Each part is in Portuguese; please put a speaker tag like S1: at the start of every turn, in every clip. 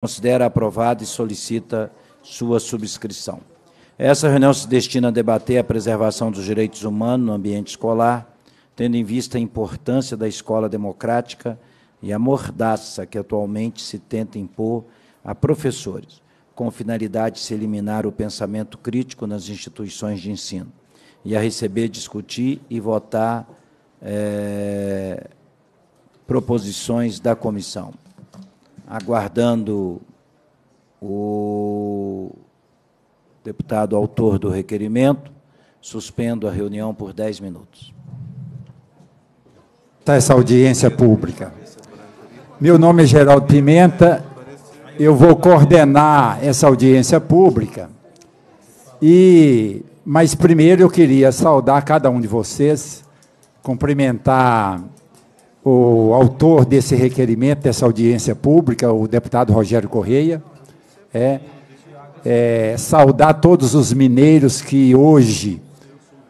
S1: considera aprovado e solicita sua subscrição. Essa reunião se destina a debater a preservação dos direitos humanos no ambiente escolar, tendo em vista a importância
S2: da escola democrática e a mordaça que atualmente se tenta impor
S3: a professores, com finalidade de se eliminar o pensamento crítico nas instituições de ensino, e a receber, discutir e votar é,
S4: proposições da comissão aguardando
S5: o deputado autor do requerimento,
S1: suspendo a reunião por 10 minutos.
S3: Está essa audiência pública. Meu nome é Geraldo Pimenta, eu vou coordenar essa audiência pública. E, mas primeiro eu queria saudar cada um de vocês, cumprimentar o autor desse requerimento, dessa audiência pública, o deputado Rogério Correia. É, é, saudar todos os mineiros que hoje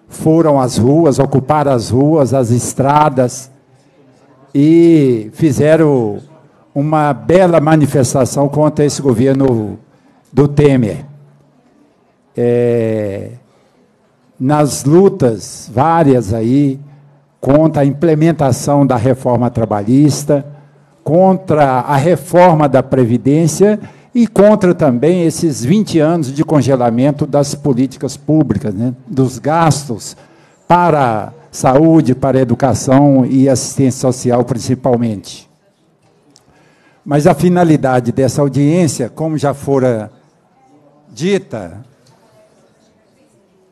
S3: foram às ruas, ocuparam as ruas, as estradas e fizeram uma bela manifestação contra esse governo do Temer. É, nas lutas várias aí, contra a implementação da reforma trabalhista, contra a reforma da Previdência e contra também esses 20 anos de congelamento das políticas públicas, né, dos gastos para saúde, para educação e assistência social, principalmente. Mas a finalidade dessa audiência, como já fora dita,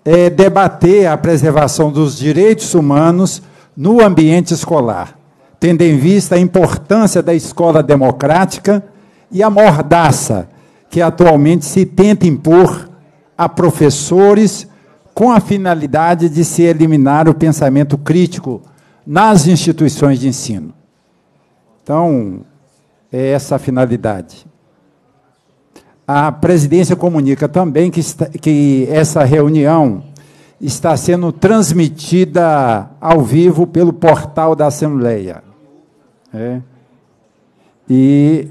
S3: é debater a preservação dos direitos humanos no ambiente escolar, tendo em vista a importância da escola democrática e a mordaça que atualmente se tenta impor a professores com a finalidade de se eliminar o pensamento crítico nas instituições de ensino. Então, é essa a finalidade. A presidência comunica também que, que essa reunião está sendo transmitida ao vivo pelo portal da Assembleia. É. E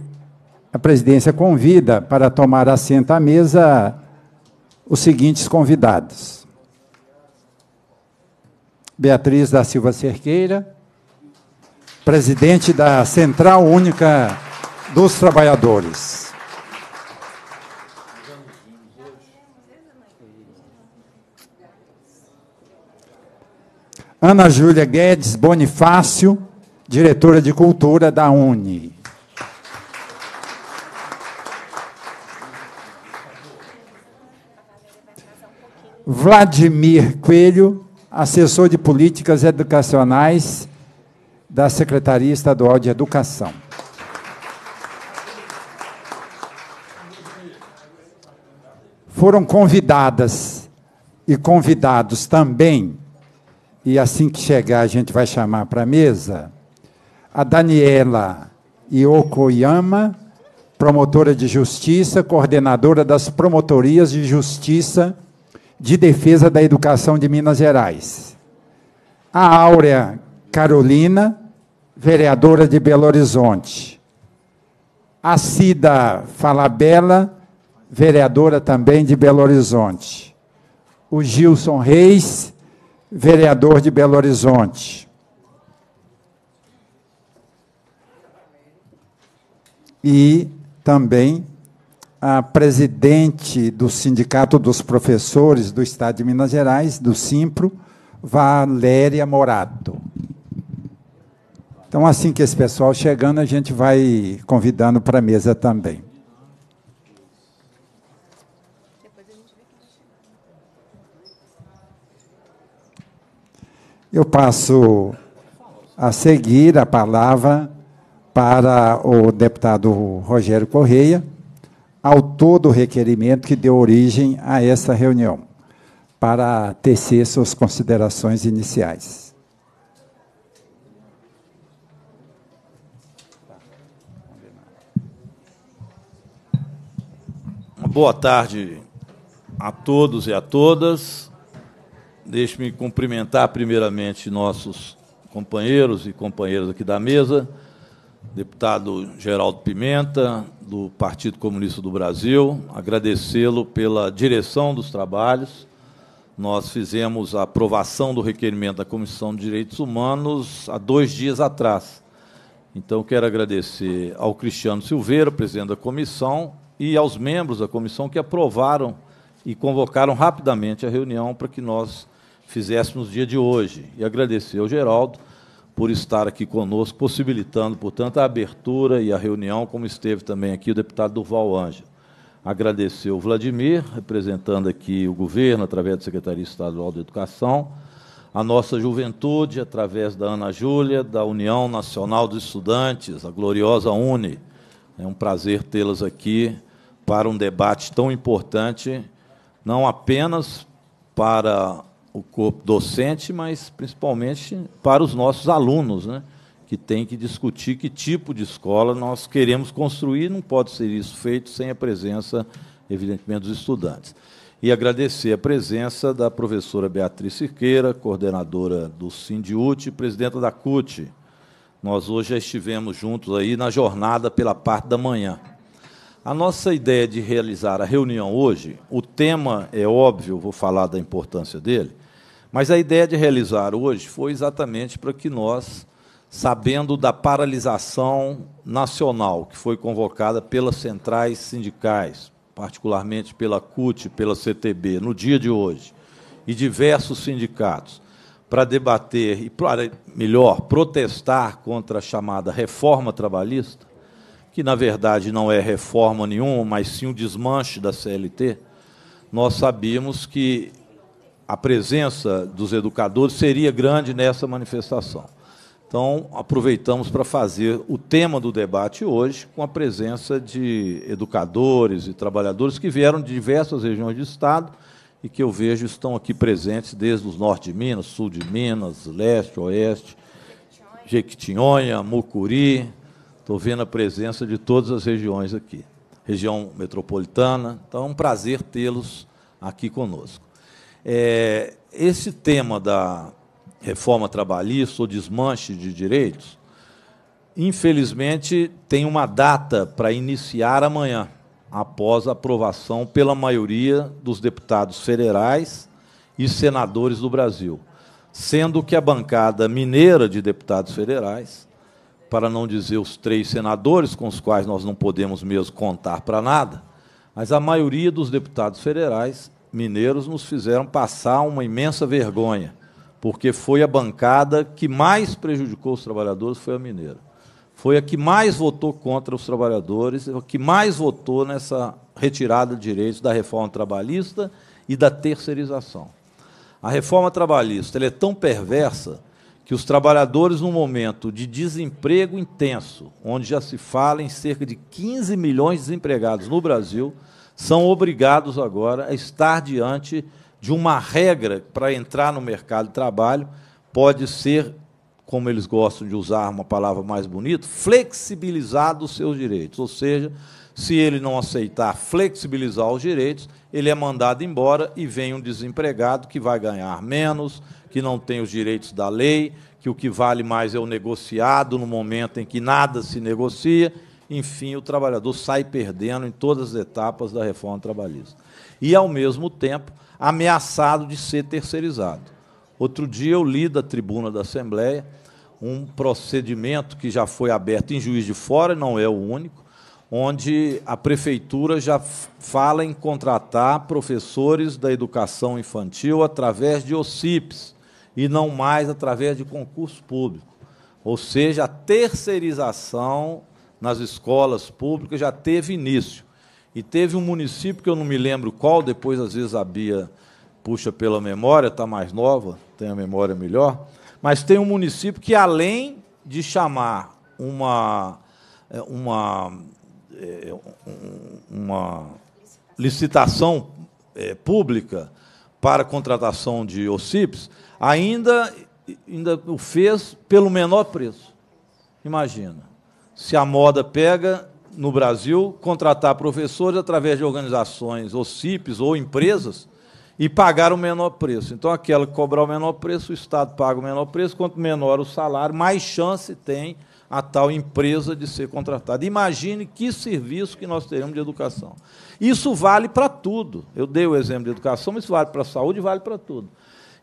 S3: a presidência convida para tomar assento à mesa os seguintes convidados: Beatriz da Silva Cerqueira, presidente da Central Única dos Trabalhadores. Ana Júlia Guedes Bonifácio, diretora de Cultura da UNE. Vladimir Coelho, assessor de políticas educacionais da Secretaria Estadual de Educação. Foram convidadas e convidados também e assim que chegar a gente vai chamar para a mesa, a Daniela Iokoyama, promotora de justiça, coordenadora das promotorias de justiça de defesa da educação de Minas Gerais. A Áurea Carolina, vereadora de Belo Horizonte. A Cida Falabella, vereadora também de Belo Horizonte. O Gilson Reis, vereador de Belo Horizonte. E também a presidente do Sindicato dos Professores do Estado de Minas Gerais, do Simpro, Valéria Morato. Então, assim que esse pessoal chegando, a gente vai convidando para a mesa também. Eu passo a seguir a palavra para o deputado Rogério Correia, autor do requerimento que deu origem a essa reunião, para tecer suas considerações iniciais.
S1: Boa tarde a todos e a todas. Deixe-me cumprimentar primeiramente nossos companheiros e companheiras aqui da mesa, deputado Geraldo Pimenta, do Partido Comunista do Brasil, agradecê-lo pela direção dos trabalhos. Nós fizemos a aprovação do requerimento da Comissão de Direitos Humanos há dois dias atrás. Então, quero agradecer ao Cristiano Silveira, presidente da comissão, e aos membros da comissão que aprovaram e convocaram rapidamente a reunião para que nós fizéssemos no dia de hoje. E agradecer ao Geraldo por estar aqui conosco, possibilitando, portanto, a abertura e a reunião, como esteve também aqui o deputado Durval Ângelo. Agradecer ao Vladimir, representando aqui o governo, através da Secretaria Estadual de Educação, a nossa juventude, através da Ana Júlia, da União Nacional dos Estudantes, a gloriosa UNE. É um prazer tê-las aqui para um debate tão importante, não apenas para o corpo docente, mas principalmente para os nossos alunos, né? que tem que discutir que tipo de escola nós queremos construir, não pode ser isso feito sem a presença, evidentemente, dos estudantes. E agradecer a presença da professora Beatriz Siqueira, coordenadora do Sindiut e presidenta da CUT. Nós hoje já estivemos juntos aí na jornada pela parte da manhã. A nossa ideia de realizar a reunião hoje, o tema é óbvio, vou falar da importância dele, mas a ideia de realizar hoje foi exatamente para que nós, sabendo da paralisação nacional que foi convocada pelas centrais sindicais, particularmente pela CUT, pela CTB, no dia de hoje, e diversos sindicatos, para debater e, para, melhor, protestar contra a chamada reforma trabalhista, que na verdade não é reforma nenhuma, mas sim o um desmanche da CLT, nós sabíamos que a presença dos educadores seria grande nessa manifestação. Então, aproveitamos para fazer o tema do debate hoje com a presença de educadores e trabalhadores que vieram de diversas regiões do Estado e que eu vejo estão aqui presentes desde o norte de Minas, sul de Minas, leste, oeste, Jequitinhonha, Mucuri. Estou vendo a presença de todas as regiões aqui, região metropolitana. Então, é um prazer tê-los aqui conosco. É, esse tema da reforma trabalhista ou desmanche de direitos, infelizmente, tem uma data para iniciar amanhã, após a aprovação pela maioria dos deputados federais e senadores do Brasil, sendo que a bancada mineira de deputados federais, para não dizer os três senadores com os quais nós não podemos mesmo contar para nada, mas a maioria dos deputados federais mineiros nos fizeram passar uma imensa vergonha, porque foi a bancada que mais prejudicou os trabalhadores, foi a mineira. Foi a que mais votou contra os trabalhadores, a que mais votou nessa retirada de direitos da reforma trabalhista e da terceirização. A reforma trabalhista é tão perversa que os trabalhadores, num momento de desemprego intenso, onde já se fala em cerca de 15 milhões de desempregados no Brasil, são obrigados agora a estar diante de uma regra para entrar no mercado de trabalho, pode ser, como eles gostam de usar uma palavra mais bonita, flexibilizado os seus direitos. Ou seja, se ele não aceitar flexibilizar os direitos, ele é mandado embora e vem um desempregado que vai ganhar menos, que não tem os direitos da lei, que o que vale mais é o negociado no momento em que nada se negocia enfim, o trabalhador sai perdendo em todas as etapas da reforma trabalhista. E, ao mesmo tempo, ameaçado de ser terceirizado. Outro dia eu li da tribuna da Assembleia um procedimento que já foi aberto em Juiz de Fora, não é o único, onde a prefeitura já fala em contratar professores da educação infantil através de OCIPs e não mais através de concurso público. Ou seja, a terceirização nas escolas públicas já teve início. E teve um município que eu não me lembro qual, depois às vezes a Bia puxa pela memória, está mais nova, tem a memória melhor, mas tem um município que, além de chamar uma, é, uma, é, uma licitação é, pública para contratação de OCIPs, ainda, ainda o fez pelo menor preço. Imagina se a moda pega no Brasil, contratar professores através de organizações, ou CIPs, ou empresas, e pagar o menor preço. Então, aquela que cobrar o menor preço, o Estado paga o menor preço, quanto menor o salário, mais chance tem a tal empresa de ser contratada. Imagine que serviço que nós teremos de educação. Isso vale para tudo. Eu dei o exemplo de educação, mas isso vale para a saúde e vale para tudo.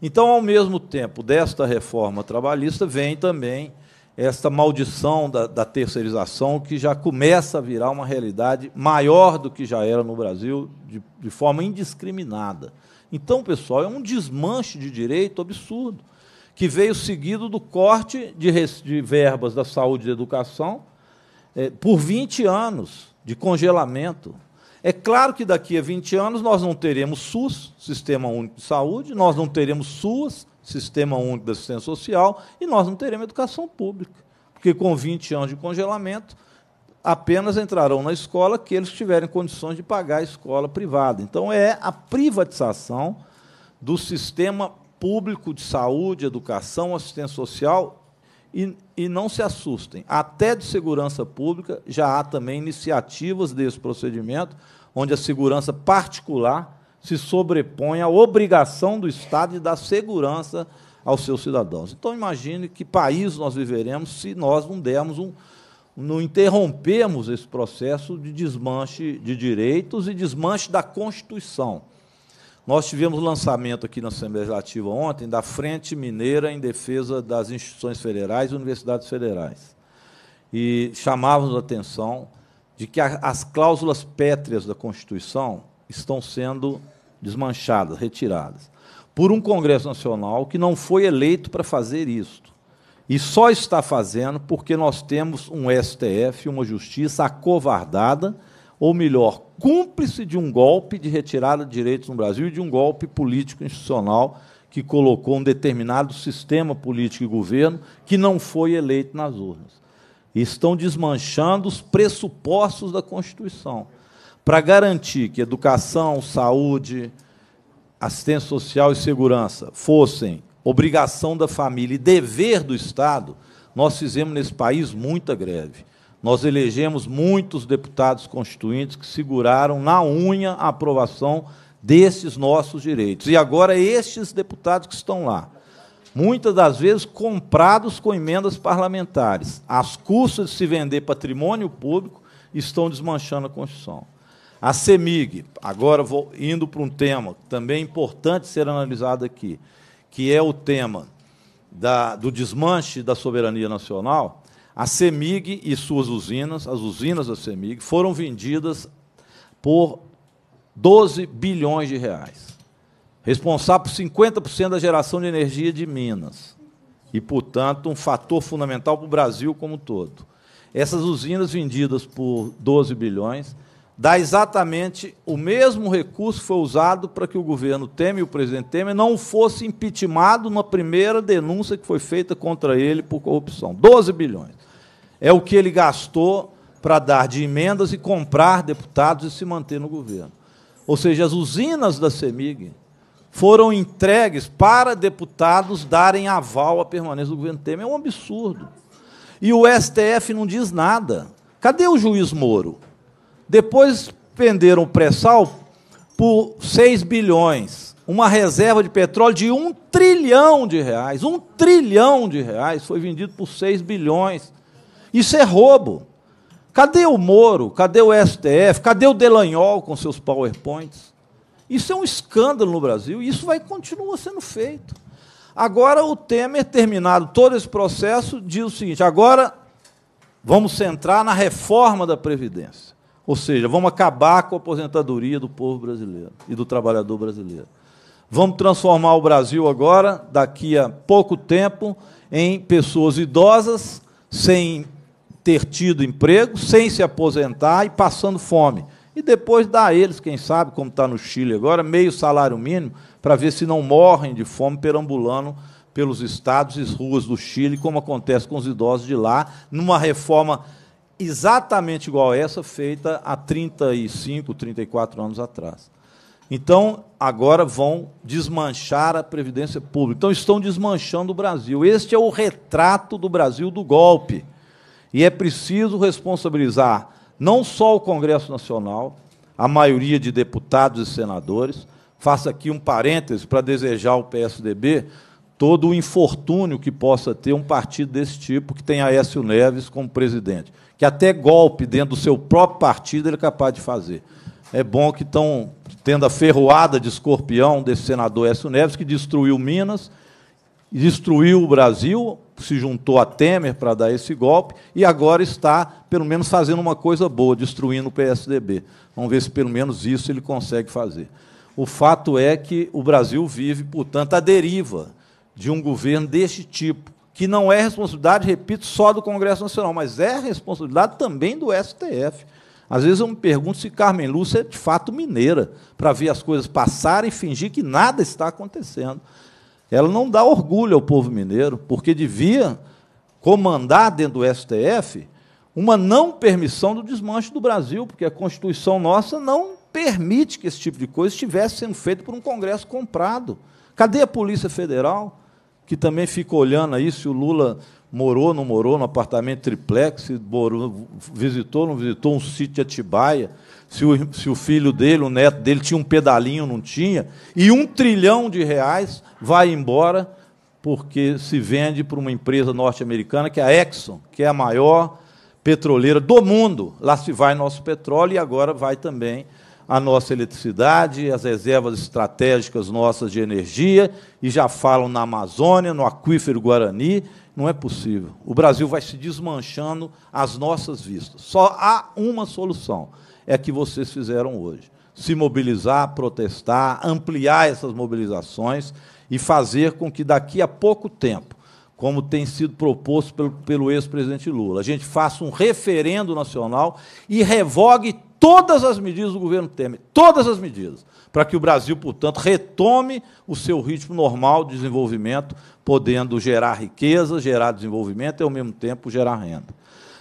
S1: Então, ao mesmo tempo desta reforma trabalhista, vem também esta maldição da, da, terceirização que já começa a virar uma realidade maior do que já era no Brasil, de, de forma indiscriminada. Então, pessoal, é um desmanche de direito absurdo, que veio seguido do corte de, res, de verbas da saúde e da educação é, por 20 anos de congelamento. É claro que daqui a 20 anos nós não teremos SUS, Sistema Único de Saúde, nós não teremos SUS Sistema Único da Assistência Social, e nós não teremos educação pública, porque com 20 anos de congelamento, apenas entrarão na escola aqueles que tiverem condições de pagar a escola privada. Então, é a privatização do sistema público de saúde, educação, assistência social, e, e não se assustem, até de segurança pública já há também iniciativas desse procedimento, onde a segurança particular se sobrepõe à obrigação do Estado de dar segurança aos seus cidadãos. Então, imagine que país nós viveremos se nós não dermos um. não interrompemos esse processo de desmanche de direitos e desmanche da Constituição. Nós tivemos lançamento aqui na Assembleia Legislativa ontem da Frente Mineira em Defesa das Instituições Federais e Universidades Federais. E chamávamos a atenção de que as cláusulas pétreas da Constituição estão sendo desmanchadas, retiradas, por um Congresso Nacional que não foi eleito para fazer isto. E só está fazendo porque nós temos um STF, uma justiça acovardada, ou melhor, cúmplice de um golpe de retirada de direitos no Brasil e de um golpe político institucional que colocou um determinado sistema político e governo que não foi eleito nas urnas. Estão desmanchando os pressupostos da Constituição para garantir que educação, saúde, assistência social e segurança fossem obrigação da família e dever do Estado, nós fizemos nesse país muita greve. Nós elegemos muitos deputados constituintes que seguraram na unha a aprovação desses nossos direitos. E agora, estes deputados que estão lá, muitas das vezes comprados com emendas parlamentares, às custas de se vender patrimônio público, estão desmanchando a Constituição. A CEMIG, agora vou indo para um tema também importante ser analisado aqui, que é o tema da, do desmanche da soberania nacional. A CEMIG e suas usinas, as usinas da CEMIG, foram vendidas por 12 bilhões de reais. Responsável por 50% da geração de energia de Minas. E, portanto, um fator fundamental para o Brasil como um todo. Essas usinas vendidas por 12 bilhões dá exatamente o mesmo recurso que foi usado para que o governo Temer e o presidente Temer não fosse impeachmentado na primeira denúncia que foi feita contra ele por corrupção. 12 bilhões. É o que ele gastou para dar de emendas e comprar deputados e se manter no governo. Ou seja, as usinas da CEMIG foram entregues para deputados darem aval à permanência do governo Temer. É um absurdo. E o STF não diz nada. Cadê o juiz Moro? Depois venderam o pré-sal por 6 bilhões. Uma reserva de petróleo de 1 trilhão de reais. 1 trilhão de reais foi vendido por 6 bilhões. Isso é roubo. Cadê o Moro? Cadê o STF? Cadê o Delanhol com seus PowerPoints? Isso é um escândalo no Brasil e isso vai continuar sendo feito. Agora o Temer, terminado todo esse processo, diz o seguinte: agora vamos centrar na reforma da Previdência. Ou seja, vamos acabar com a aposentadoria do povo brasileiro e do trabalhador brasileiro. Vamos transformar o Brasil agora, daqui a pouco tempo, em pessoas idosas, sem ter tido emprego, sem se aposentar e passando fome. E depois dá a eles, quem sabe, como está no Chile agora, meio salário mínimo, para ver se não morrem de fome perambulando pelos estados e ruas do Chile, como acontece com os idosos de lá, numa reforma exatamente igual a essa feita há 35, 34 anos atrás. Então, agora vão desmanchar a Previdência Pública. Então, estão desmanchando o Brasil. Este é o retrato do Brasil do golpe. E é preciso responsabilizar não só o Congresso Nacional, a maioria de deputados e senadores. Faço aqui um parêntese para desejar ao PSDB todo o infortúnio que possa ter um partido desse tipo, que tem Aécio Neves como presidente, que até golpe dentro do seu próprio partido ele é capaz de fazer. É bom que estão tendo a ferroada de escorpião desse senador Aécio Neves, que destruiu Minas, destruiu o Brasil, se juntou a Temer para dar esse golpe, e agora está, pelo menos, fazendo uma coisa boa, destruindo o PSDB. Vamos ver se, pelo menos, isso ele consegue fazer. O fato é que o Brasil vive, portanto, a deriva de um governo deste tipo, que não é responsabilidade, repito, só do Congresso Nacional, mas é responsabilidade também do STF. Às vezes eu me pergunto se Carmen Lúcia é de fato mineira, para ver as coisas passarem e fingir que nada está acontecendo. Ela não dá orgulho ao povo mineiro, porque devia comandar dentro do STF uma não permissão do desmanche do Brasil, porque a Constituição nossa não permite que esse tipo de coisa estivesse sendo feito por um Congresso comprado. Cadê a Polícia Federal? que também fica olhando aí se o Lula morou, não morou no apartamento triplex, morou, visitou, não visitou um sítio de Atibaia, se o, se o filho dele, o neto dele, tinha um pedalinho, não tinha, e um trilhão de reais vai embora porque se vende para uma empresa norte-americana, que é a Exxon, que é a maior petroleira do mundo. Lá se vai nosso petróleo e agora vai também a nossa eletricidade, as reservas estratégicas nossas de energia, e já falam na Amazônia, no aquífero Guarani, não é possível. O Brasil vai se desmanchando às nossas vistas. Só há uma solução, é a que vocês fizeram hoje. Se mobilizar, protestar, ampliar essas mobilizações e fazer com que daqui a pouco tempo, como tem sido proposto pelo, pelo ex-presidente Lula, a gente faça um referendo nacional e revogue todas as medidas do governo Temer, todas as medidas, para que o Brasil, portanto, retome o seu ritmo normal de desenvolvimento, podendo gerar riqueza, gerar desenvolvimento e, ao mesmo tempo, gerar renda.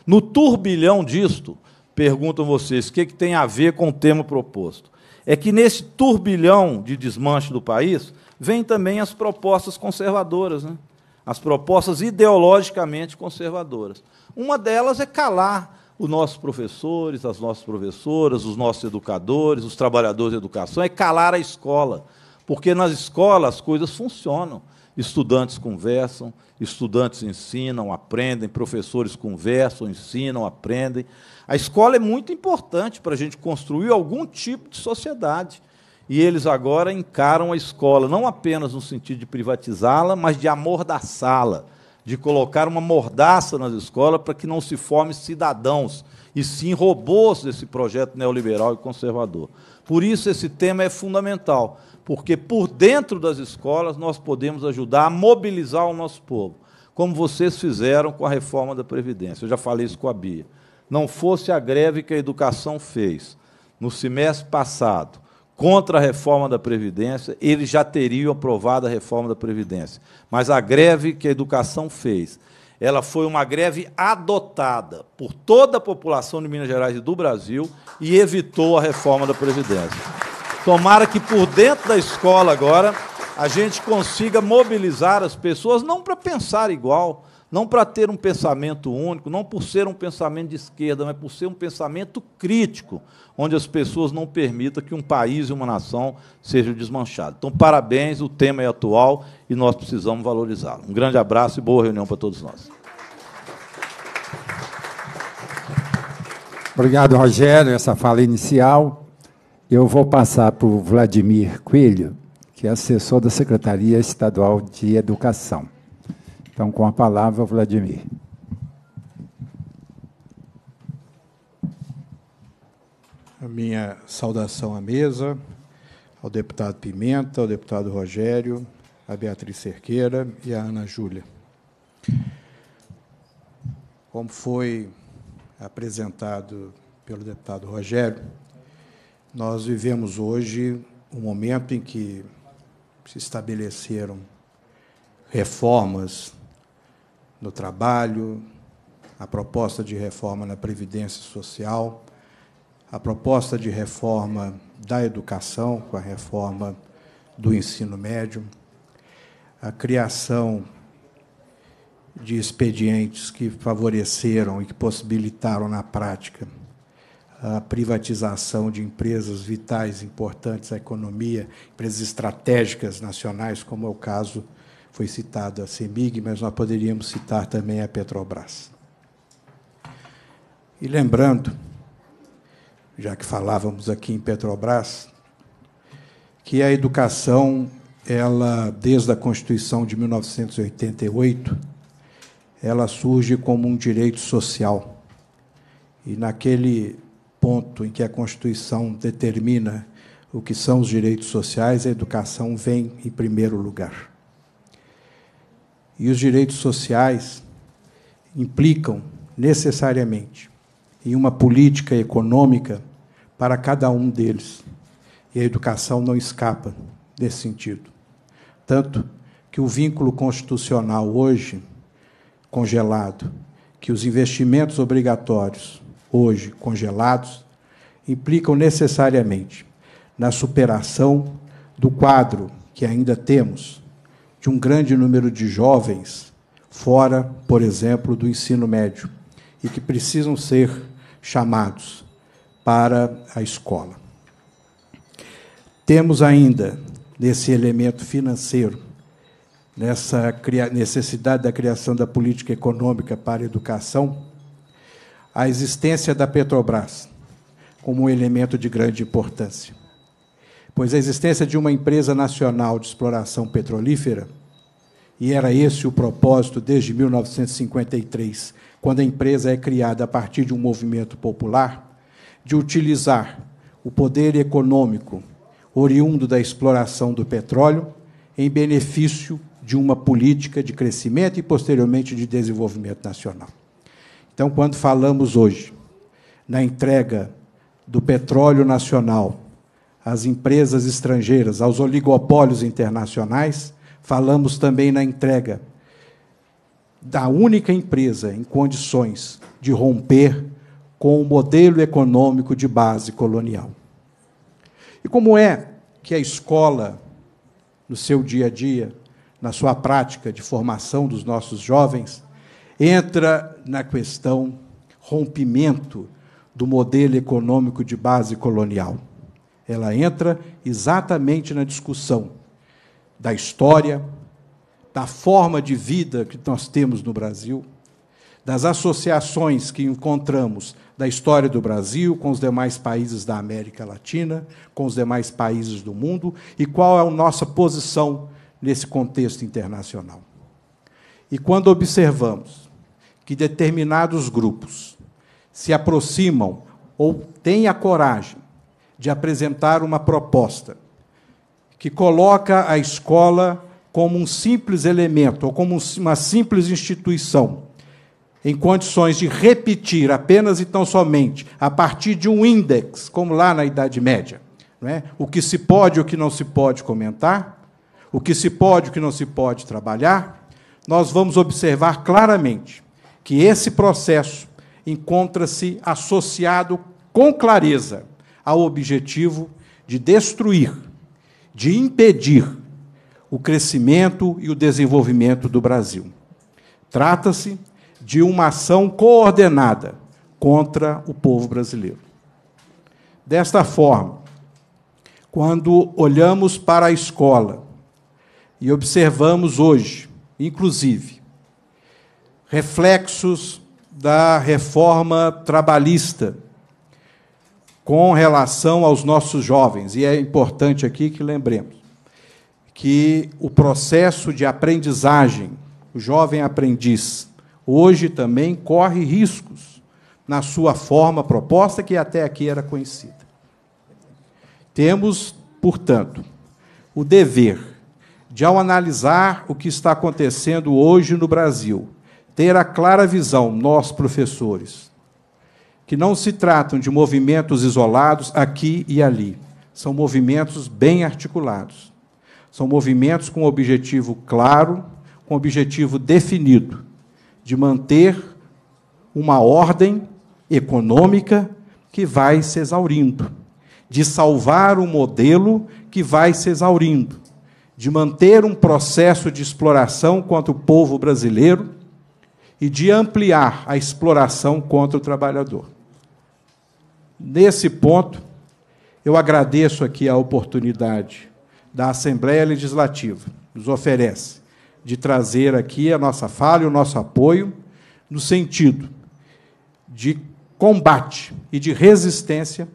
S1: No turbilhão disto, perguntam vocês, o que, é que tem a ver com o tema proposto? É que nesse turbilhão de desmanche do país, vêm também as propostas conservadoras, né? as propostas ideologicamente conservadoras. Uma delas é calar os nossos professores, as nossas professoras, os nossos educadores, os trabalhadores de educação, é calar a escola. Porque nas escolas as coisas funcionam. Estudantes conversam, estudantes ensinam, aprendem, professores conversam, ensinam, aprendem. A escola é muito importante para a gente construir algum tipo de sociedade. E eles agora encaram a escola não apenas no sentido de privatizá-la, mas de amordaçá-la de colocar uma mordaça nas escolas para que não se formem cidadãos, e sim robôs desse projeto neoliberal e conservador. Por isso, esse tema é fundamental, porque por dentro das escolas nós podemos ajudar a mobilizar o nosso povo, como vocês fizeram com a reforma da Previdência. Eu já falei isso com a Bia. Não fosse a greve que a educação fez no semestre passado, contra a reforma da Previdência, eles já teriam aprovado a reforma da Previdência. Mas a greve que a educação fez, ela foi uma greve adotada por toda a população de Minas Gerais e do Brasil e evitou a reforma da Previdência. Tomara que por dentro da escola agora a gente consiga mobilizar as pessoas não para pensar igual, não para ter um pensamento único, não por ser um pensamento de esquerda, mas por ser um pensamento crítico, onde as pessoas não permitam que um país e uma nação sejam desmanchados. Então, parabéns, o tema é atual e nós precisamos valorizá-lo. Um grande abraço e boa reunião para todos nós.
S3: Obrigado, Rogério, essa fala inicial. Eu vou passar para o Vladimir Coelho, que é assessor da Secretaria Estadual de Educação. Então, com a palavra, Vladimir.
S2: A minha saudação à mesa, ao deputado Pimenta, ao deputado Rogério, à Beatriz Cerqueira e à Ana Júlia. Como foi apresentado pelo deputado Rogério, nós vivemos hoje um momento em que se estabeleceram reformas no trabalho, a proposta de reforma na Previdência Social, a proposta de reforma da educação, com a reforma do ensino médio, a criação de expedientes que favoreceram e que possibilitaram na prática a privatização de empresas vitais, importantes à economia, empresas estratégicas nacionais, como é o caso foi citada a CEMIG, mas nós poderíamos citar também a Petrobras. E lembrando, já que falávamos aqui em Petrobras, que a educação, ela desde a Constituição de 1988, ela surge como um direito social. E naquele ponto em que a Constituição determina o que são os direitos sociais, a educação vem em primeiro lugar e os direitos sociais implicam necessariamente em uma política econômica para cada um deles. E a educação não escapa desse sentido. Tanto que o vínculo constitucional hoje congelado, que os investimentos obrigatórios hoje congelados, implicam necessariamente na superação do quadro que ainda temos de um grande número de jovens fora, por exemplo, do ensino médio e que precisam ser chamados para a escola. Temos ainda, nesse elemento financeiro, nessa necessidade da criação da política econômica para a educação, a existência da Petrobras como um elemento de grande importância pois a existência de uma empresa nacional de exploração petrolífera, e era esse o propósito desde 1953, quando a empresa é criada a partir de um movimento popular, de utilizar o poder econômico oriundo da exploração do petróleo em benefício de uma política de crescimento e, posteriormente, de desenvolvimento nacional. Então, quando falamos hoje na entrega do petróleo nacional às empresas estrangeiras, aos oligopólios internacionais, falamos também na entrega da única empresa em condições de romper com o modelo econômico de base colonial. E como é que a escola, no seu dia a dia, na sua prática de formação dos nossos jovens, entra na questão rompimento do modelo econômico de base colonial? Ela entra exatamente na discussão da história, da forma de vida que nós temos no Brasil, das associações que encontramos da história do Brasil com os demais países da América Latina, com os demais países do mundo e qual é a nossa posição nesse contexto internacional. E quando observamos que determinados grupos se aproximam ou têm a coragem de apresentar uma proposta que coloca a escola como um simples elemento ou como uma simples instituição, em condições de repetir apenas e tão somente a partir de um índex, como lá na Idade Média, não é? o que se pode e o que não se pode comentar, o que se pode e o que não se pode trabalhar, nós vamos observar claramente que esse processo encontra-se associado com clareza ao objetivo de destruir, de impedir o crescimento e o desenvolvimento do Brasil. Trata-se de uma ação coordenada contra o povo brasileiro. Desta forma, quando olhamos para a escola e observamos hoje, inclusive, reflexos da reforma trabalhista com relação aos nossos jovens. E é importante aqui que lembremos que o processo de aprendizagem, o jovem aprendiz, hoje também corre riscos na sua forma proposta, que até aqui era conhecida. Temos, portanto, o dever de, ao analisar o que está acontecendo hoje no Brasil, ter a clara visão, nós professores, que não se tratam de movimentos isolados aqui e ali. São movimentos bem articulados. São movimentos com objetivo claro, com objetivo definido, de manter uma ordem econômica que vai se exaurindo, de salvar um modelo que vai se exaurindo, de manter um processo de exploração contra o povo brasileiro e de ampliar a exploração contra o trabalhador. Nesse ponto, eu agradeço aqui a oportunidade da Assembleia Legislativa nos oferece de trazer aqui a nossa fala e o nosso apoio no sentido de combate e de resistência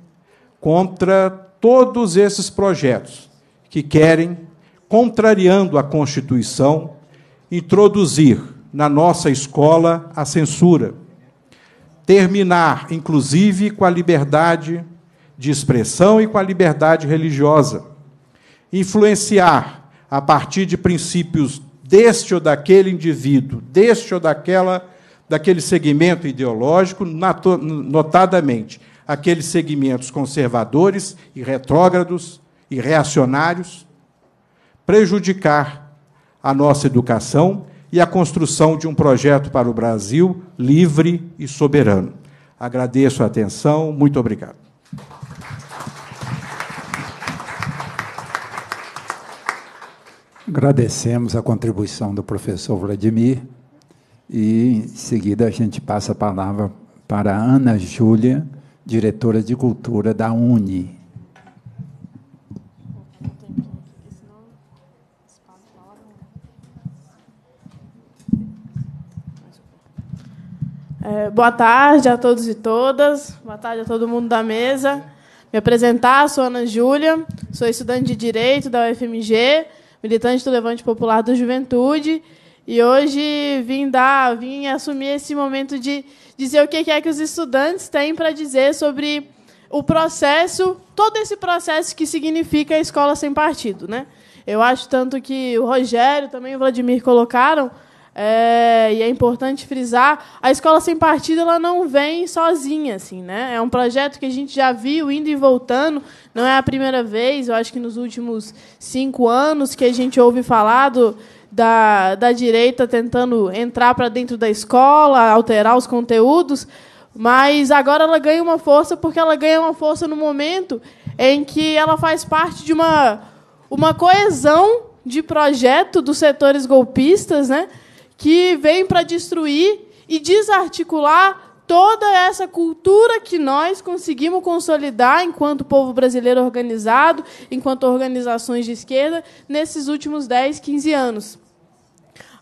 S2: contra todos esses projetos que querem, contrariando a Constituição, introduzir na nossa escola a censura terminar, inclusive, com a liberdade de expressão e com a liberdade religiosa, influenciar a partir de princípios deste ou daquele indivíduo, deste ou daquela daquele segmento ideológico, notadamente aqueles segmentos conservadores e retrógrados e reacionários, prejudicar a nossa educação e a construção de um projeto para o Brasil livre e soberano. Agradeço a atenção, muito obrigado.
S3: Agradecemos a contribuição do professor Vladimir e, em seguida, a gente passa a palavra para Ana Júlia, diretora de Cultura da UNI.
S6: É, boa tarde a todos e todas. Boa tarde a todo mundo da mesa. Me apresentar, sou Ana Júlia, sou estudante de Direito da UFMG, militante do Levante Popular da Juventude, e hoje vim dar, vim assumir esse momento de dizer o que é que os estudantes têm para dizer sobre o processo, todo esse processo que significa a escola sem partido, né? Eu acho tanto que o Rogério, também o Vladimir colocaram, é, e é importante frisar, a escola sem partido ela não vem sozinha, assim, né? É um projeto que a gente já viu indo e voltando. Não é a primeira vez, eu acho que nos últimos cinco anos que a gente ouve falado da, da direita tentando entrar para dentro da escola, alterar os conteúdos. Mas agora ela ganha uma força porque ela ganha uma força no momento em que ela faz parte de uma, uma coesão de projeto dos setores golpistas, né? que vem para destruir e desarticular toda essa cultura que nós conseguimos consolidar enquanto povo brasileiro organizado, enquanto organizações de esquerda, nesses últimos 10, 15 anos.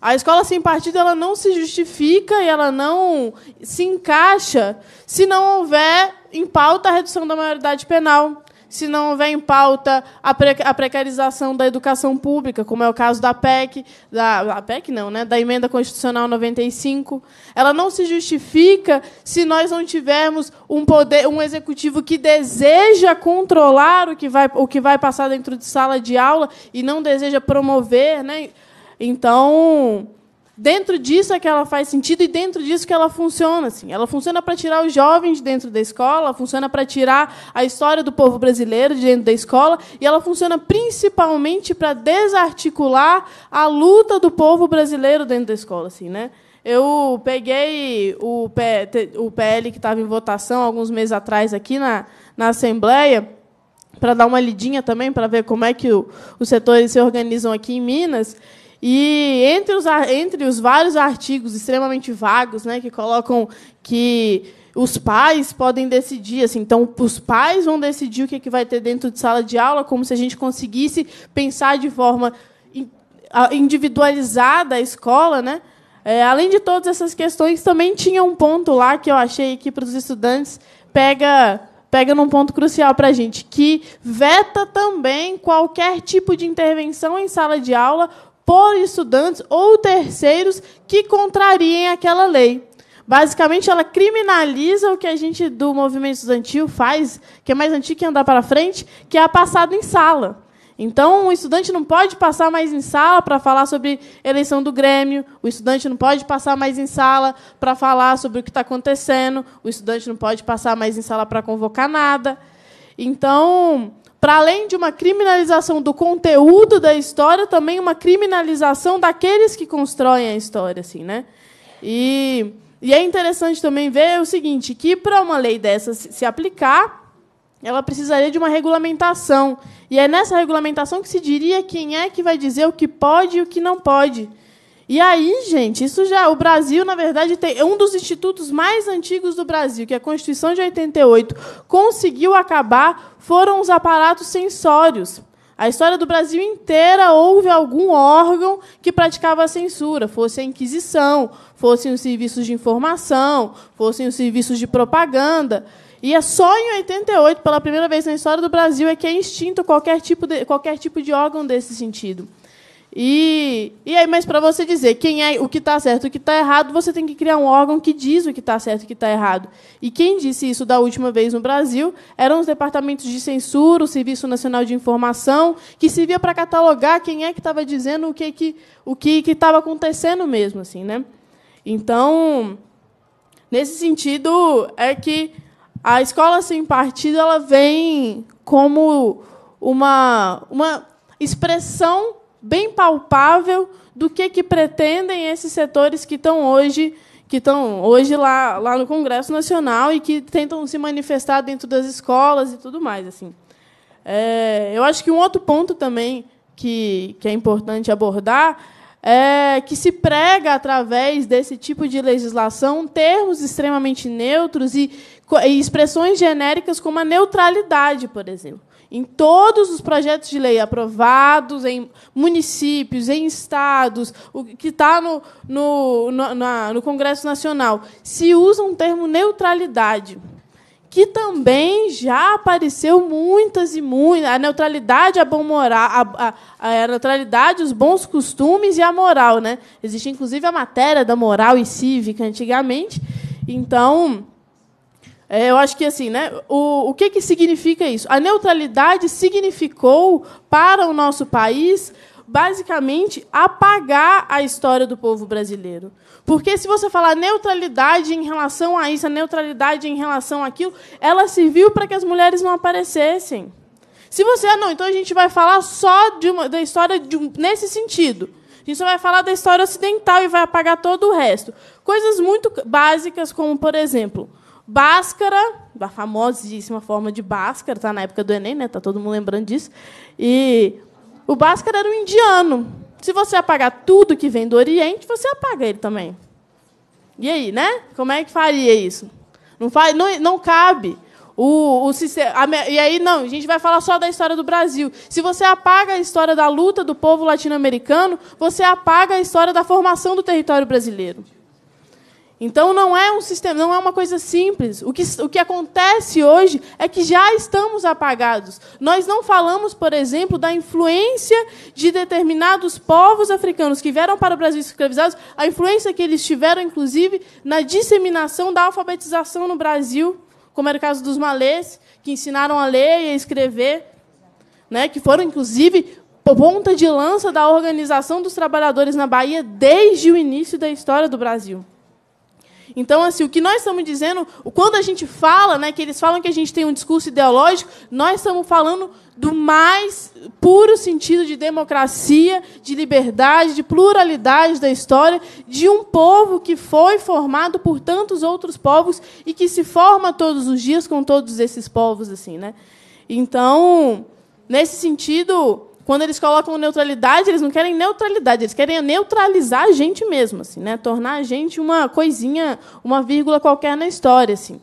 S6: A escola sem partido ela não se justifica e ela não se encaixa se não houver em pauta a redução da maioridade penal se não houver em pauta a, precarização da educação pública, como é o caso da PEC, da PEC não, né, da emenda constitucional 95, ela não se justifica se nós não tivermos um poder, um executivo que deseja controlar o que vai, o que vai passar dentro de sala de aula e não deseja promover, né? Então, dentro disso é que ela faz sentido e dentro disso que ela funciona. Assim. Ela funciona para tirar os jovens de dentro da escola, funciona para tirar a história do povo brasileiro de dentro da escola, e ela funciona principalmente para desarticular a luta do povo brasileiro dentro da escola. Assim, né? Eu peguei o, PL que estava em votação alguns meses atrás aqui na, na Assembleia para dar uma lidinha também, para ver como é que os setores se organizam aqui em Minas. E entre os, entre os vários artigos extremamente vagos, né, que colocam que os pais podem decidir, assim, então os pais vão decidir o que, é que vai ter dentro de sala de aula, como se a gente conseguisse pensar de forma individualizada a escola, né? É, além de todas essas questões, também tinha um ponto lá que eu achei que para os estudantes pega pega num ponto crucial para a gente, que veta também qualquer tipo de intervenção em sala de aula por estudantes ou terceiros que contrariem aquela lei. Basicamente, ela criminaliza o que a gente do movimento estudantil faz, que é mais antigo que andar para frente, que é a passada em sala. Então, o estudante não pode passar mais em sala para falar sobre eleição do Grêmio, o estudante não pode passar mais em sala para falar sobre o que está acontecendo, o estudante não pode passar mais em sala para convocar nada. Então, para além de uma criminalização do conteúdo da história, também uma criminalização daqueles que constroem a história, assim, né? E, e é interessante também ver o seguinte, que para uma lei dessa se aplicar, ela precisaria de uma regulamentação. E é nessa regulamentação que se diria quem é que vai dizer o que pode e o que não pode. E aí, gente, isso já. O Brasil, na verdade, tem é um dos institutos mais antigos do Brasil, que a Constituição de 88 conseguiu acabar, foram os aparatos sensórios. A história do Brasil inteira houve algum órgão que praticava a censura, fosse a Inquisição, fossem os serviços de informação, fossem os serviços de propaganda. E é só em 88, pela primeira vez na história do Brasil, é que é extinto qualquer tipo de, qualquer tipo de órgão desse sentido. E, e aí, mas para você dizer quem é o que está certo e o que está errado, você tem que criar um órgão que diz o que está certo e o que está errado. E quem disse isso da última vez no Brasil eram os departamentos de censura, o Serviço Nacional de Informação, que servia para catalogar quem é que estava dizendo o que que o que estava acontecendo mesmo, assim, né? Então, nesse sentido é que a escola sem partido ela vem como uma uma expressão bem palpável do que, que pretendem esses setores que estão hoje que estão hoje lá, lá no Congresso Nacional e que tentam se manifestar dentro das escolas e tudo mais. assim. É, eu acho que um outro ponto também que, que é importante abordar é que se prega, através desse tipo de legislação, termos extremamente neutros e, e expressões genéricas como a neutralidade, por exemplo. Em todos os projetos de lei aprovados em municípios, em estados, o que está no, no, no, no Congresso Nacional, se usa um termo neutralidade que também já apareceu muitas e muitas. A neutralidade, a bom moral, a, a, a, neutralidade, os bons costumes e a moral, né? Existe inclusive a matéria da moral e cívica antigamente. Então, é, eu acho que assim, né? O, o que, que significa isso? A neutralidade significou para o nosso país basicamente apagar a história do povo brasileiro. Porque se você falar neutralidade em relação a isso, a neutralidade em relação àquilo, ela serviu para que as mulheres não aparecessem. Se você, ah, não, então a gente vai falar só de uma, da história de um, nesse sentido. A gente só vai falar da história ocidental e vai apagar todo o resto. Coisas muito básicas, como, por exemplo, Báscara, a famosíssima forma de Báscara, tá na época do Enem, né? Tá todo mundo lembrando disso. E o Báscara era um indiano. Se você apagar tudo que vem do Oriente, você apaga ele também. E aí, né? Como é que faria isso? Não faz, não, não cabe. O, o, a, e aí, não, a gente vai falar só da história do Brasil. Se você apaga a história da luta do povo latino-americano, você apaga a história da formação do território brasileiro. Então não é um sistema, não é uma coisa simples. O que, o que acontece hoje é que já estamos apagados. Nós não falamos, por exemplo, da influência de determinados povos africanos que vieram para o Brasil escravizados, a influência que eles tiveram, inclusive, na disseminação da alfabetização no Brasil, como era o caso dos malês, que ensinaram a ler e a escrever, né, que foram, inclusive, ponta de lança da organização dos trabalhadores na Bahia desde o início da história do Brasil. Então, assim, o que nós estamos dizendo, quando a gente fala, né, que eles falam que a gente tem um discurso ideológico, nós estamos falando do mais puro sentido de democracia, de liberdade, de pluralidade da história, de um povo que foi formado por tantos outros povos e que se forma todos os dias com todos esses povos assim, né? Então, nesse sentido, quando eles colocam neutralidade, eles não querem neutralidade, eles querem neutralizar a gente mesmo, assim, né? tornar a gente uma coisinha, uma vírgula qualquer na história. Assim.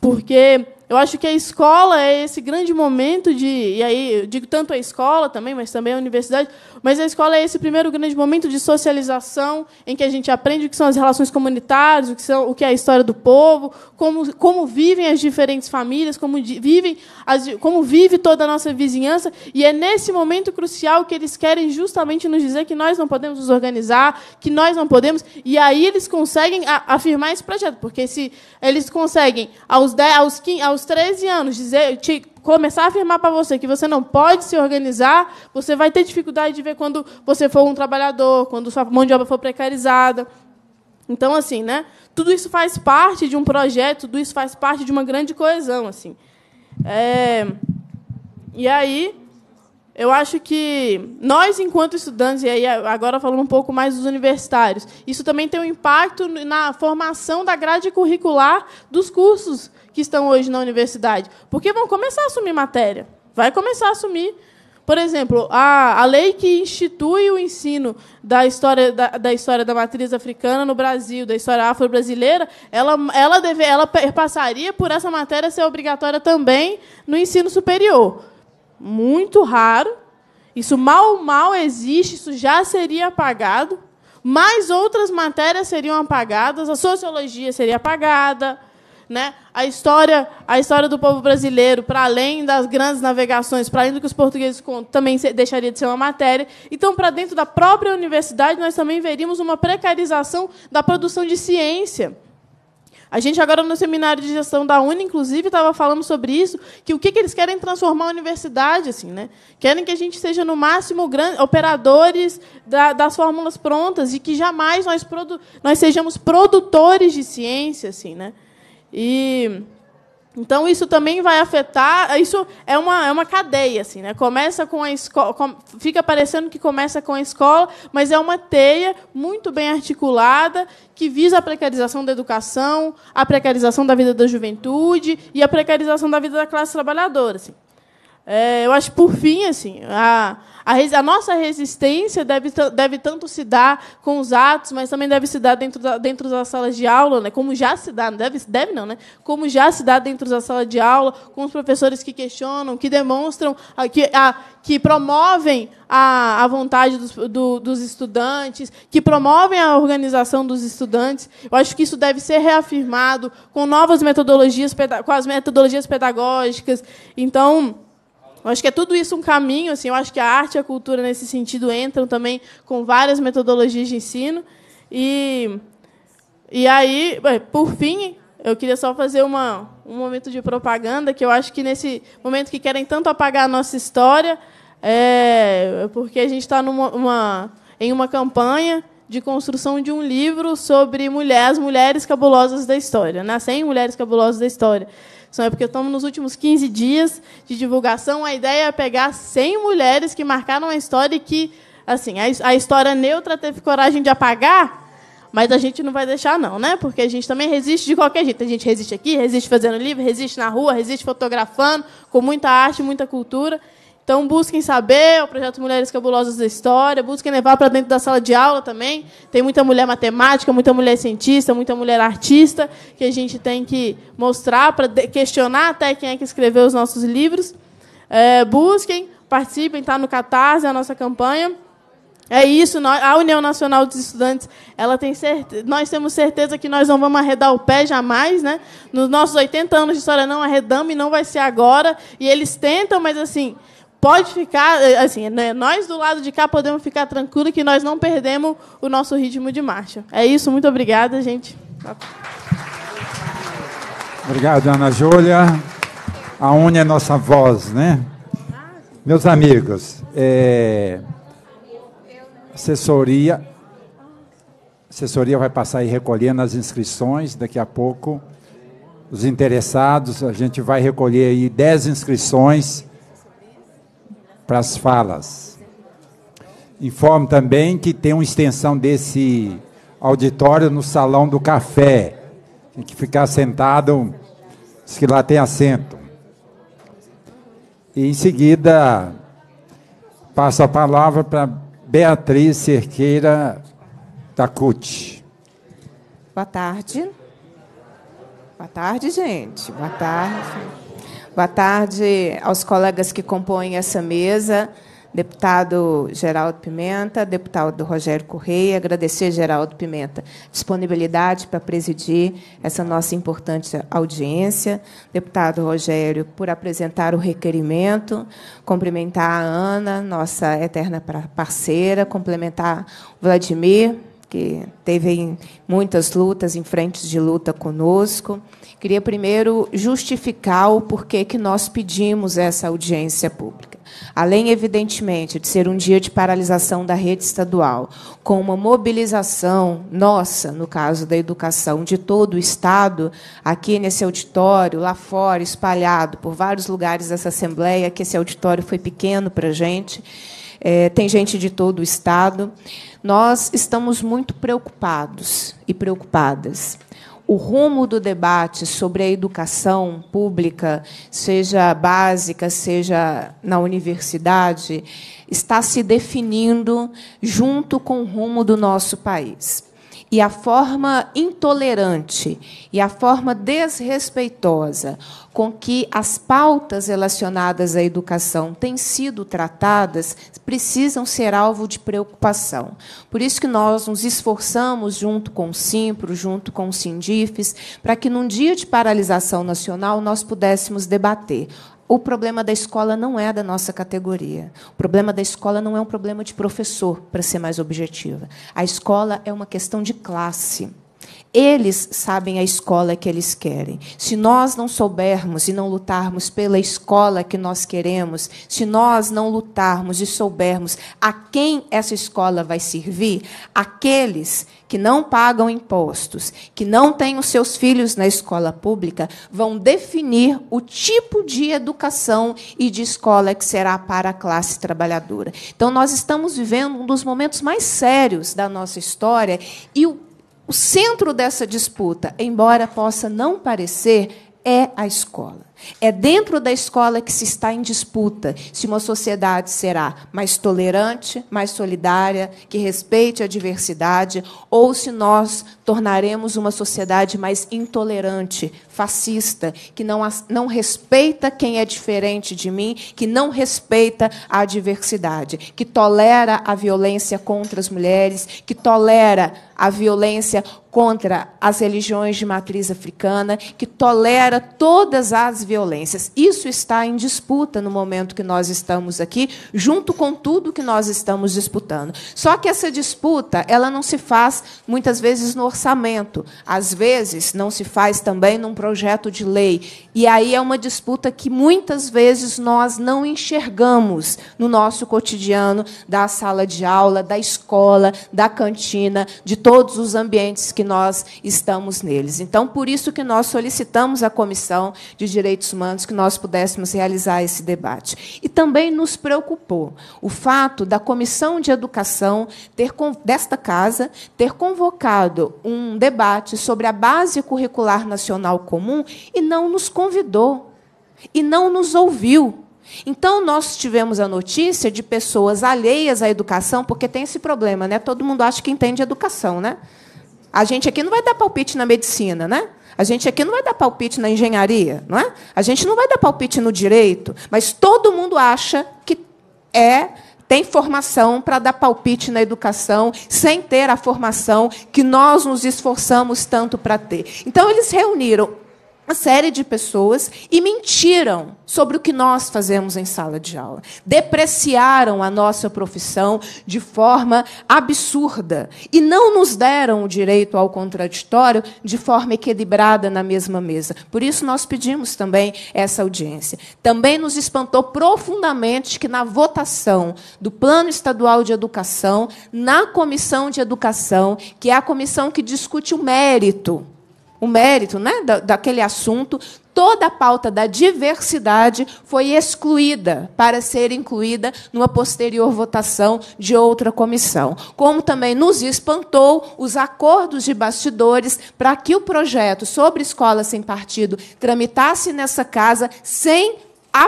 S6: Porque eu acho que a escola é esse grande momento de. E aí, eu digo tanto a escola também, mas também a universidade. Mas a escola é esse primeiro grande momento de socialização, em que a gente aprende o que são as relações comunitárias, o que, são, o que é a história do povo, como, como vivem as diferentes famílias, como vivem as, como vive toda a nossa vizinhança. E é nesse momento crucial que eles querem justamente nos dizer que nós não podemos nos organizar, que nós não podemos. E aí eles conseguem afirmar esse projeto, porque se eles conseguem, aos, 10, aos, 15, aos aos 13 anos dizer, te, começar a afirmar para você que você não pode se organizar, você vai ter dificuldade de ver quando você for um trabalhador, quando sua mão de obra for precarizada. Então, assim, né? Tudo isso faz parte de um projeto, tudo isso faz parte de uma grande coesão, assim. É... E aí, eu acho que nós, enquanto estudantes, e aí agora falando um pouco mais dos universitários, isso também tem um impacto na formação da grade curricular dos cursos que estão hoje na universidade? Porque vão começar a assumir matéria. Vai começar a assumir. Por exemplo, a, a lei que institui o ensino da história da, da história da matriz africana no Brasil, da história afro-brasileira, ela, ela, deve, ela passaria por essa matéria ser obrigatória também no ensino superior. Muito raro. Isso mal, mal existe, isso já seria apagado. Mais outras matérias seriam apagadas, a sociologia seria apagada, né? A história, a história do povo brasileiro, para além das grandes navegações, para além do que os portugueses contam, também deixaria de ser uma matéria. Então, para dentro da própria universidade, nós também veríamos uma precarização da produção de ciência. A gente agora no seminário de gestão da Uni, inclusive, estava falando sobre isso, que o que, que eles querem transformar a universidade, assim, né? Querem que a gente seja no máximo operadores das fórmulas prontas e que jamais nós, nós sejamos produtores de ciência, assim, né? E então isso também vai afetar, isso é uma, é uma cadeia assim, né? Começa com a escola, com, fica parecendo que começa com a escola, mas é uma teia muito bem articulada que visa a precarização da educação, a precarização da vida da juventude e a precarização da vida da classe trabalhadora, assim. É, eu acho por fim assim, a a, a, nossa resistência deve, deve tanto se dar com os atos, mas também deve se dar dentro, da, dentro das salas de aula, né? como já se dá, deve, deve não, né? como já se dá dentro da sala de aula, com os professores que questionam, que demonstram, ah, que, a, ah, que promovem a, a vontade dos, do, dos estudantes, que promovem a organização dos estudantes. Eu acho que isso deve ser reafirmado com novas metodologias, com as metodologias pedagógicas. Então, eu acho que é tudo isso um caminho. Assim, eu acho que a arte e a cultura, nesse sentido, entram também com várias metodologias de ensino. E, e aí, por fim, eu queria só fazer uma, um momento de propaganda, que eu acho que nesse momento que querem tanto apagar a nossa história, é, é porque a gente está numa, uma, em uma campanha de construção de um livro sobre mulheres, mulheres cabulosas da história, né? 100 mulheres cabulosas da história. Só é porque estamos nos últimos 15 dias de divulgação. A ideia é pegar 100 mulheres que marcaram a história e que, assim, a história neutra teve coragem de apagar, mas a gente não vai deixar, não, né? Porque a gente também resiste de qualquer jeito. A gente resiste aqui, resiste fazendo livro, resiste na rua, resiste fotografando, com muita arte, muita cultura. Então, busquem saber é o projeto Mulheres Cabulosas da História, busquem levar para dentro da sala de aula também. Tem muita mulher matemática, muita mulher cientista, muita mulher artista, que a gente tem que mostrar, para questionar até quem é que escreveu os nossos livros. É, busquem, participem, está no Catarse, é a nossa campanha. É isso, a União Nacional dos Estudantes, ela tem certeza, nós temos certeza que nós não vamos arredar o pé jamais, né? Nos nossos 80 anos de história não arredamos e não vai ser agora. E eles tentam, mas assim, pode ficar, eh, assim, né, nós do lado de cá podemos ficar tranquilos que nós não perdemos o nosso ritmo de marcha. É isso, muito obrigada, gente.
S3: Obrigado, Ana Júlia. A UNE é nossa voz, né? Meus amigos, é... assessoria, assessoria vai passar aí recolhendo as inscrições daqui a pouco. Os interessados, a gente vai recolher aí 10 inscrições para as falas. Informo também que tem uma extensão desse auditório no Salão do Café. Tem que ficar sentado, diz que lá tem assento. E em seguida, passo a palavra para Beatriz Cerqueira da CUT.
S7: Boa tarde. Boa tarde, gente. Boa tarde. Boa tarde aos colegas que compõem essa mesa, deputado Geraldo Pimenta, deputado Rogério Correia. Agradecer, Geraldo Pimenta, disponibilidade para presidir essa nossa importante audiência. Deputado Rogério, por apresentar o requerimento. Cumprimentar a Ana, nossa eterna parceira. Complementar o Vladimir, que teve muitas lutas, em frentes de luta conosco. Queria primeiro justificar o porquê que nós pedimos essa audiência pública. Além, evidentemente, de ser um dia de paralisação da rede estadual, com uma mobilização nossa, no caso da educação, de todo o Estado, aqui nesse auditório, lá fora, espalhado por vários lugares dessa Assembleia, que esse auditório foi pequeno para a gente, é, tem gente de todo o Estado nós estamos muito preocupados e preocupadas. O rumo do debate sobre a educação pública, seja básica, seja na universidade, está se definindo junto com o rumo do nosso país e a forma intolerante e a forma desrespeitosa com que as pautas relacionadas à educação têm sido tratadas precisam ser alvo de preocupação. Por isso que nós nos esforçamos junto com o Simpro, junto com o Sindifes, para que num dia de paralisação nacional nós pudéssemos debater o problema da escola não é da nossa categoria. O problema da escola não é um problema de professor, para ser mais objetiva. A escola é uma questão de classe. Eles sabem a escola que eles querem. Se nós não soubermos e não lutarmos pela escola que nós queremos, se nós não lutarmos e soubermos a quem essa escola vai servir, aqueles que não pagam impostos, que não têm os seus filhos na escola pública, vão definir o tipo de educação e de escola que será para a classe trabalhadora. Então, nós estamos vivendo um dos momentos mais sérios da nossa história e o o centro dessa disputa, embora possa não parecer, é a escola. É dentro da escola que se está em disputa se uma sociedade será mais tolerante, mais solidária, que respeite a diversidade, ou se nós tornaremos uma sociedade mais intolerante, fascista, que não, não respeita quem é diferente de mim, que não respeita a diversidade, que tolera a violência contra as mulheres, que tolera a violência contra as religiões de matriz africana, que tolera todas as violências. Isso está em disputa no momento que nós estamos aqui, junto com tudo que nós estamos disputando. Só que essa disputa, ela não se faz muitas vezes no orçamento, às vezes não se faz também num projeto de lei. E aí é uma disputa que muitas vezes nós não enxergamos no nosso cotidiano da sala de aula, da escola, da cantina, de todos os ambientes que nós estamos neles. Então, por isso que nós solicitamos à Comissão de Direitos Humanos que nós pudéssemos realizar esse debate. E também nos preocupou o fato da Comissão de Educação ter desta casa ter convocado um debate sobre a base curricular nacional comum e não nos convidou e não nos ouviu. Então, nós tivemos a notícia de pessoas alheias à educação, porque tem esse problema, né? Todo mundo acha que entende educação, né? A gente aqui não vai dar palpite na medicina, né? A gente aqui não vai dar palpite na engenharia, não é? A gente não vai dar palpite no direito, mas todo mundo acha que é tem formação para dar palpite na educação, sem ter a formação que nós nos esforçamos tanto para ter. Então eles reuniram uma série de pessoas e mentiram sobre o que nós fazemos em sala de aula. Depreciaram a nossa profissão de forma absurda e não nos deram o direito ao contraditório de forma equilibrada na mesma mesa. Por isso nós pedimos também essa audiência. Também nos espantou profundamente que na votação do Plano Estadual de Educação, na Comissão de Educação, que é a comissão que discute o mérito o mérito né, da, daquele assunto, toda a pauta da diversidade foi excluída para ser incluída numa posterior votação de outra comissão. Como também nos espantou os acordos de bastidores para que o projeto sobre escola sem partido tramitasse nessa casa sem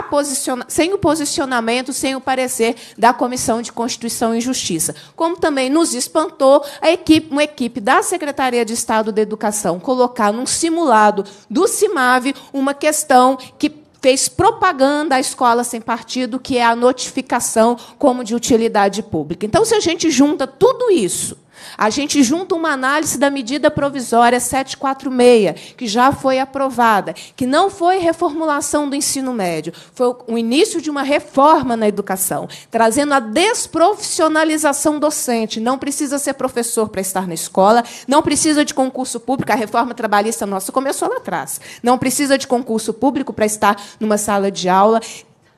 S7: posiciona... sem o posicionamento, sem o parecer da Comissão de Constituição e Justiça. Como também nos espantou a equipe, uma equipe da Secretaria de Estado da Educação colocar num simulado do CIMAV uma questão que fez propaganda à escola sem partido, que é a notificação como de utilidade pública. Então, se a gente junta tudo isso a gente junta uma análise da medida provisória 746, que já foi aprovada, que não foi reformulação do ensino médio, foi o início de uma reforma na educação, trazendo a desprofissionalização docente. Não precisa ser professor para estar na escola, não precisa de concurso público, a reforma trabalhista nossa começou lá atrás. Não precisa de concurso público para estar numa sala de aula.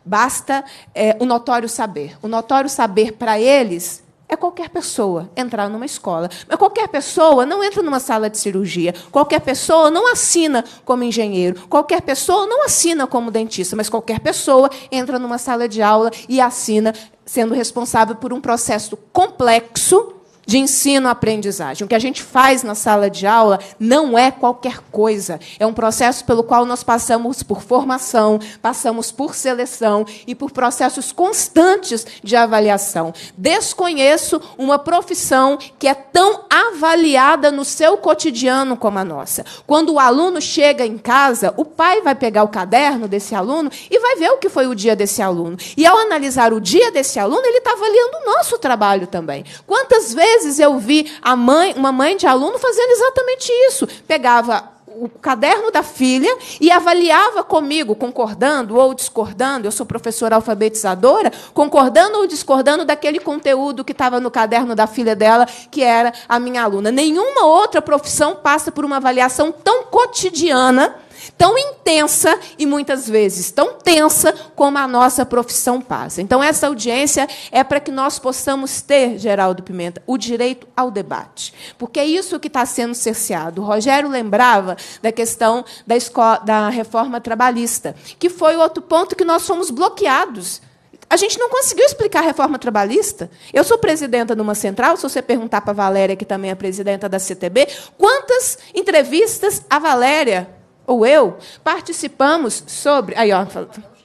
S7: Basta é, o notório saber. O notório saber, para eles, é qualquer pessoa entrar numa escola. Mas qualquer pessoa não entra numa sala de cirurgia, qualquer pessoa não assina como engenheiro, qualquer pessoa não assina como dentista, mas qualquer pessoa entra numa sala de aula e assina, sendo responsável por um processo complexo de ensino-aprendizagem. O que a gente faz na sala de aula não é qualquer coisa. É um processo pelo qual nós passamos por formação, passamos por seleção e por processos constantes de avaliação. Desconheço uma profissão que é tão avaliada no seu cotidiano como a nossa. Quando o aluno chega em casa, o pai vai pegar o caderno desse aluno e vai ver o que foi o dia desse aluno. E ao analisar o dia desse aluno, ele está avaliando o nosso trabalho também. Quantas vezes vezes eu vi a mãe, uma mãe de aluno fazendo exatamente isso. Pegava o caderno da filha e avaliava comigo, concordando ou discordando, eu sou professora alfabetizadora, concordando ou discordando daquele conteúdo que estava no caderno da filha dela, que era a minha aluna. Nenhuma outra profissão passa por uma avaliação tão cotidiana tão intensa e muitas vezes tão tensa como a nossa profissão passa. Então, essa audiência é para que nós possamos ter, Geraldo Pimenta, o direito ao debate, porque é isso que está sendo cerceado. O Rogério lembrava da questão da, escola, da reforma trabalhista, que foi outro ponto que nós fomos bloqueados. A gente não conseguiu explicar a reforma trabalhista. Eu sou presidenta de uma central, se você perguntar para a Valéria, que também é presidenta da CTB, quantas entrevistas a Valéria ou eu, participamos sobre. Aí, ó,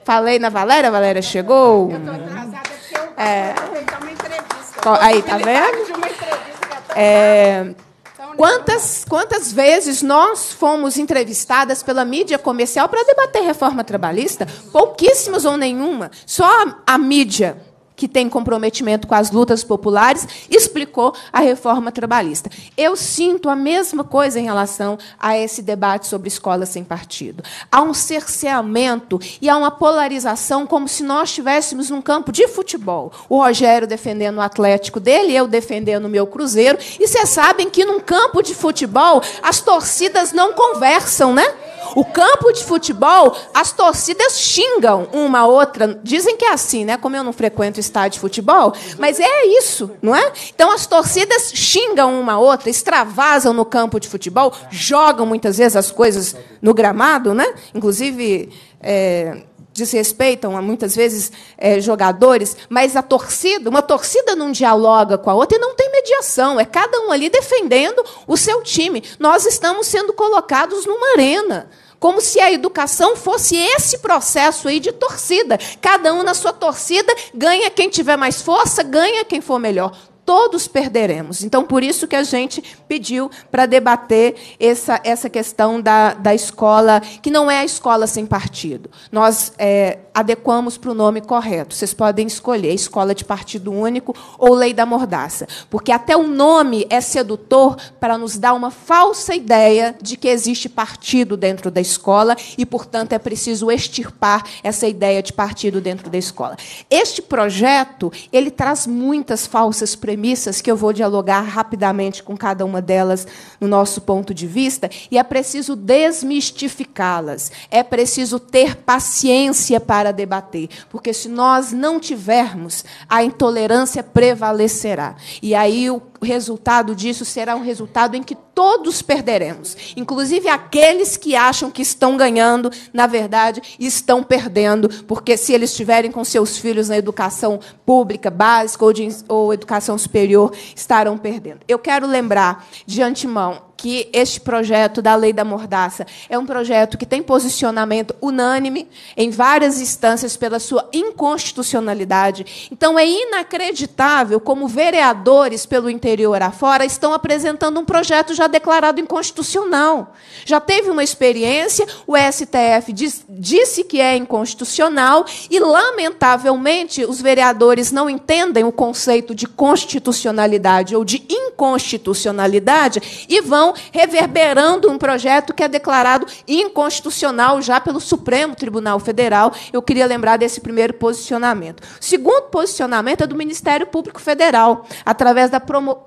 S7: falei na Valéria, a Valéria chegou. Eu estou atrasada porque eu é... uma entrevista. aí, tá vendo? é... Então, né? quantas, quantas vezes nós fomos entrevistadas pela mídia comercial para debater reforma trabalhista? Pouquíssimas ou nenhuma. Só a mídia que tem comprometimento com as lutas populares, explicou a reforma trabalhista. Eu sinto a mesma coisa em relação a esse debate sobre escola sem partido. Há um cerceamento e há uma polarização como se nós estivéssemos num campo de futebol. O Rogério defendendo o Atlético dele, eu defendendo o meu Cruzeiro. E vocês sabem que num campo de futebol as torcidas não conversam, né? O campo de futebol, as torcidas xingam uma a outra. Dizem que é assim, né? Como eu não frequento estádio de futebol, mas é isso, não é? Então as torcidas xingam uma a outra, extravasam no campo de futebol, jogam muitas vezes as coisas no gramado, né? Inclusive. É desrespeitam muitas vezes é, jogadores, mas a torcida, uma torcida não dialoga com a outra e não tem mediação. É cada um ali defendendo o seu time. Nós estamos sendo colocados numa arena. Como se a educação fosse esse processo aí de torcida. Cada um na sua torcida ganha quem tiver mais força, ganha quem for melhor todos perderemos. Então, por isso que a gente pediu para debater essa, essa questão da, da escola, que não é a escola sem partido. Nós é, adequamos para o nome correto. Vocês podem escolher escola de partido único ou lei da mordaça, porque até o nome é sedutor para nos dar uma falsa ideia de que existe partido dentro da escola e, portanto, é preciso extirpar essa ideia de partido dentro da escola. Este projeto ele traz muitas falsas premissas que eu vou dialogar rapidamente com cada uma delas no nosso ponto de vista, e é preciso desmistificá-las, é preciso ter paciência para debater, porque se nós não tivermos, a intolerância prevalecerá. E aí o resultado disso será um resultado em que todos perderemos. Inclusive aqueles que acham que estão ganhando, na verdade, estão perdendo, porque se eles estiverem com seus filhos na educação pública, básica ou, de, ou educação superior, estarão perdendo. Eu quero lembrar de antemão que este projeto da Lei da Mordaça é um projeto que tem posicionamento unânime em várias instâncias pela sua inconstitucionalidade. Então, é inacreditável como vereadores pelo interior afora estão apresentando um projeto já declarado inconstitucional. Já teve uma experiência, o STF diz, disse que é inconstitucional e, lamentavelmente, os vereadores não entendem o conceito de constitucionalidade ou de inconstitucionalidade e vão reverberando um projeto que é declarado inconstitucional já pelo Supremo Tribunal Federal. Eu queria lembrar desse primeiro posicionamento. O segundo posicionamento é do Ministério Público Federal, através da,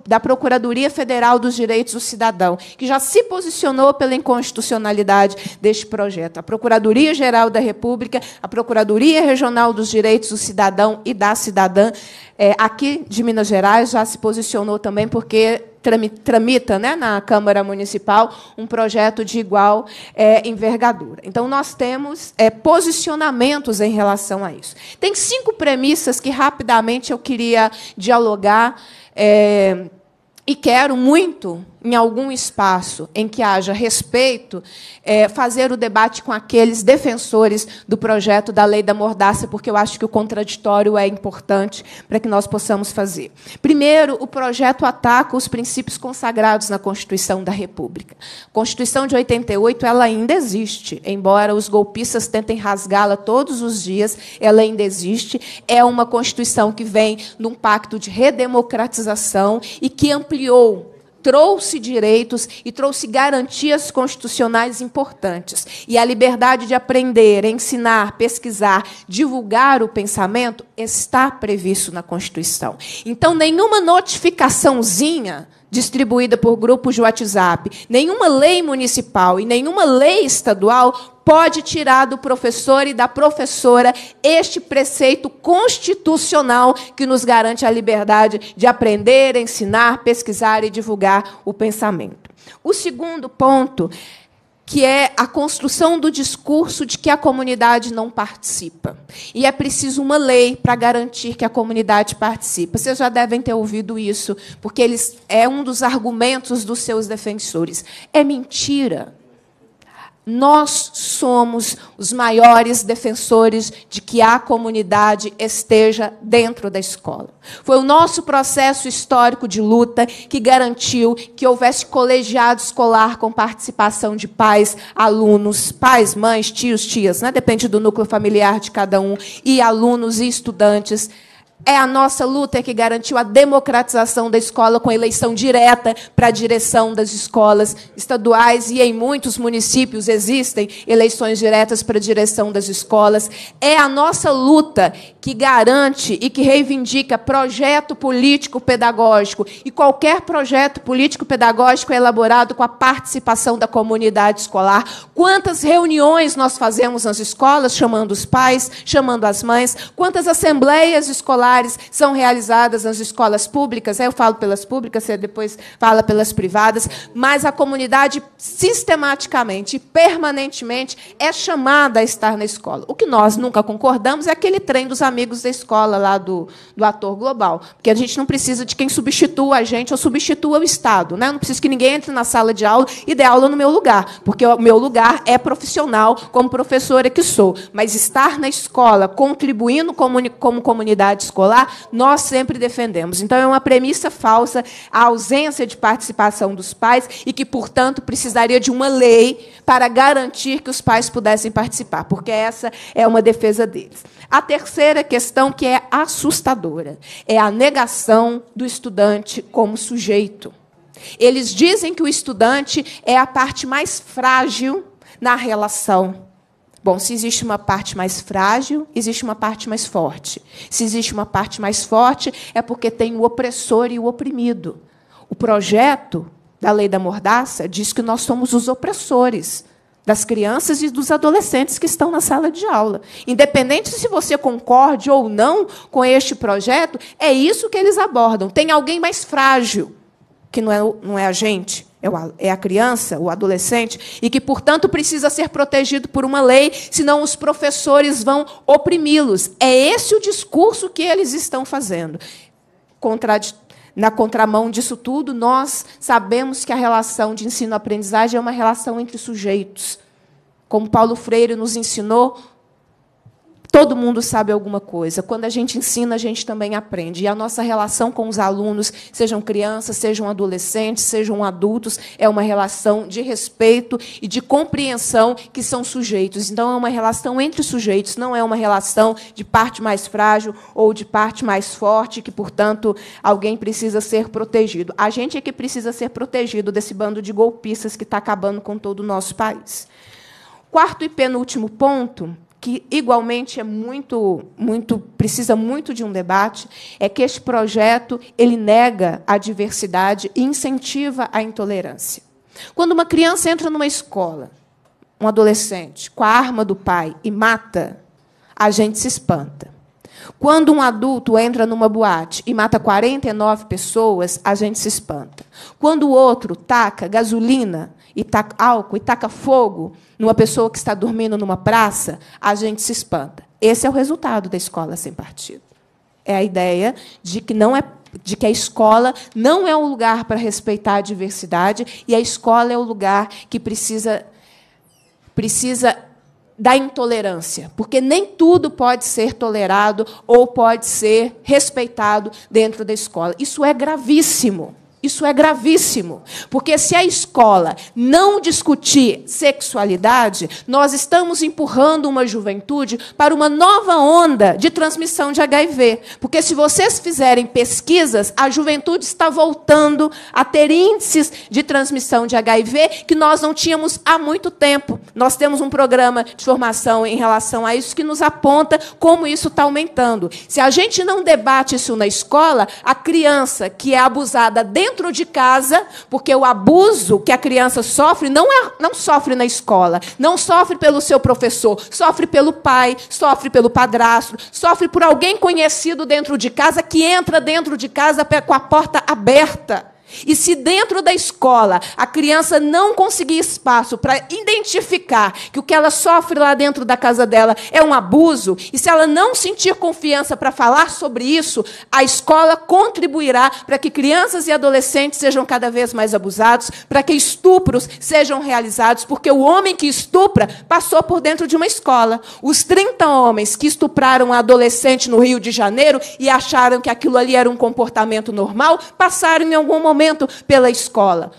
S7: da Procuradoria Federal dos Direitos do Cidadão, que já se posicionou pela inconstitucionalidade deste projeto. A Procuradoria Geral da República, a Procuradoria Regional dos Direitos do Cidadão e da Cidadã, é, aqui de Minas Gerais, já se posicionou também, porque tramita né, na Câmara Municipal um projeto de igual é, envergadura. Então, nós temos é, posicionamentos em relação a isso. Tem cinco premissas que rapidamente eu queria dialogar é, e quero muito em algum espaço em que haja respeito, é, fazer o debate com aqueles defensores do projeto da lei da mordaça, porque eu acho que o contraditório é importante para que nós possamos fazer. Primeiro, o projeto ataca os princípios consagrados na Constituição da República. A Constituição de 88 ela ainda existe, embora os golpistas tentem rasgá-la todos os dias, ela ainda existe. É uma Constituição que vem de um pacto de redemocratização e que ampliou trouxe direitos e trouxe garantias constitucionais importantes. E a liberdade de aprender, ensinar, pesquisar, divulgar o pensamento está previsto na Constituição. Então, nenhuma notificaçãozinha distribuída por grupos de WhatsApp. Nenhuma lei municipal e nenhuma lei estadual pode tirar do professor e da professora este preceito constitucional que nos garante a liberdade de aprender, ensinar, pesquisar e divulgar o pensamento. O segundo ponto que é a construção do discurso de que a comunidade não participa. E é preciso uma lei para garantir que a comunidade participa. Vocês já devem ter ouvido isso, porque eles é um dos argumentos dos seus defensores. É mentira. Nós somos os maiores defensores de que a comunidade esteja dentro da escola. Foi o nosso processo histórico de luta que garantiu que houvesse colegiado escolar com participação de pais, alunos, pais, mães, tios, tias, né? depende do núcleo familiar de cada um, e alunos e estudantes é a nossa luta que garantiu a democratização da escola com eleição direta para a direção das escolas estaduais e em muitos municípios existem eleições diretas para a direção das escolas. É a nossa luta que garante e que reivindica projeto político pedagógico. E qualquer projeto político pedagógico é elaborado com a participação da comunidade escolar. Quantas reuniões nós fazemos nas escolas, chamando os pais, chamando as mães? Quantas assembleias escolares são realizadas nas escolas públicas? É, eu falo pelas públicas, você é, depois fala pelas privadas. Mas a comunidade sistematicamente e permanentemente é chamada a estar na escola. O que nós nunca concordamos é aquele trem dos amigos amigos da escola lá do, do ator global. Porque a gente não precisa de quem substitua a gente ou substitua o Estado. Né? Eu não preciso que ninguém entre na sala de aula e dê aula no meu lugar, porque o meu lugar é profissional, como professora que sou. Mas estar na escola, contribuindo como, como comunidade escolar, nós sempre defendemos. Então, é uma premissa falsa a ausência de participação dos pais e que, portanto, precisaria de uma lei para garantir que os pais pudessem participar, porque essa é uma defesa deles. A terceira questão, que é assustadora, é a negação do estudante como sujeito. Eles dizem que o estudante é a parte mais frágil na relação. Bom, se existe uma parte mais frágil, existe uma parte mais forte. Se existe uma parte mais forte, é porque tem o opressor e o oprimido. O projeto da lei da mordaça diz que nós somos os opressores, das crianças e dos adolescentes que estão na sala de aula. Independente se você concorde ou não com este projeto, é isso que eles abordam. Tem alguém mais frágil, que não é, não é a gente, é, é a criança, o adolescente, e que, portanto, precisa ser protegido por uma lei, senão os professores vão oprimi-los. É esse o discurso que eles estão fazendo. Contraditório na contramão disso tudo, nós sabemos que a relação de ensino-aprendizagem é uma relação entre sujeitos. Como Paulo Freire nos ensinou, Todo mundo sabe alguma coisa. Quando a gente ensina, a gente também aprende. E a nossa relação com os alunos, sejam crianças, sejam adolescentes, sejam adultos, é uma relação de respeito e de compreensão que são sujeitos. Então, é uma relação entre sujeitos, não é uma relação de parte mais frágil ou de parte mais forte, que, portanto, alguém precisa ser protegido. A gente é que precisa ser protegido desse bando de golpistas que está acabando com todo o nosso país. Quarto e penúltimo ponto que igualmente é muito, muito precisa muito de um debate, é que este projeto ele nega a diversidade e incentiva a intolerância. Quando uma criança entra numa escola, um adolescente, com a arma do pai e mata, a gente se espanta. Quando um adulto entra numa boate e mata 49 pessoas, a gente se espanta. Quando o outro taca gasolina e taca álcool e taca fogo numa pessoa que está dormindo numa praça, a gente se espanta. Esse é o resultado da escola sem partido. É a ideia de que não é de que a escola não é um lugar para respeitar a diversidade e a escola é o lugar que precisa precisa da intolerância, porque nem tudo pode ser tolerado ou pode ser respeitado dentro da escola. Isso é gravíssimo. Isso é gravíssimo, porque se a escola não discutir sexualidade, nós estamos empurrando uma juventude para uma nova onda de transmissão de HIV. Porque se vocês fizerem pesquisas, a juventude está voltando a ter índices de transmissão de HIV que nós não tínhamos há muito tempo. Nós temos um programa de formação em relação a isso que nos aponta como isso está aumentando. Se a gente não debate isso na escola, a criança que é abusada dentro dentro de casa, porque o abuso que a criança sofre não, é, não sofre na escola, não sofre pelo seu professor, sofre pelo pai, sofre pelo padrasto, sofre por alguém conhecido dentro de casa que entra dentro de casa com a porta aberta e se dentro da escola a criança não conseguir espaço para identificar que o que ela sofre lá dentro da casa dela é um abuso, e se ela não sentir confiança para falar sobre isso, a escola contribuirá para que crianças e adolescentes sejam cada vez mais abusados, para que estupros sejam realizados, porque o homem que estupra passou por dentro de uma escola. Os 30 homens que estupraram a adolescente no Rio de Janeiro e acharam que aquilo ali era um comportamento normal, passaram em algum momento momento pela escola.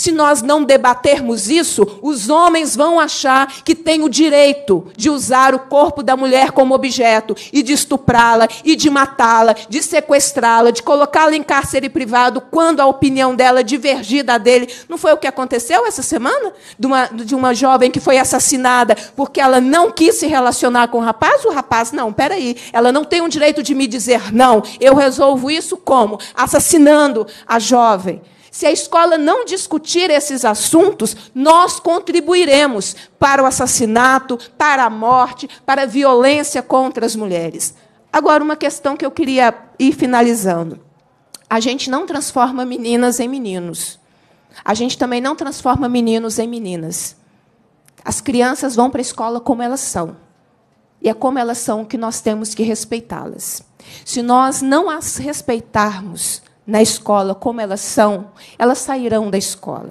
S7: Se nós não debatermos isso, os homens vão achar que têm o direito de usar o corpo da mulher como objeto e de estuprá-la, e de matá-la, de sequestrá-la, de colocá-la em cárcere privado quando a opinião dela divergir da dele. Não foi o que aconteceu essa semana? De uma, de uma jovem que foi assassinada porque ela não quis se relacionar com o rapaz? O rapaz, não, peraí. Ela não tem o direito de me dizer não. Eu resolvo isso como? Assassinando a jovem. Se a escola não discutir esses assuntos, nós contribuiremos para o assassinato, para a morte, para a violência contra as mulheres. Agora, uma questão que eu queria ir finalizando. A gente não transforma meninas em meninos. A gente também não transforma meninos em meninas. As crianças vão para a escola como elas são. E é como elas são que nós temos que respeitá-las. Se nós não as respeitarmos, na escola como elas são, elas sairão da escola.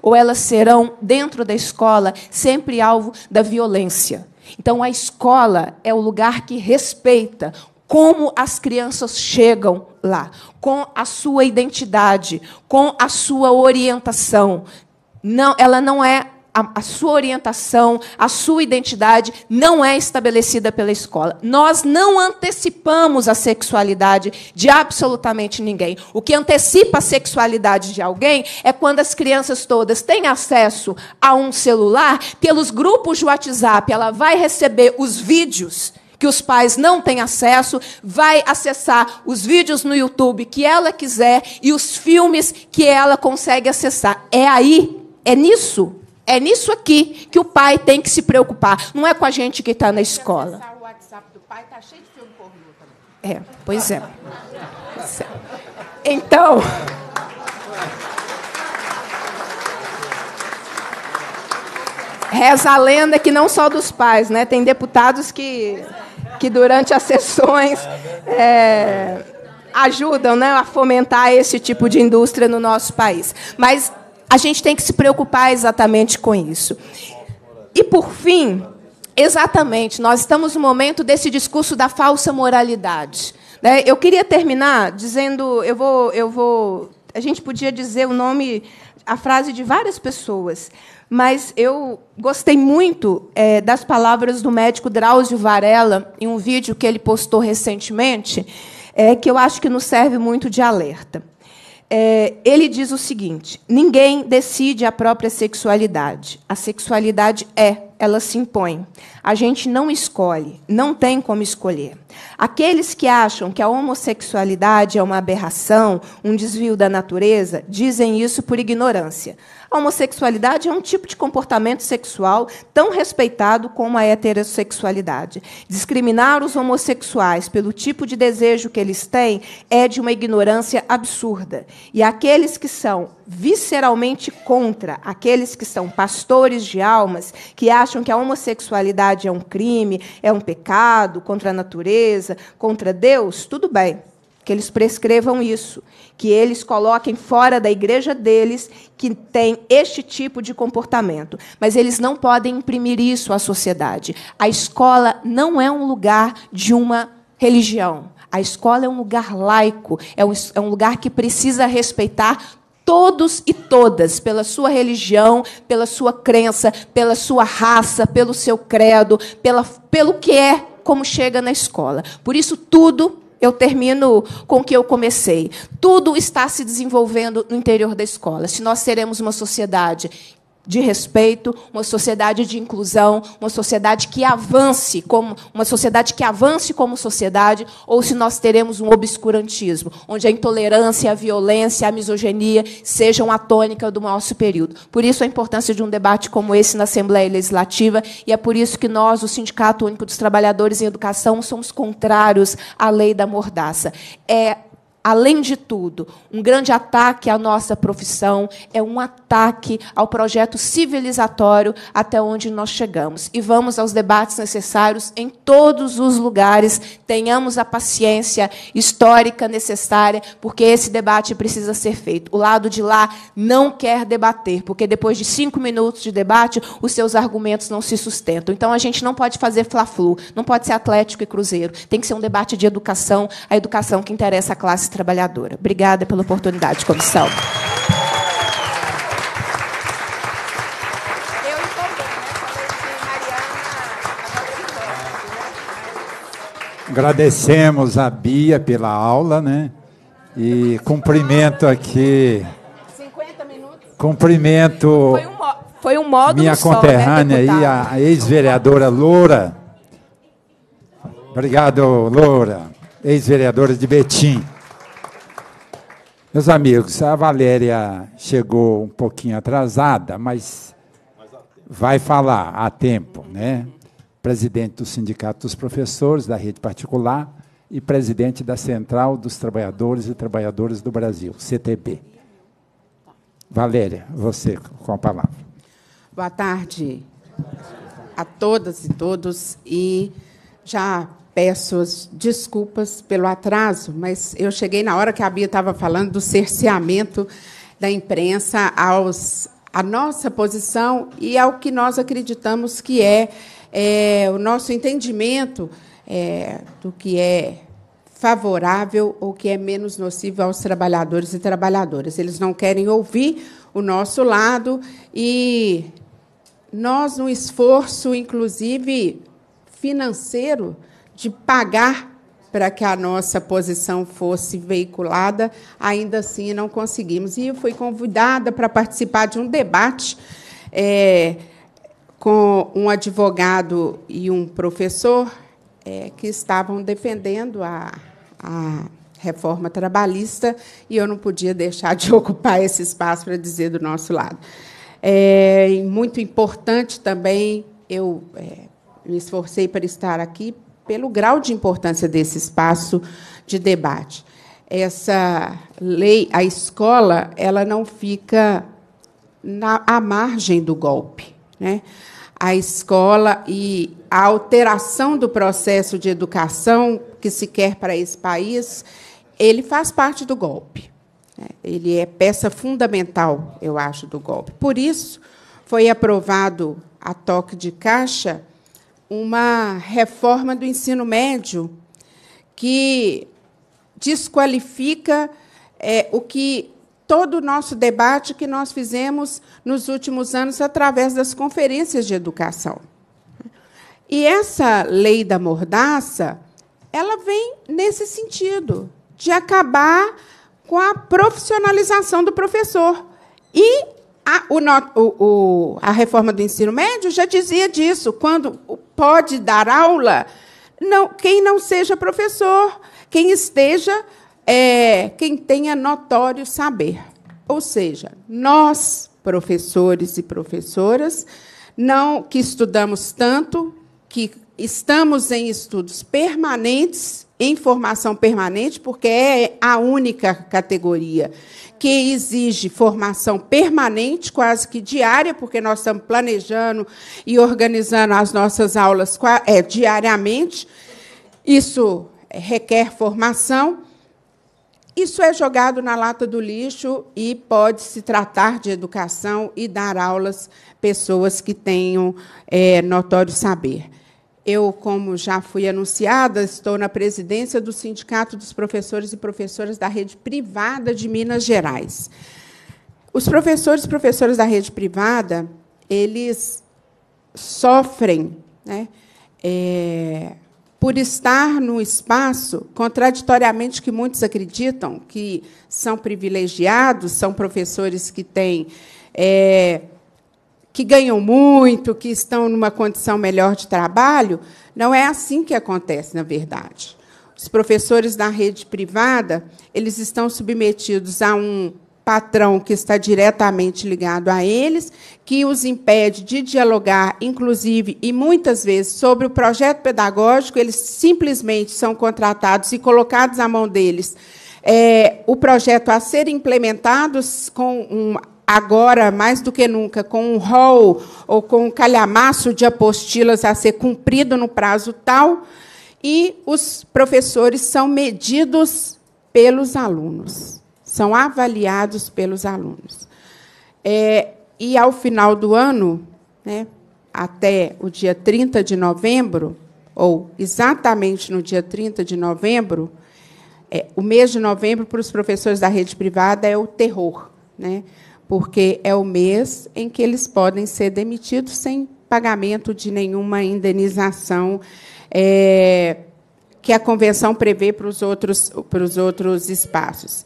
S7: Ou elas serão, dentro da escola, sempre alvo da violência. Então, a escola é o lugar que respeita como as crianças chegam lá, com a sua identidade, com a sua orientação. Não, ela não é a, a, sua orientação, a sua identidade não é estabelecida pela escola. Nós não antecipamos a sexualidade de absolutamente ninguém. O que antecipa a sexualidade de alguém é quando as crianças todas têm acesso a um celular, pelos grupos de WhatsApp, ela vai receber os vídeos que os pais não têm acesso, vai acessar os vídeos no YouTube que ela quiser e os filmes que ela consegue acessar. É aí, é nisso é nisso aqui que o pai tem que se preocupar. Não é com a gente que está na escola. O WhatsApp do pai está cheio de filme pornô É, pois é. Pois é. Então. Reza a lenda que não só dos pais, né? Tem deputados que, que durante as sessões é, ajudam né, a fomentar esse tipo de indústria no nosso país. Mas a gente tem que se preocupar exatamente com isso. E, por fim, exatamente, nós estamos no momento desse discurso da falsa moralidade. Né? Eu queria terminar dizendo, eu vou, eu vou, a gente podia dizer o nome, a frase de várias pessoas, mas eu gostei muito é, das palavras do médico Drauzio Varela em um vídeo que ele postou recentemente, é, que eu acho que nos serve muito de alerta é, ele diz o seguinte: ninguém decide a própria sexualidade. A sexualidade é, ela se impõe. A gente não escolhe, não tem como escolher. Aqueles que acham que a homossexualidade é uma aberração, um desvio da natureza, dizem isso por ignorância. A homossexualidade é um tipo de comportamento sexual tão respeitado como a heterossexualidade. Discriminar os homossexuais pelo tipo de desejo que eles têm é de uma ignorância absurda. E aqueles que são visceralmente contra, aqueles que são pastores de almas, que acham que a homossexualidade é um crime, é um pecado contra a natureza, contra Deus, tudo bem que eles prescrevam isso, que eles coloquem fora da igreja deles que tem este tipo de comportamento. Mas eles não podem imprimir isso à sociedade. A escola não é um lugar de uma religião. A escola é um lugar laico, é um, é um lugar que precisa respeitar todos e todas, pela sua religião, pela sua crença, pela sua raça, pelo seu credo, pela, pelo que é como chega na escola. Por isso, tudo eu termino com o que eu comecei. Tudo está se desenvolvendo no interior da escola. Se nós seremos uma sociedade de respeito, uma sociedade de inclusão, uma sociedade que avance como uma sociedade que avance como sociedade, ou se nós teremos um obscurantismo, onde a intolerância, a violência, a misoginia sejam a tônica do nosso período. Por isso a importância de um debate como esse na Assembleia Legislativa e é por isso que nós, o Sindicato Único dos Trabalhadores em Educação, somos contrários à lei da mordaça. É Além de tudo, um grande ataque à nossa profissão é um ataque ao projeto civilizatório até onde nós chegamos. E vamos aos debates necessários em todos os lugares. Tenhamos a paciência histórica necessária, porque esse debate precisa ser feito. O lado de lá não quer debater, porque depois de cinco minutos de debate, os seus argumentos não se sustentam. Então a gente não pode fazer fla-flu, não pode ser Atlético e Cruzeiro. Tem que ser um debate de educação, a educação que interessa à classe classe trabalhadora. Obrigada pela oportunidade, comissão. Né?
S3: É Agradecemos a Bia pela aula, né? E cumprimento aqui. 50 minutos. Cumprimento. Foi um,
S7: foi um Minha conterrânea só, né, aí,
S3: a ex-vereadora Loura. Obrigado, Loura. Ex-vereadora de Betim. Meus amigos, a Valéria chegou um pouquinho atrasada, mas vai falar a tempo, né? Presidente do Sindicato dos Professores da Rede Particular e presidente da Central dos Trabalhadores e Trabalhadoras do Brasil, CTB. Valéria, você com a palavra.
S8: Boa tarde a todas e todos e já Peço desculpas pelo atraso, mas eu cheguei na hora que a Bia estava falando do cerceamento da imprensa aos, à nossa posição e ao que nós acreditamos que é, é o nosso entendimento é, do que é favorável ou que é menos nocivo aos trabalhadores e trabalhadoras. Eles não querem ouvir o nosso lado e nós, no esforço, inclusive financeiro, de pagar para que a nossa posição fosse veiculada, ainda assim não conseguimos. E eu fui convidada para participar de um debate é, com um advogado e um professor é, que estavam defendendo a, a reforma trabalhista e eu não podia deixar de ocupar esse espaço para dizer do nosso lado. É muito importante também, eu é, me esforcei para estar aqui pelo grau de importância desse espaço de debate. Essa lei, a escola, ela não fica na, à margem do golpe. Né? A escola e a alteração do processo de educação que se quer para esse país, ele faz parte do golpe. Né? Ele é peça fundamental, eu acho, do golpe. Por isso, foi aprovado a toque de caixa uma reforma do ensino médio que desqualifica é, o que todo o nosso debate que nós fizemos nos últimos anos através das conferências de educação. E essa lei da mordaça, ela vem nesse sentido, de acabar com a profissionalização do professor e a, o, o, a reforma do ensino médio já dizia disso, quando pode dar aula, não, quem não seja professor, quem esteja, é, quem tenha notório saber. Ou seja, nós, professores e professoras, não que estudamos tanto, que estamos em estudos permanentes, em formação permanente, porque é a única categoria que exige formação permanente, quase que diária, porque nós estamos planejando e organizando as nossas aulas é, diariamente. Isso requer formação. Isso é jogado na lata do lixo e pode se tratar de educação e dar aulas pessoas que tenham é, notório saber. Eu, como já fui anunciada, estou na presidência do Sindicato dos Professores e Professoras da Rede Privada de Minas Gerais. Os professores e professoras da rede privada, eles sofrem né, é, por estar num espaço, contraditoriamente que muitos acreditam, que são privilegiados, são professores que têm é, que ganham muito, que estão numa condição melhor de trabalho. Não é assim que acontece, na verdade. Os professores da rede privada, eles estão submetidos a um patrão que está diretamente ligado a eles, que os impede de dialogar, inclusive e muitas vezes, sobre o projeto pedagógico, eles simplesmente são contratados e colocados à mão deles. É, o projeto a ser implementado com um agora mais do que nunca, com um rol ou com um calhamaço de apostilas a ser cumprido no prazo tal, e os professores são medidos pelos alunos, são avaliados pelos alunos. É, e ao final do ano, né, até o dia 30 de novembro, ou exatamente no dia 30 de novembro, é, o mês de novembro para os professores da rede privada é o terror. Né? porque é o mês em que eles podem ser demitidos sem pagamento de nenhuma indenização é, que a convenção prevê para os outros, para os outros espaços.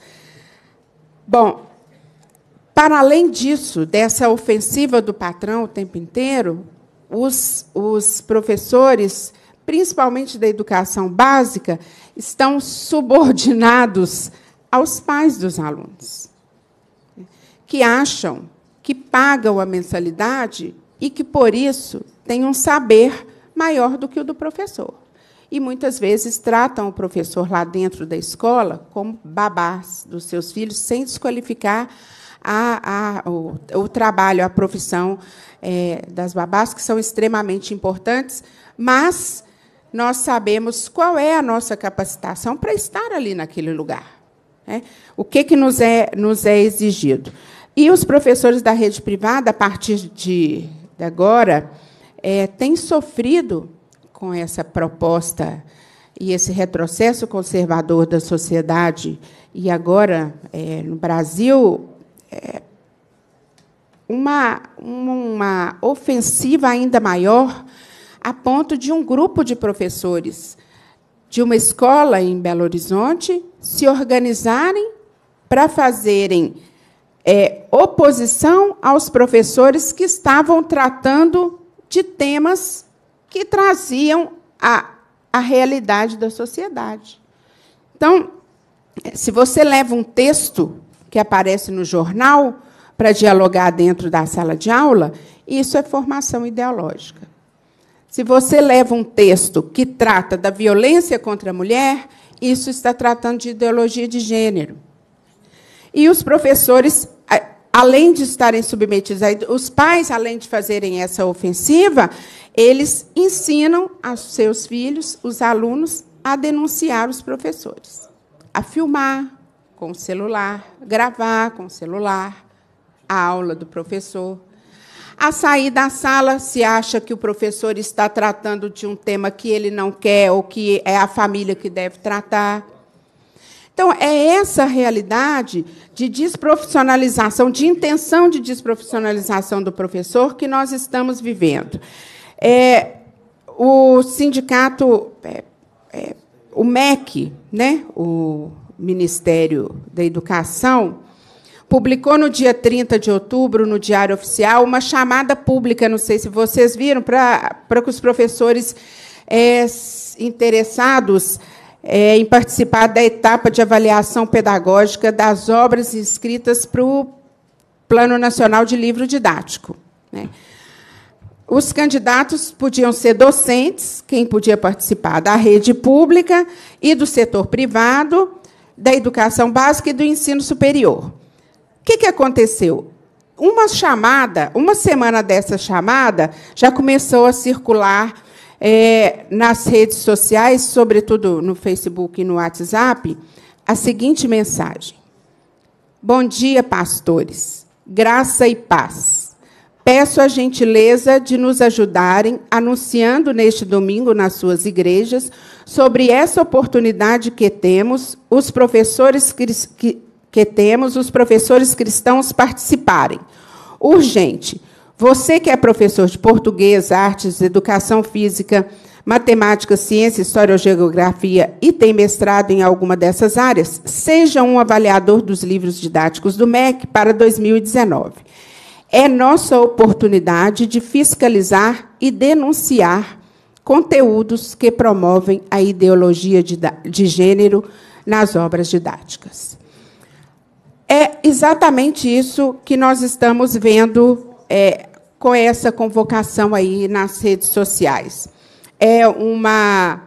S8: Bom, para além disso, dessa ofensiva do patrão o tempo inteiro, os, os professores, principalmente da educação básica, estão subordinados aos pais dos alunos que acham que pagam a mensalidade e que, por isso, têm um saber maior do que o do professor. E muitas vezes tratam o professor lá dentro da escola como babás dos seus filhos, sem desqualificar a, a, o, o, trabalho, a profissão é, das babás, que são extremamente importantes, mas nós sabemos qual é a nossa capacitação para estar ali naquele lugar. Né? O que, que nos, é, nos é exigido? E os professores da rede privada, a partir de, agora, é, têm sofrido com essa proposta e esse retrocesso conservador da sociedade. E agora, é, no Brasil, é, uma, uma ofensiva ainda maior, a ponto de um grupo de professores de uma escola em Belo Horizonte se organizarem para fazerem é, oposição aos professores que estavam tratando de temas que traziam a, a realidade da sociedade. Então, se você leva um texto que aparece no jornal para dialogar dentro da sala de aula, isso é formação ideológica. Se você leva um texto que trata da violência contra a mulher, isso está tratando de ideologia de gênero. E os professores, além de estarem submetidos a os pais, além de fazerem essa ofensiva, eles ensinam aos seus filhos, os alunos, a denunciar os professores, a filmar com o celular, gravar com o celular a aula do professor. A sair da sala, se acha que o professor está tratando de um tema que ele não quer ou que é a família que deve tratar. Então, é essa realidade de desprofissionalização, de intenção de desprofissionalização do professor que nós estamos vivendo. É, o sindicato, é, é, o MEC, né, o Ministério da Educação, publicou no dia 30 de outubro, no Diário Oficial, uma chamada pública, não sei se vocês viram, para, para que os professores é, interessados é, em participar da etapa de avaliação pedagógica das obras inscritas para o Plano Nacional de Livro Didático. Né? Os candidatos podiam ser docentes, quem podia participar da rede pública e do setor privado, da educação básica e do ensino superior. O que, que aconteceu? Uma chamada, uma semana dessa chamada, já começou a circular é, nas redes sociais, sobretudo no Facebook e no WhatsApp, a seguinte mensagem: Bom dia, pastores. Graça e paz. Peço a gentileza de nos ajudarem anunciando neste domingo nas suas igrejas sobre essa oportunidade que temos, os professores que, que temos, os professores cristãos participarem. Urgente você que é professor de português, artes, educação física, matemática, ciência, história ou geografia e tem mestrado em alguma dessas áreas, seja um avaliador dos livros didáticos do MEC para 2019. É nossa oportunidade de fiscalizar e denunciar conteúdos que promovem a ideologia de, de gênero nas obras didáticas. É exatamente isso que nós estamos vendo é, com essa convocação aí nas redes sociais. É uma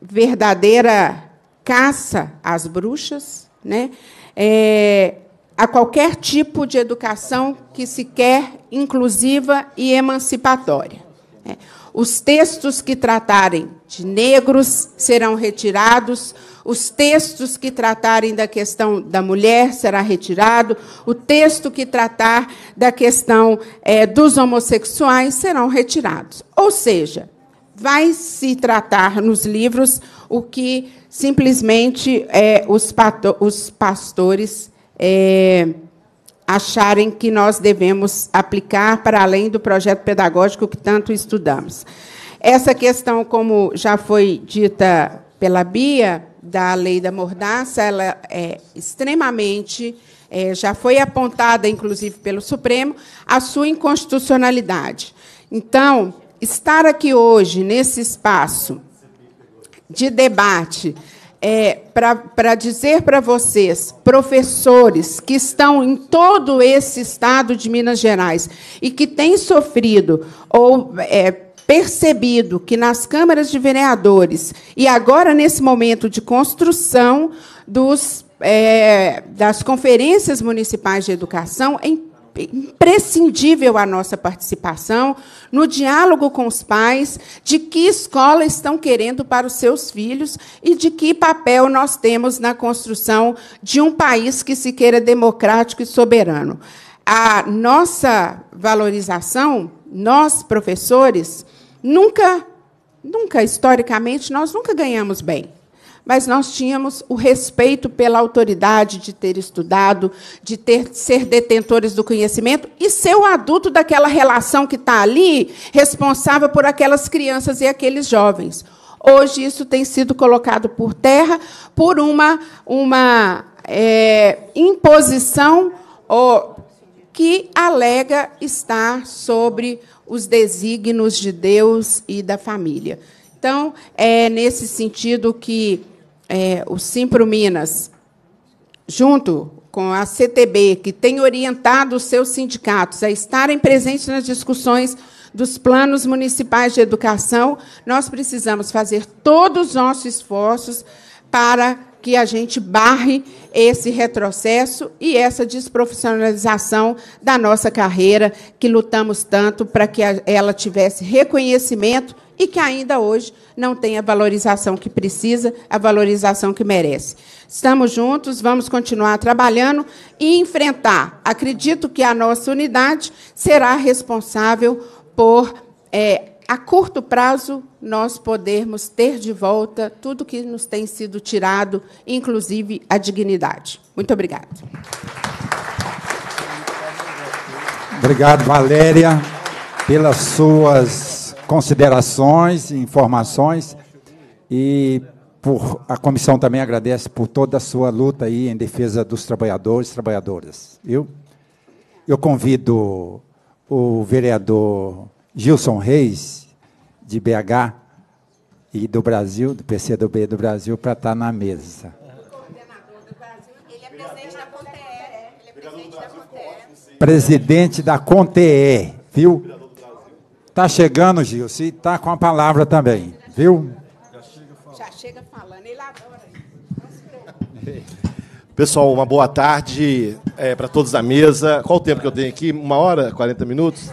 S8: verdadeira caça às bruxas, né? É, a qualquer tipo de educação que se quer inclusiva e emancipatória. É, os textos que tratarem de negros serão retirados os textos que tratarem da questão da mulher será retirado, o texto que tratar da questão é, dos homossexuais serão retirados. Ou seja, vai se tratar nos livros o que simplesmente é, os, pato, os, pastores é, acharem que nós devemos aplicar para além do projeto pedagógico que tanto estudamos. Essa questão, como já foi dita pela Bia, da lei da mordaça, ela é extremamente, é, já foi apontada, inclusive, pelo Supremo, a sua inconstitucionalidade. Então, estar aqui hoje, nesse espaço de debate, é, para dizer para vocês, professores que estão em todo esse estado de Minas Gerais e que têm sofrido ou é, percebido que nas câmaras de vereadores e agora nesse momento de construção dos, é, das conferências municipais de educação, é imprescindível a nossa participação no diálogo com os pais de que escola estão querendo para os seus filhos e de que papel nós temos na construção de um país que se queira democrático e soberano. A nossa valorização, nós professores, Nunca, nunca, historicamente, nós nunca ganhamos bem. Mas nós tínhamos o respeito pela autoridade de ter estudado, de ter ser detentores do conhecimento e ser o adulto daquela relação que está ali, responsável por aquelas crianças e aqueles jovens. Hoje isso tem sido colocado por terra por uma, uma é, imposição que alega estar sobre os desígnios de Deus e da família. Então, é nesse sentido que é, o Simpro Minas, junto com a CTB, que tem orientado os seus sindicatos a estarem presentes nas discussões dos planos municipais de educação, nós precisamos fazer todos os nossos esforços para que a gente barre esse retrocesso e essa desprofissionalização da nossa carreira, que lutamos tanto para que ela tivesse reconhecimento e que ainda hoje não tem a valorização que precisa, a valorização que merece. Estamos juntos, vamos continuar trabalhando e enfrentar. Acredito que a nossa unidade será responsável por é, a curto prazo, nós podemos ter de volta tudo que nos tem sido tirado, inclusive a dignidade. Muito obrigada.
S3: Obrigado, Valéria, pelas suas considerações e informações. E por, a comissão também agradece por toda a sua luta aí em defesa dos trabalhadores e trabalhadoras. Eu, eu convido o vereador Gilson Reis de BH e do Brasil, do PCdoB do Brasil, para estar tá na mesa. Presidente da CONTE, viu? Tá chegando, Gil, se tá com a palavra também,
S9: viu?
S8: Já chega falando. Já chega falando, ele adora.
S9: Pessoal, uma boa tarde é, para todos da mesa. Qual o tempo que eu tenho aqui? Uma hora, 40 minutos?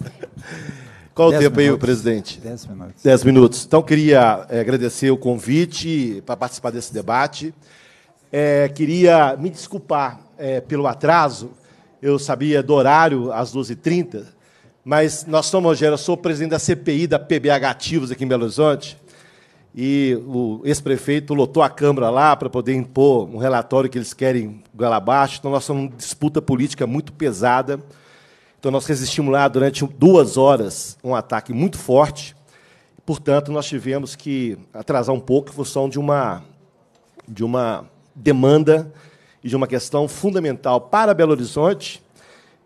S10: Qual o tempo minutos. aí, presidente? Dez minutos.
S9: Dez minutos. Então, queria é, agradecer o convite para participar desse debate. É, queria me desculpar é, pelo atraso. Eu sabia do horário, às 12h30, mas nós somos, Rogério, eu sou presidente da CPI da PBH Ativos aqui em Belo Horizonte, e o ex-prefeito lotou a Câmara lá para poder impor um relatório que eles querem goela abaixo, então nós somos uma disputa política muito pesada, então, nós resistimos lá durante duas horas um ataque muito forte. Portanto, nós tivemos que atrasar um pouco em função de uma, de uma demanda e de uma questão fundamental para Belo Horizonte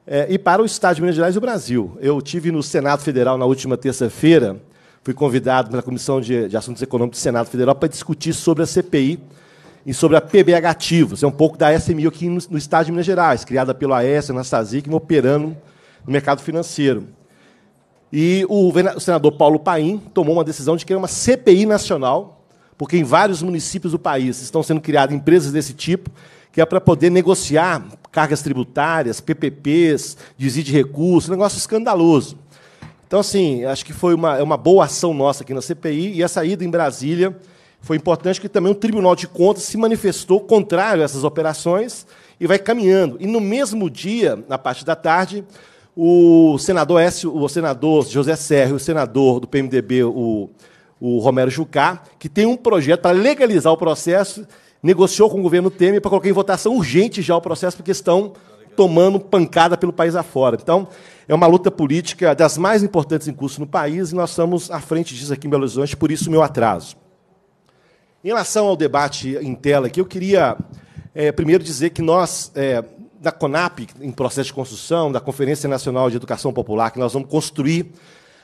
S9: eh, e para o Estado de Minas Gerais e o Brasil. Eu tive no Senado Federal na última terça-feira, fui convidado pela Comissão de, de Assuntos Econômicos do Senado Federal para discutir sobre a CPI e sobre a PBH Ativos. É um pouco da SMI aqui no, no Estado de Minas Gerais, criada pelo AES, na SASIC, operando no mercado financeiro. E o senador Paulo Paim tomou uma decisão de criar uma CPI nacional, porque em vários municípios do país estão sendo criadas empresas desse tipo, que é para poder negociar cargas tributárias, PPPs, desvio de recursos, um negócio escandaloso. Então, assim, acho que foi uma, é uma boa ação nossa aqui na CPI, e a saída em Brasília foi importante, que também o Tribunal de Contas se manifestou contrário a essas operações e vai caminhando. E no mesmo dia, na parte da tarde, o senador, o senador José Serra e o senador do PMDB, o, o Romero Jucá, que tem um projeto para legalizar o processo, negociou com o governo Temer para colocar em votação urgente já o processo, porque estão tomando pancada pelo país afora. Então, é uma luta política das mais importantes em curso no país e nós estamos à frente disso aqui em Belo Horizonte, por isso o meu atraso. Em relação ao debate em tela aqui, eu queria é, primeiro dizer que nós é, da CONAP, em processo de construção, da Conferência Nacional de Educação Popular, que nós vamos construir.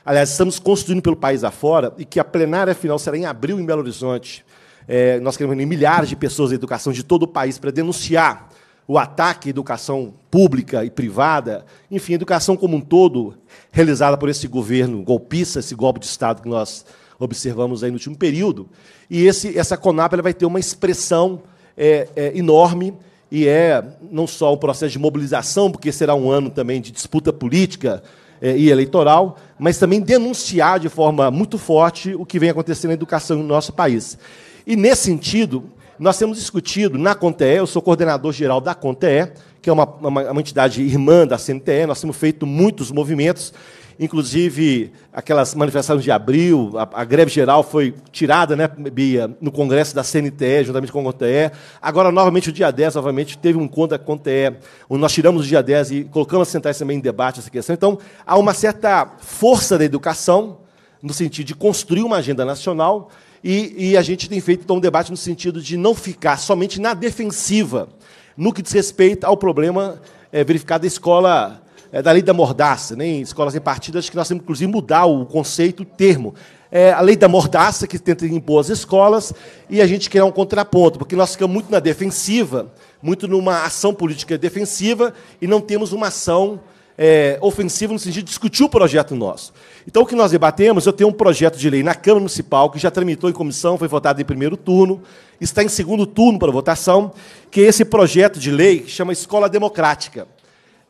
S9: Aliás, estamos construindo pelo país afora, e que a plenária final será em abril em Belo Horizonte. É, nós queremos reunir milhares de pessoas da educação de todo o país para denunciar o ataque à educação pública e privada, enfim, a educação como um todo, realizada por esse governo golpista, esse golpe de Estado que nós observamos aí no último período. E esse, essa CONAP ela vai ter uma expressão é, é, enorme e é não só um processo de mobilização, porque será um ano também de disputa política eh, e eleitoral, mas também denunciar de forma muito forte o que vem acontecendo na educação no nosso país. E, nesse sentido, nós temos discutido na CONTEE, eu sou coordenador geral da CONTEE, que é uma, uma, uma entidade irmã da CNTE, nós temos feito muitos movimentos inclusive aquelas manifestações de abril, a, a, greve geral foi tirada, né, Bia, no Congresso da CNTE, juntamente com a CONTE. Agora, novamente, o dia 10, novamente, teve um encontro da CONTE, onde nós tiramos o dia 10 e colocamos a Centrais também em debate essa questão. Então, há uma certa força da educação, no sentido de construir uma agenda nacional, e, e a gente tem feito então, um debate no sentido de não ficar somente na defensiva, no que diz respeito ao problema é, verificado da escola é, da lei da mordaça, nem né? escolas repartidas acho que nós temos inclusive mudar o conceito, o termo. É a lei da mordaça que tenta impor as escolas e a gente criar um contraponto, porque nós ficamos muito na defensiva, muito numa ação política defensiva e não temos uma ação é, ofensiva no sentido de discutir o projeto nosso. Então, o que nós debatemos, eu tenho um projeto de lei na Câmara Municipal, que já tramitou em comissão, foi votado em primeiro turno, está em segundo turno para votação, que é esse projeto de lei que chama Escola Democrática.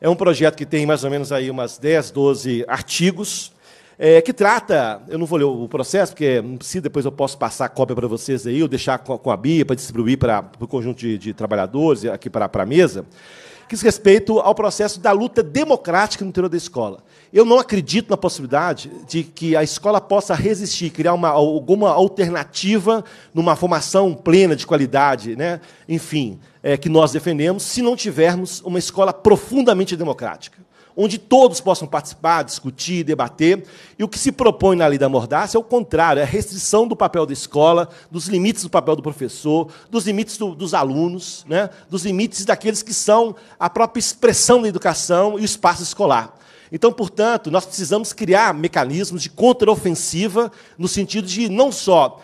S9: É um projeto que tem mais ou menos aí umas 10, 12 artigos, é, que trata, eu não vou ler o processo, porque se depois eu posso passar a cópia para vocês aí, ou deixar com a, com a Bia para distribuir para, para o conjunto de, de trabalhadores, aqui para, para a mesa, diz respeito ao processo da luta democrática no interior da escola. Eu não acredito na possibilidade de que a escola possa resistir, criar uma, alguma alternativa numa formação plena de qualidade, né? enfim, é, que nós defendemos, se não tivermos uma escola profundamente democrática onde todos possam participar, discutir, debater. E o que se propõe na lei da mordaça é o contrário, é a restrição do papel da escola, dos limites do papel do professor, dos limites do, dos alunos, né? dos limites daqueles que são a própria expressão da educação e o espaço escolar. Então, portanto, nós precisamos criar mecanismos de contraofensiva, no sentido de não só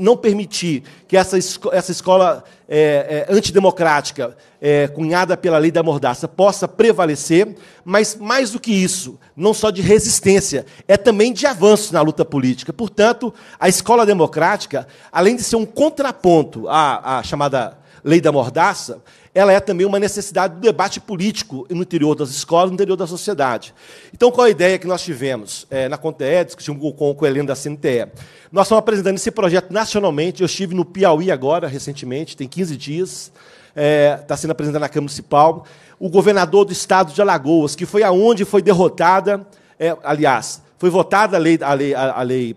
S9: não permitir que essa, essa escola é, é, antidemocrática, é, cunhada pela lei da mordaça, possa prevalecer, mas mais do que isso, não só de resistência, é também de avanço na luta política. Portanto, a escola democrática, além de ser um contraponto à, à chamada lei da mordaça, ela é também uma necessidade do debate político no interior das escolas, no interior da sociedade. Então, qual a ideia que nós tivemos é, na Conte discutimos com, com o Helena da CNTE? Nós estamos apresentando esse projeto nacionalmente. Eu estive no Piauí agora, recentemente, tem 15 dias. É, está sendo apresentado na Câmara Municipal. O governador do estado de Alagoas, que foi aonde foi derrotada, é, aliás, foi votada a lei, a lei, a, lei,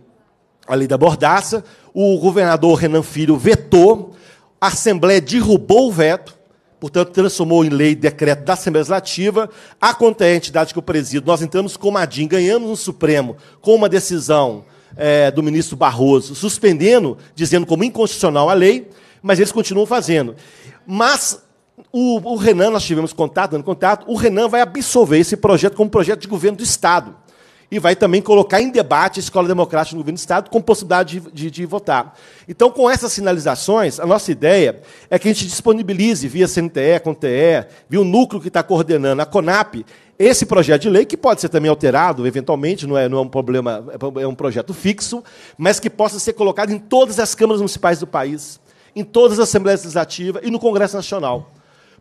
S9: a lei da bordaça. O governador Renan Filho vetou, a Assembleia derrubou o veto portanto, transformou em lei decreto da Assembleia Legislativa, acontece é a entidade que eu presido. Nós entramos com o Madim, ganhamos no Supremo com uma decisão é, do ministro Barroso, suspendendo, dizendo como inconstitucional a lei, mas eles continuam fazendo. Mas o, o Renan, nós tivemos contato, dando contato, o Renan vai absolver esse projeto como projeto de governo do Estado e vai também colocar em debate a escola democrática no governo do Estado, com possibilidade de, de, de, votar. Então, com essas sinalizações, a nossa ideia é que a gente disponibilize via CNTE, CONTE, via o núcleo que está coordenando, a CONAP, esse projeto de lei, que pode ser também alterado, eventualmente, não é, não é um problema, é um projeto fixo, mas que possa ser colocado em todas as câmaras municipais do país, em todas as assembleias legislativas e no Congresso Nacional.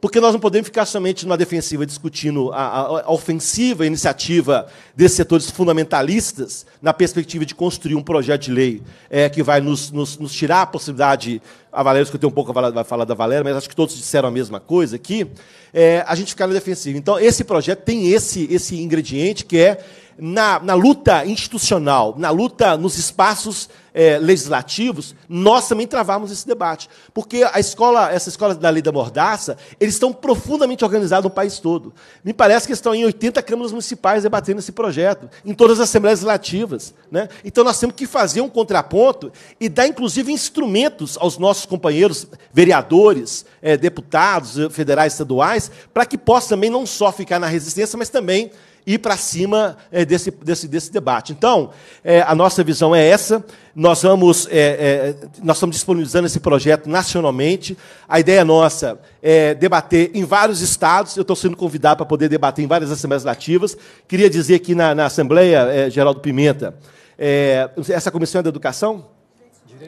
S9: Porque nós não podemos ficar somente numa defensiva discutindo a, a ofensiva, a iniciativa desses setores fundamentalistas, na perspectiva de construir um projeto de lei é, que vai nos, nos, nos tirar a possibilidade a Valéria, eu escutei um pouco a falar da Valéria, mas acho que todos disseram a mesma coisa aqui, é, a gente ficar na defensiva. Então, esse projeto tem esse, esse ingrediente que é na, na luta institucional, na luta nos espaços é, legislativos, nós também travamos esse debate. Porque a escola, essa escola da lei da mordaça, eles estão profundamente organizados no país todo. Me parece que estão em 80 câmaras municipais debatendo esse projeto, em todas as assembleias legislativas. Né? Então nós temos que fazer um contraponto e dar, inclusive, instrumentos aos nossos nossos companheiros vereadores, é, deputados eh, federais, estaduais, para que possa também não só ficar na resistência, mas também ir para cima é, desse, desse, desse debate. Então, é, a nossa visão é essa. Nós vamos, é, nós estamos disponibilizando esse projeto nacionalmente. A ideia nossa é debater em vários estados. Eu estou sendo convidado para poder debater em várias assembleias legislativas. Queria dizer aqui na, na Assembleia, Geraldo Pimenta, essa comissão é da educação?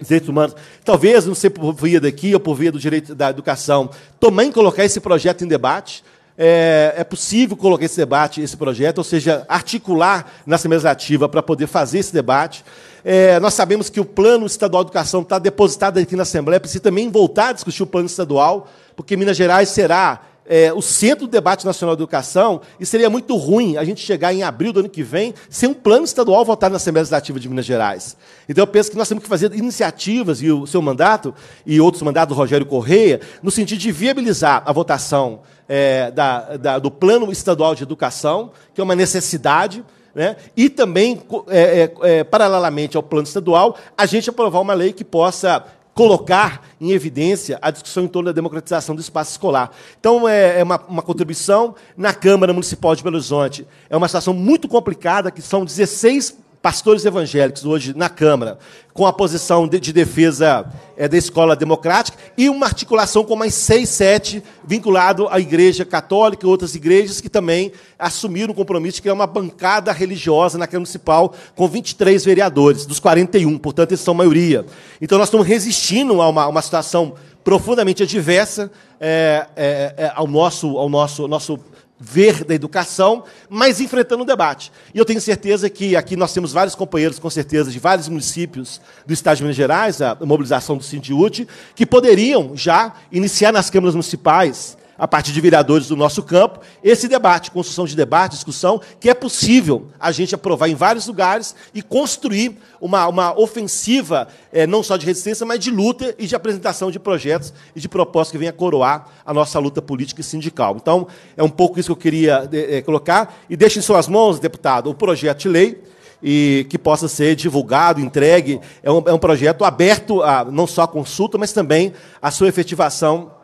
S9: direitos humanos, talvez não ser por via daqui ou por via do direito da educação, também colocar esse projeto em debate. É, é possível colocar esse debate, esse projeto, ou seja, articular na Assembleia Legislativa para poder fazer esse debate. É, nós sabemos que o Plano Estadual de Educação está depositado aqui na Assembleia, precisa também voltar a discutir o Plano Estadual, porque Minas Gerais será é, o centro do debate nacional de educação, e seria muito ruim a gente chegar em abril do ano que vem sem um plano estadual votado na Assembleia Legislativa de Minas Gerais. Então eu penso que nós temos que fazer iniciativas, e o seu mandato, e outros mandatos Rogério Correia, no sentido de viabilizar a votação é, da, da, do Plano Estadual de Educação, que é uma necessidade, né? e também, é, é, é, paralelamente ao plano estadual, a gente aprovar uma lei que possa colocar em evidência a discussão em torno da democratização do espaço escolar. Então, é, é, uma, uma contribuição na Câmara Municipal de Belo Horizonte. É uma situação muito complicada, que são 16 pastores evangélicos hoje na Câmara, com a posição de, de defesa é, da escola democrática, e uma articulação com mais seis, sete, vinculado à Igreja Católica e outras igrejas que também assumiram o compromisso de criar é uma bancada religiosa na Câmara Municipal, com 23 vereadores, dos 41, portanto, eles são maioria. Então, nós estamos resistindo a uma, uma situação profundamente adversa é, é, ao nosso. Ao nosso, nosso ver da educação, mas enfrentando o debate. E eu tenho certeza que aqui nós temos vários companheiros, com certeza, de vários municípios do Estado de Minas Gerais, a mobilização do Sindiúte, que poderiam já iniciar nas câmaras municipais a partir de vereadores do nosso campo, esse debate, construção de debate, discussão, que é possível a gente aprovar em vários lugares e construir uma, uma ofensiva, é, não só de resistência, mas de luta e de apresentação de projetos e de propostas que venha coroar a nossa luta política e sindical. Então, é um pouco isso que eu queria é, colocar. E deixo em suas mãos, deputado, o projeto de lei e que possa ser divulgado, entregue. É um, é um projeto aberto a não só a consulta, mas também a sua efetivação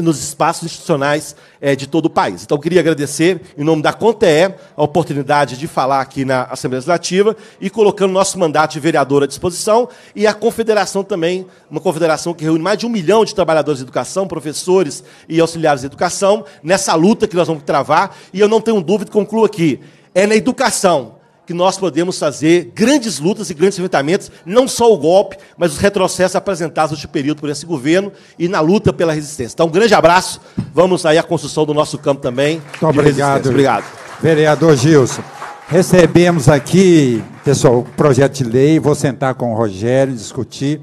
S9: nos espaços institucionais é, de todo o país. Então, queria agradecer, em nome da CONTEE, a oportunidade de falar aqui na Assembleia Legislativa e colocando nosso mandato de vereador à disposição e a confederação também, uma confederação que reúne mais de um milhão de trabalhadores de educação, professores e auxiliares de educação, nessa luta que nós vamos travar. E eu não tenho dúvida, concluo aqui, é na educação que nós podemos fazer grandes lutas e grandes enfrentamentos, não só o golpe, mas os retrocessos apresentados neste período por esse governo e na luta pela resistência. Então, um grande abraço. Vamos aí à construção do nosso campo também. Muito obrigado. Obrigado.
S3: Vereador Gilson. Recebemos aqui, pessoal, o projeto de lei. Vou sentar com o Rogério, discutir,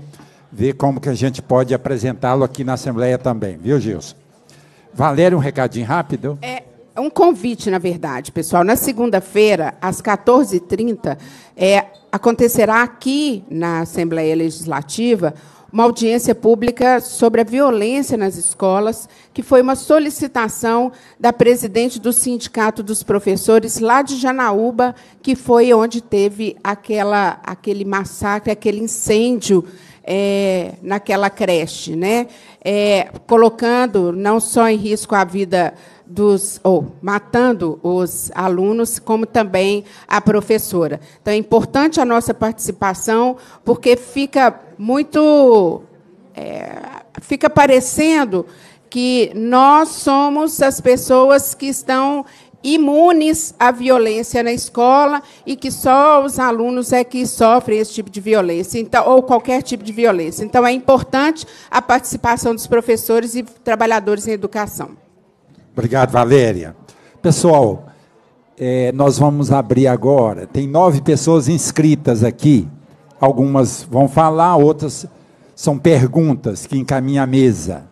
S3: ver como que a gente pode apresentá-lo aqui na Assembleia também, viu, Gilson? Valério, um recadinho rápido. É,
S8: é um convite, na verdade, pessoal. Na segunda-feira, às 14h30, é, acontecerá aqui na Assembleia Legislativa uma audiência pública sobre a violência nas escolas, que foi uma solicitação da presidente do Sindicato dos Professores lá de Janaúba, que foi onde teve aquela, aquele massacre, aquele incêndio é, naquela creche, né? É, colocando não só em risco a vida dos, ou matando os alunos, como também a professora. Então é importante a nossa participação, porque fica muito. É, fica parecendo que nós somos as pessoas que estão imunes à violência na escola e que só os alunos é que sofrem esse tipo de violência, então, ou qualquer tipo de violência. Então, é importante a participação dos professores e trabalhadores em educação.
S3: Obrigado, Valéria. Pessoal, é, nós vamos abrir agora. Tem nove pessoas inscritas aqui. Algumas vão falar, outras são perguntas que encaminha a mesa.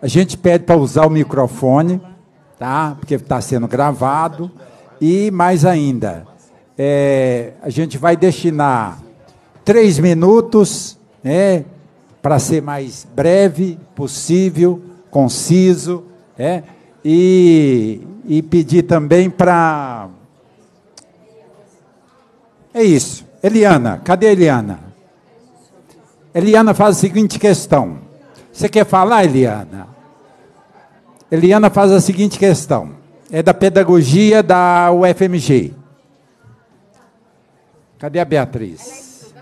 S3: A gente pede para usar o microfone, tá? Porque está sendo gravado. E mais ainda, é, a gente vai destinar três minutos, né? Para ser mais breve possível, conciso, é? E, e pedir também para. É isso. Eliana, cadê Eliana? Eliana faz a seguinte questão. Você quer falar, Eliana? Eliana faz a seguinte questão. É da pedagogia da UFMG. Cadê a Beatriz?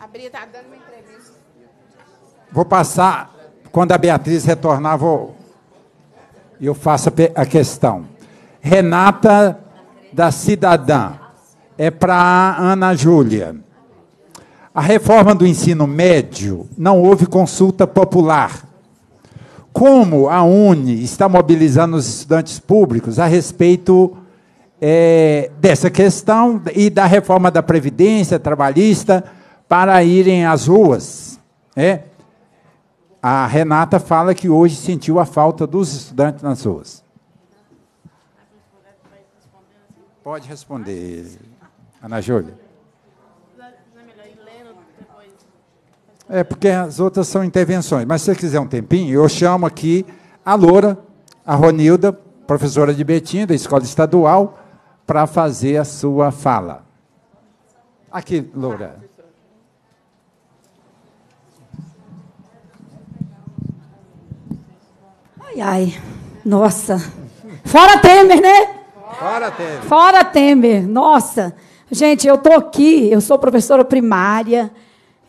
S8: A está dando uma entrevista.
S3: Vou passar, quando a Beatriz retornar, vou eu faço a questão. Renata da Cidadã. É para a Ana Júlia. A reforma do ensino médio não houve consulta popular. Como a UNE está mobilizando os estudantes públicos a respeito é, dessa questão e da reforma da Previdência trabalhista para irem às ruas? É? A Renata fala que hoje sentiu a falta dos estudantes nas ruas. Pode responder, Ana Júlia. É porque as outras são intervenções. Mas se você quiser um tempinho, eu chamo aqui a Loura, a Ronilda, professora de Betim, da Escola Estadual, para fazer a sua fala. Aqui, Loura.
S11: Ai, ai. Nossa. Fora Temer, né?
S4: Fora Temer.
S11: Fora Temer. Nossa. Gente, eu tô aqui, eu sou professora primária.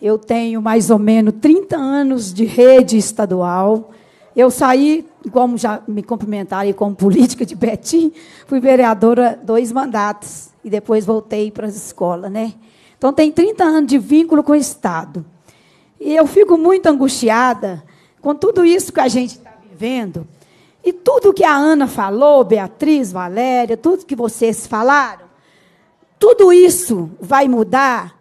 S11: Eu tenho mais ou menos 30 anos de rede estadual. Eu saí, como já me cumprimentaram como política de Betim, fui vereadora dois mandatos e depois voltei para as escolas, né? Então tem 30 anos de vínculo com o Estado. E eu fico muito angustiada com tudo isso que a gente escrevendo. E tudo que a Ana falou, Beatriz, Valéria, tudo que vocês falaram, tudo isso vai mudar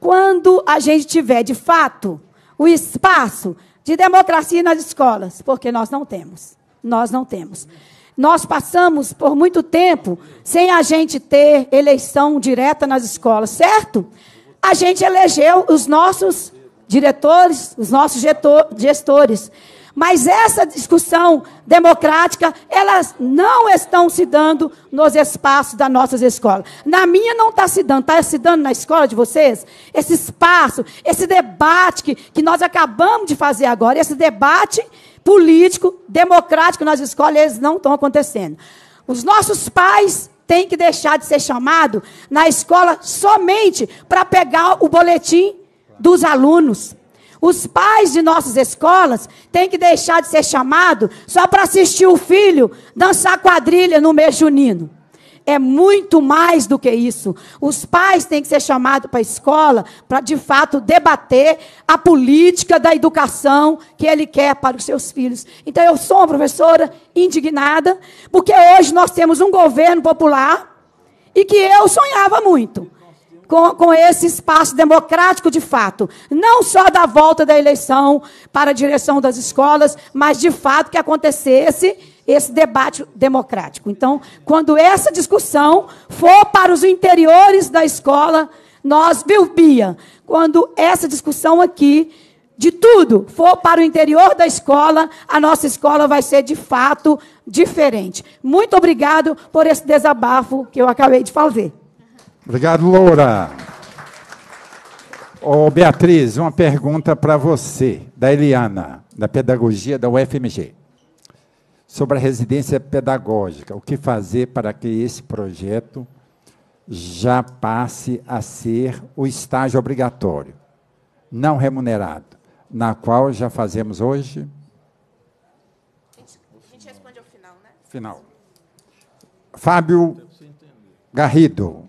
S11: quando a gente tiver, de fato, o espaço de democracia nas escolas, porque nós não temos. Nós não temos. Nós passamos por muito tempo sem a gente ter eleição direta nas escolas, certo? A gente elegeu os nossos diretores, os nossos gestores. Mas essa discussão democrática, elas não estão se dando nos espaços das nossas escolas. Na minha não está se dando, está se dando na escola de vocês? Esse espaço, esse debate que, que nós acabamos de fazer agora, esse debate político, democrático nas escolas, eles não estão acontecendo. Os nossos pais têm que deixar de ser chamados na escola somente para pegar o boletim dos alunos. Os pais de nossas escolas têm que deixar de ser chamados só para assistir o filho dançar quadrilha no mês junino. É muito mais do que isso. Os pais têm que ser chamados para a escola para, de fato, debater a política da educação que ele quer para os seus filhos. Então, eu sou uma professora indignada, porque hoje nós temos um governo popular e que eu sonhava muito com, com esse espaço democrático de fato. Não só da volta da eleição para a direção das escolas, mas de fato que acontecesse esse debate democrático. Então, quando essa discussão for para os interiores da escola, nós, viu, Bia, quando essa discussão aqui de tudo for para o interior da escola, a nossa escola vai ser de fato diferente. Muito obrigado por esse desabafo que eu acabei de fazer.
S3: Obrigado, Loura. oh, Beatriz, uma pergunta para você, da Eliana, da Pedagogia da UFMG, sobre a residência pedagógica. O que fazer para que esse projeto já passe a ser o estágio obrigatório, não remunerado, na qual já fazemos hoje? A gente responde ao final, né? Final. Fábio Garrido.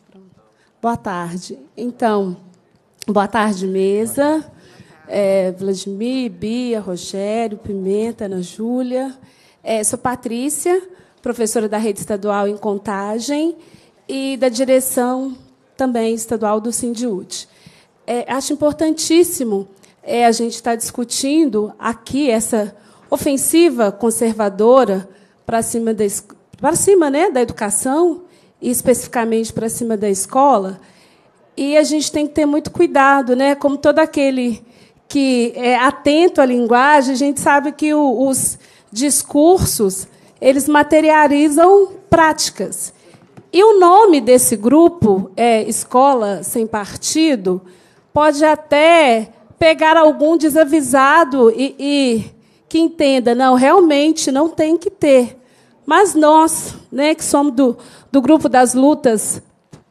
S12: Boa tarde. Então, boa tarde, mesa. É, Vladimir, Bia, Rogério, Pimenta, Ana Júlia. É, sou Patrícia, professora da Rede Estadual em Contagem e da direção também estadual do Sindiúte. É, acho importantíssimo é, a gente estar tá discutindo aqui essa ofensiva conservadora para cima da, para cima, né, da educação, especificamente para cima da escola. E a gente tem que ter muito cuidado, né? Como todo aquele que é atento à linguagem, a gente sabe que o, os discursos eles materializam práticas. E o nome desse grupo, é Escola Sem Partido, pode até pegar algum desavisado e, e que entenda, não, realmente não tem que ter. Mas nós, né, que somos do, do grupo das lutas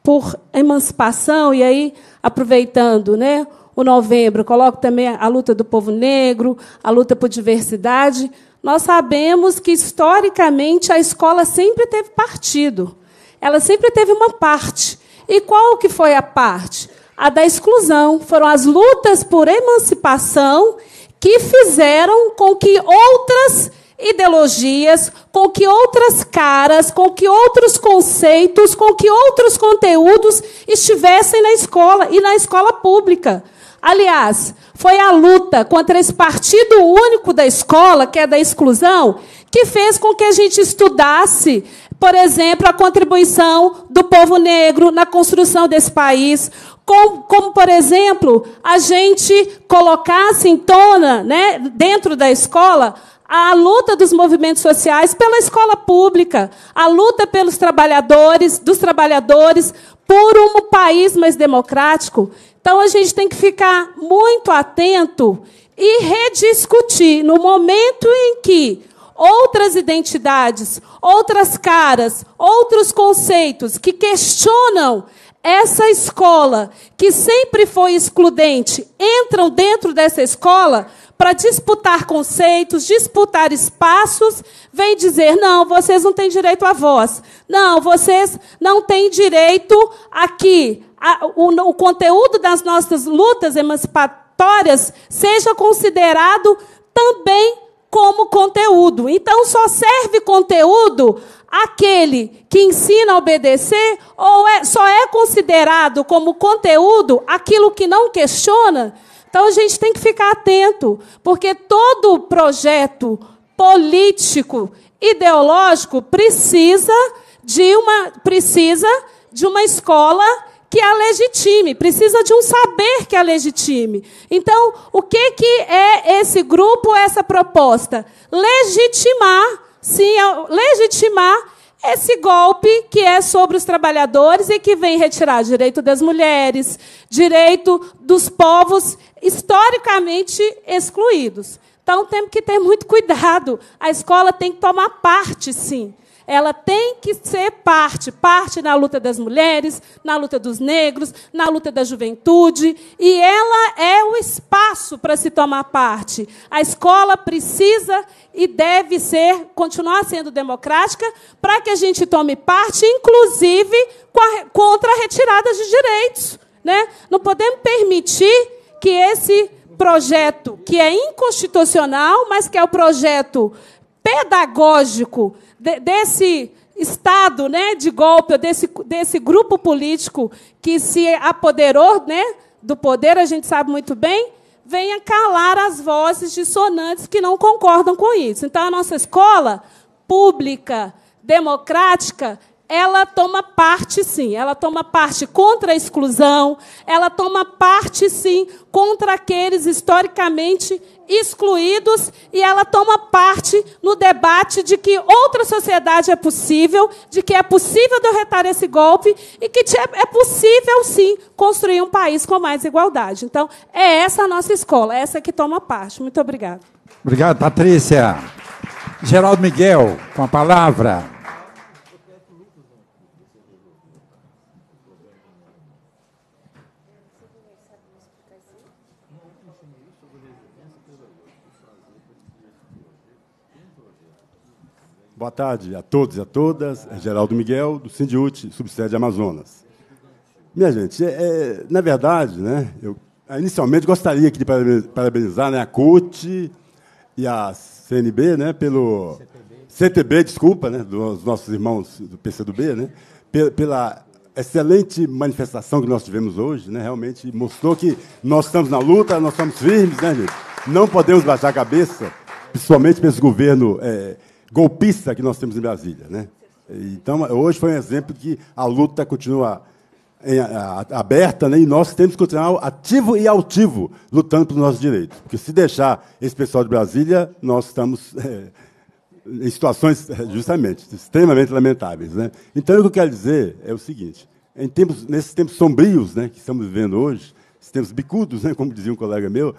S12: por emancipação, e aí aproveitando né, o novembro, coloco também a luta do povo negro, a luta por diversidade. Nós sabemos que, historicamente, a escola sempre teve partido. Ela sempre teve uma parte. E qual que foi a parte? A da exclusão. Foram as lutas por emancipação que fizeram com que outras ideologias, com que outras caras, com que outros conceitos, com que outros conteúdos estivessem na escola e na escola pública. Aliás, foi a luta contra esse partido único da escola, que é da exclusão, que fez com que a gente estudasse, por exemplo, a contribuição do povo negro na construção desse país, como, como, por exemplo, a gente colocasse em tona, né, dentro da escola, a luta dos movimentos sociais pela escola pública, a luta pelos trabalhadores, dos trabalhadores, por um país mais democrático. Então a gente tem que ficar muito atento e rediscutir no momento em que outras identidades, outras caras, outros conceitos que questionam essa escola, que sempre foi excludente, entram dentro dessa escola, para disputar conceitos, disputar espaços, vem dizer: não, vocês não têm direito à voz. Não, vocês não têm direito aqui. A, o, o conteúdo das nossas lutas emancipatórias seja considerado também como conteúdo. Então, só serve conteúdo aquele que ensina a obedecer ou é, só é considerado como conteúdo aquilo que não questiona? Então a gente tem que ficar atento, porque todo projeto político, ideológico precisa de uma precisa de uma escola que a legitime, precisa de um saber que a legitime. Então, o que que é esse grupo, essa proposta? Legitimar, sim, é legitimar esse golpe que é sobre os trabalhadores e que vem retirar direito das mulheres, direito dos povos historicamente excluídos. Então, temos que ter muito cuidado. A escola tem que tomar parte, sim ela tem que ser parte, parte na luta das mulheres, na luta dos negros, na luta da juventude, e ela é o espaço para se tomar parte. A escola precisa e deve ser, continuar sendo democrática, para que a gente tome parte, inclusive contra a retirada de direitos. Né? Não podemos permitir que esse projeto, que é inconstitucional, mas que é o projeto pedagógico de, desse estado né, de golpe, desse, desse grupo político que se apoderou né, do poder, a gente sabe muito bem, venha calar as vozes dissonantes que não concordam com isso. Então, a nossa escola pública, democrática, ela toma parte, sim. Ela toma parte contra a exclusão, ela toma parte, sim, contra aqueles historicamente excluídos, e ela toma parte no debate de que outra sociedade é possível, de que é possível derrotar esse golpe e que é possível, sim, construir um país com mais igualdade. Então, é essa a nossa escola, é essa que toma parte. Muito obrigada.
S3: Obrigado, Patrícia. Geraldo Miguel, com a palavra.
S10: Boa tarde a todos e a todas. É Geraldo Miguel, do Sindiute, subsede Amazonas. Minha gente, é, é na verdade, né, eu ah, inicialmente gostaria aqui de parabenizar né, a CUT e a CNB né, pelo. CTB, CTB desculpa, né, dos nossos irmãos do PCdoB, né, pela excelente manifestação que nós tivemos hoje, né? Realmente mostrou que nós estamos na luta, nós estamos firmes, né, gente? Não podemos baixar a cabeça, principalmente para esse governo é, golpista que nós temos em Brasília. Né? Então, hoje foi um exemplo que a luta continua em, a, a, aberta né? e nós temos que continuar ativo e altivo lutando pelos nossos direitos. Porque se deixar esse pessoal de Brasília, nós estamos é, em situações, eh, justamente, extremamente lamentáveis. Né? Então, o que eu quero dizer é o seguinte: em tempos, nesses tempos sombrios né, que estamos vivendo hoje, esses tempos bicudos, né, como dizia um colega meu,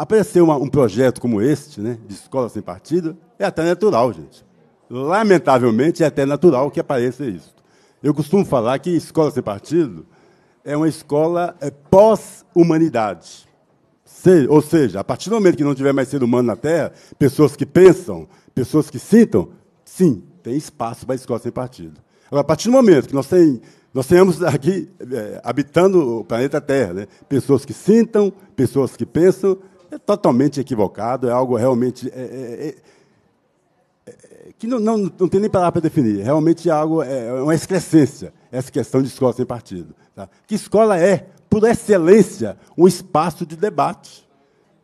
S10: aparecer uma, um projeto como este, né, de escola sem partido, é até natural, gente. Lamentavelmente, é até natural que apareça isso. Eu costumo falar que escola sem partido é uma escola é, pós-humanidade. ou seja, a partir do momento que não tiver mais ser humano na Terra, pessoas que pensam, pessoas que sintam, sim, tem espaço para a escola sem partido. Agora, a partir do momento que nós, tem, nós tenhamos aqui, é, habitando o planeta Terra, né, pessoas que sintam, pessoas que pensam, é totalmente equivocado, é algo realmente. É, é, é, é, que não, não, não tem nem palavra para definir. Realmente é algo, é, é uma excrescência, essa questão de escola sem partido. Tá? Que escola é, por excelência, um espaço de debate.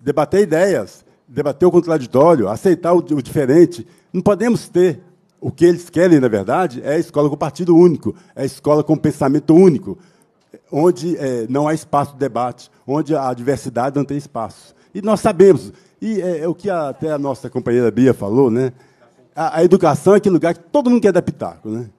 S10: Debater ideias, debater o contraditório, aceitar o, o diferente. Não podemos ter o que eles querem, na verdade, é a escola com partido único, é a escola com pensamento único, onde é, não há espaço de debate, onde a diversidade não tem espaço. E nós sabemos, e é, é o que a, até a nossa companheira Bia falou, né? A, a, educação é aquele lugar que todo mundo quer dar pitaco, né?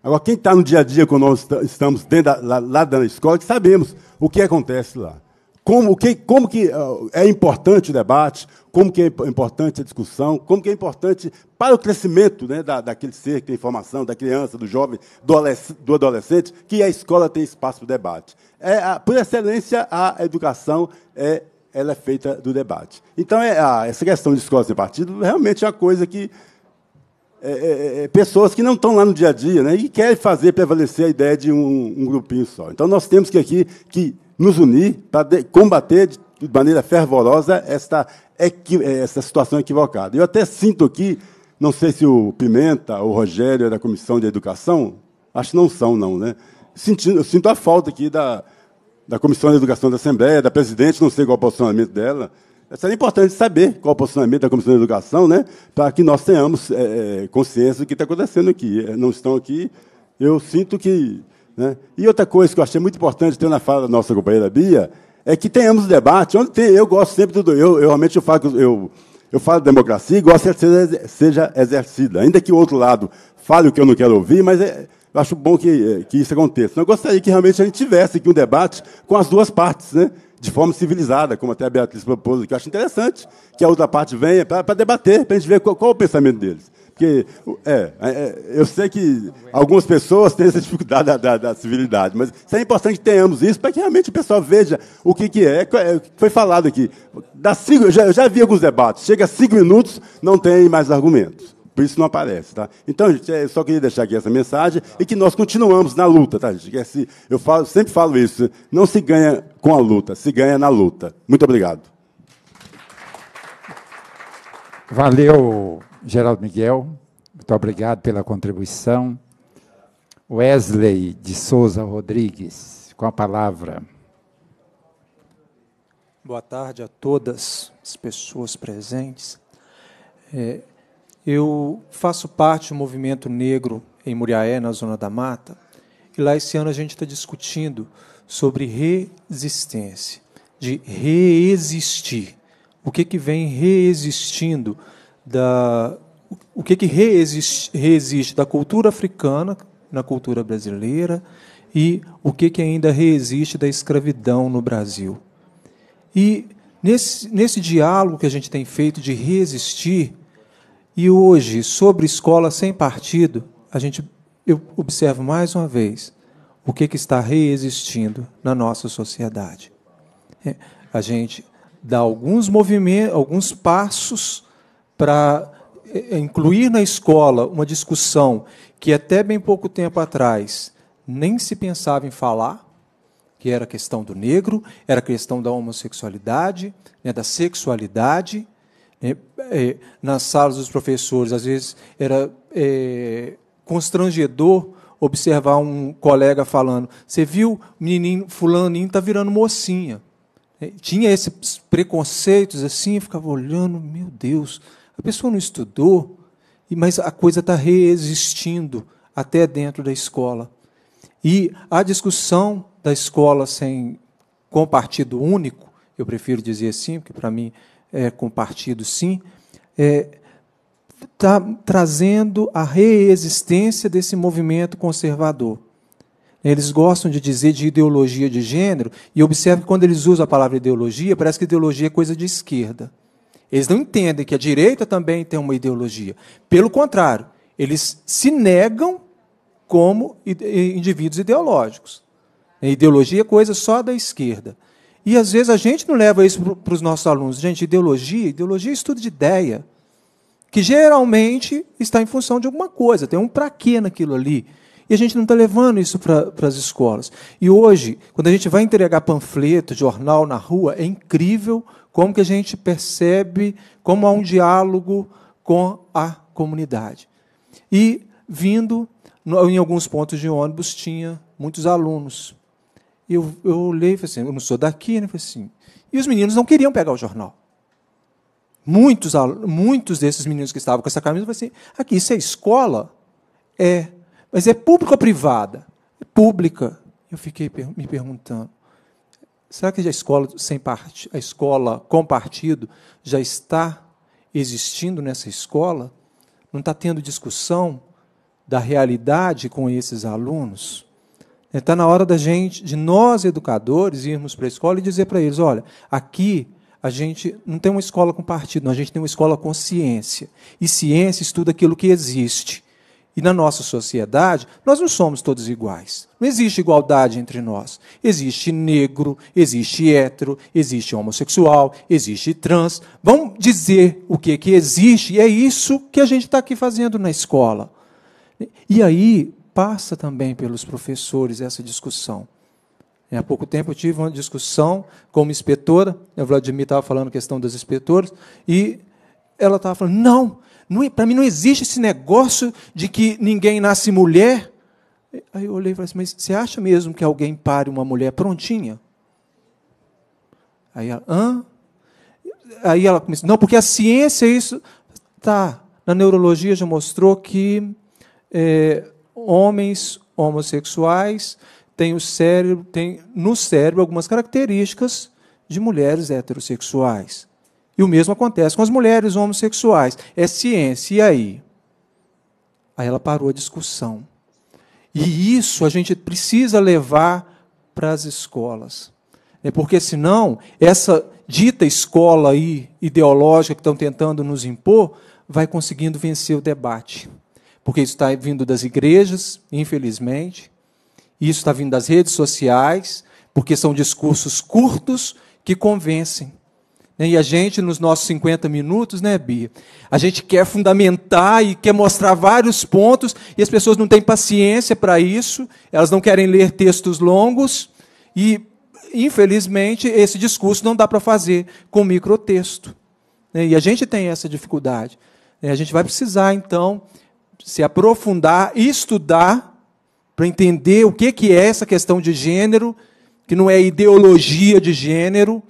S10: Agora, quem está no dia a dia, quando nós estamos dentro da, lá, lá da escola, que sabemos o que acontece lá. Como que, como que ah, é importante o debate, como que é importante a discussão, como que é importante para o crescimento né, da, daquele ser que tem formação, da criança, do jovem, do, do adolescente, que a escola tem espaço para o debate. É, a, por excelência, a educação é ela é feita do debate. Então, é, a, ah, essa questão de escolas de partido realmente é uma coisa que é é, é, é, pessoas que não estão lá no dia a dia né, e querem fazer prevalecer a ideia de um, um grupinho só. Então, nós temos que aqui que nos unir para combater de, de maneira fervorosa esta, é, essa situação equivocada. Eu até sinto aqui, não sei se o Pimenta ou o Rogério é da Comissão de Educação, acho que não são, não, né? Sentindo, eu sinto a falta aqui da, da Comissão de Educação da Assembleia, da presidente, não sei qual é o posicionamento dela. É, seria importante saber qual é o posicionamento da Comissão de Educação, né, para que nós tenhamos é, é consciência do que está acontecendo aqui. É, não estão aqui, eu sinto que. Né? E outra coisa que eu achei muito importante, ter na fala da nossa companheira Bia, é que tenhamos debate. Onde tem, eu gosto sempre do. Eu, eu realmente eu falo, eu, eu falo de democracia e gosto que ela seja exercida. Ainda que o outro lado fale o que eu não quero ouvir, mas é, eu acho bom que, eh, que isso aconteça. Eu gostaria que realmente a gente tivesse aqui um debate com as duas partes, né? de forma civilizada, como até a Beatriz propôs aqui. Eu acho interessante que a outra parte venha para debater, para a gente ver qual, qual, é o pensamento deles. Porque é, é, é, eu sei que algumas pessoas têm essa dificuldade da, da, da civilidade, mas é importante que tenhamos isso para que realmente o pessoal veja o que, que é. é foi falado aqui. Dá cinco, eu, já, eu já vi alguns debates. Chega a cinco minutos, não tem mais argumentos. Por isso não aparece, tá? Então, gente, eu é, só queria deixar aqui essa mensagem e que nós continuamos na luta, tá, gente? É se, eu falo, sempre falo isso, não se ganha com a luta, se ganha na luta. Muito obrigado.
S3: Valeu, Geraldo Miguel. Muito obrigado pela contribuição. Wesley de Souza Rodrigues, com a palavra.
S5: Boa tarde a todas as pessoas presentes. É, eu faço parte do movimento negro em Muriaé, na Zona da Mata, e lá esse ano a gente está discutindo sobre resistência, de reexistir. O que, que vem reexistindo da. O que, que reexiste, reexiste da cultura africana na cultura brasileira e o que, que ainda reexiste da escravidão no Brasil. E nesse, nesse diálogo que a gente tem feito de resistir, e hoje, sobre escola sem partido, a gente eu observo mais uma vez o que, que está reexistindo na nossa sociedade. É, a gente dá alguns movimentos, alguns passos para é, é, incluir na escola uma discussão que até bem pouco tempo atrás nem se pensava em falar, que era a questão do negro, era a questão da homossexualidade, né, da sexualidade, é, é, nas salas dos professores. Às vezes era é, constrangedor observar um colega falando: Você viu, menininho, fulaninho está virando mocinha. Tinha esses preconceitos assim, eu ficava olhando, meu Deus, a pessoa não estudou, mas a coisa está reexistindo até dentro da escola. E a discussão da escola sem com partido único, eu prefiro dizer assim, porque para mim é, com partidos, sim, está é, tá trazendo a reexistência desse movimento conservador. Eles gostam de dizer de ideologia de gênero, e observe que quando eles usam a palavra ideologia, parece que ideologia é coisa de esquerda. Eles não entendem que a direita também tem uma ideologia. Pelo contrário, eles se negam como indivíduos ideológicos. A ideologia é coisa só da esquerda. E às vezes a gente não leva isso para os nossos alunos. Gente, ideologia, ideologia é estudo de ideia, que geralmente está em função de alguma coisa, tem um para quê naquilo ali. E a gente não está levando isso para as escolas. E hoje, quando a gente vai entregar panfleto, jornal na rua, é incrível como que a gente percebe como há um diálogo com a comunidade. E vindo, em alguns pontos de ônibus, tinha muitos alunos eu, eu olhei e falei assim, eu não sou daqui, né? Falei assim, e os meninos não queriam pegar o jornal. Muitos, muitos desses meninos que estavam com essa camisa falaram assim, aqui, isso é escola? É. Mas é pública ou privada? É pública. Eu fiquei me perguntando, será que a escola sem part... a escola com partido já está existindo nessa escola? Não está tendo discussão da realidade com esses alunos? Está é, na hora da gente, de nós educadores, irmos para a escola e dizer para eles: olha, aqui a gente não tem uma escola com partido, a gente tem uma escola com ciência. E ciência estuda aquilo que existe. E na nossa sociedade, nós não somos todos iguais. Não existe igualdade entre nós. Existe negro, existe hétero, existe homossexual, existe trans. Vamos dizer o que, que existe, e é isso que a gente está aqui fazendo na escola. E aí, passa também pelos professores essa discussão. Há pouco tempo eu tive uma discussão com uma inspetora, a Vladimir estava falando questão das inspetoras, e ela estava falando: não, não é, para mim não existe esse negócio de que ninguém nasce mulher. Aí eu olhei e falei assim: mas você acha mesmo que alguém pare uma mulher prontinha? Aí ela, hã? Aí ela começou: não, porque a ciência é isso. Tá, na neurologia já mostrou que. É, homens homossexuais têm, o cérebro, têm no cérebro algumas características de mulheres heterossexuais. E o mesmo acontece com as mulheres homossexuais. É ciência, e aí? Aí ela parou a discussão. E isso a gente precisa levar para as escolas. É porque senão essa dita escola aí ideológica que estão tentando nos impor vai conseguindo vencer o debate porque isso está vindo das igrejas, infelizmente, isso está vindo das redes sociais, porque são discursos curtos que convencem. E a gente, nos nossos 50 minutos, né, Bia? A gente quer fundamentar e quer mostrar vários pontos, e as pessoas não têm paciência para isso, elas não querem ler textos longos, e, infelizmente, esse discurso não dá para fazer com microtexto. E a gente tem essa dificuldade. A gente vai precisar, então, se aprofundar, estudar, para entender o que, que é essa questão de gênero, que não é ideologia de gênero.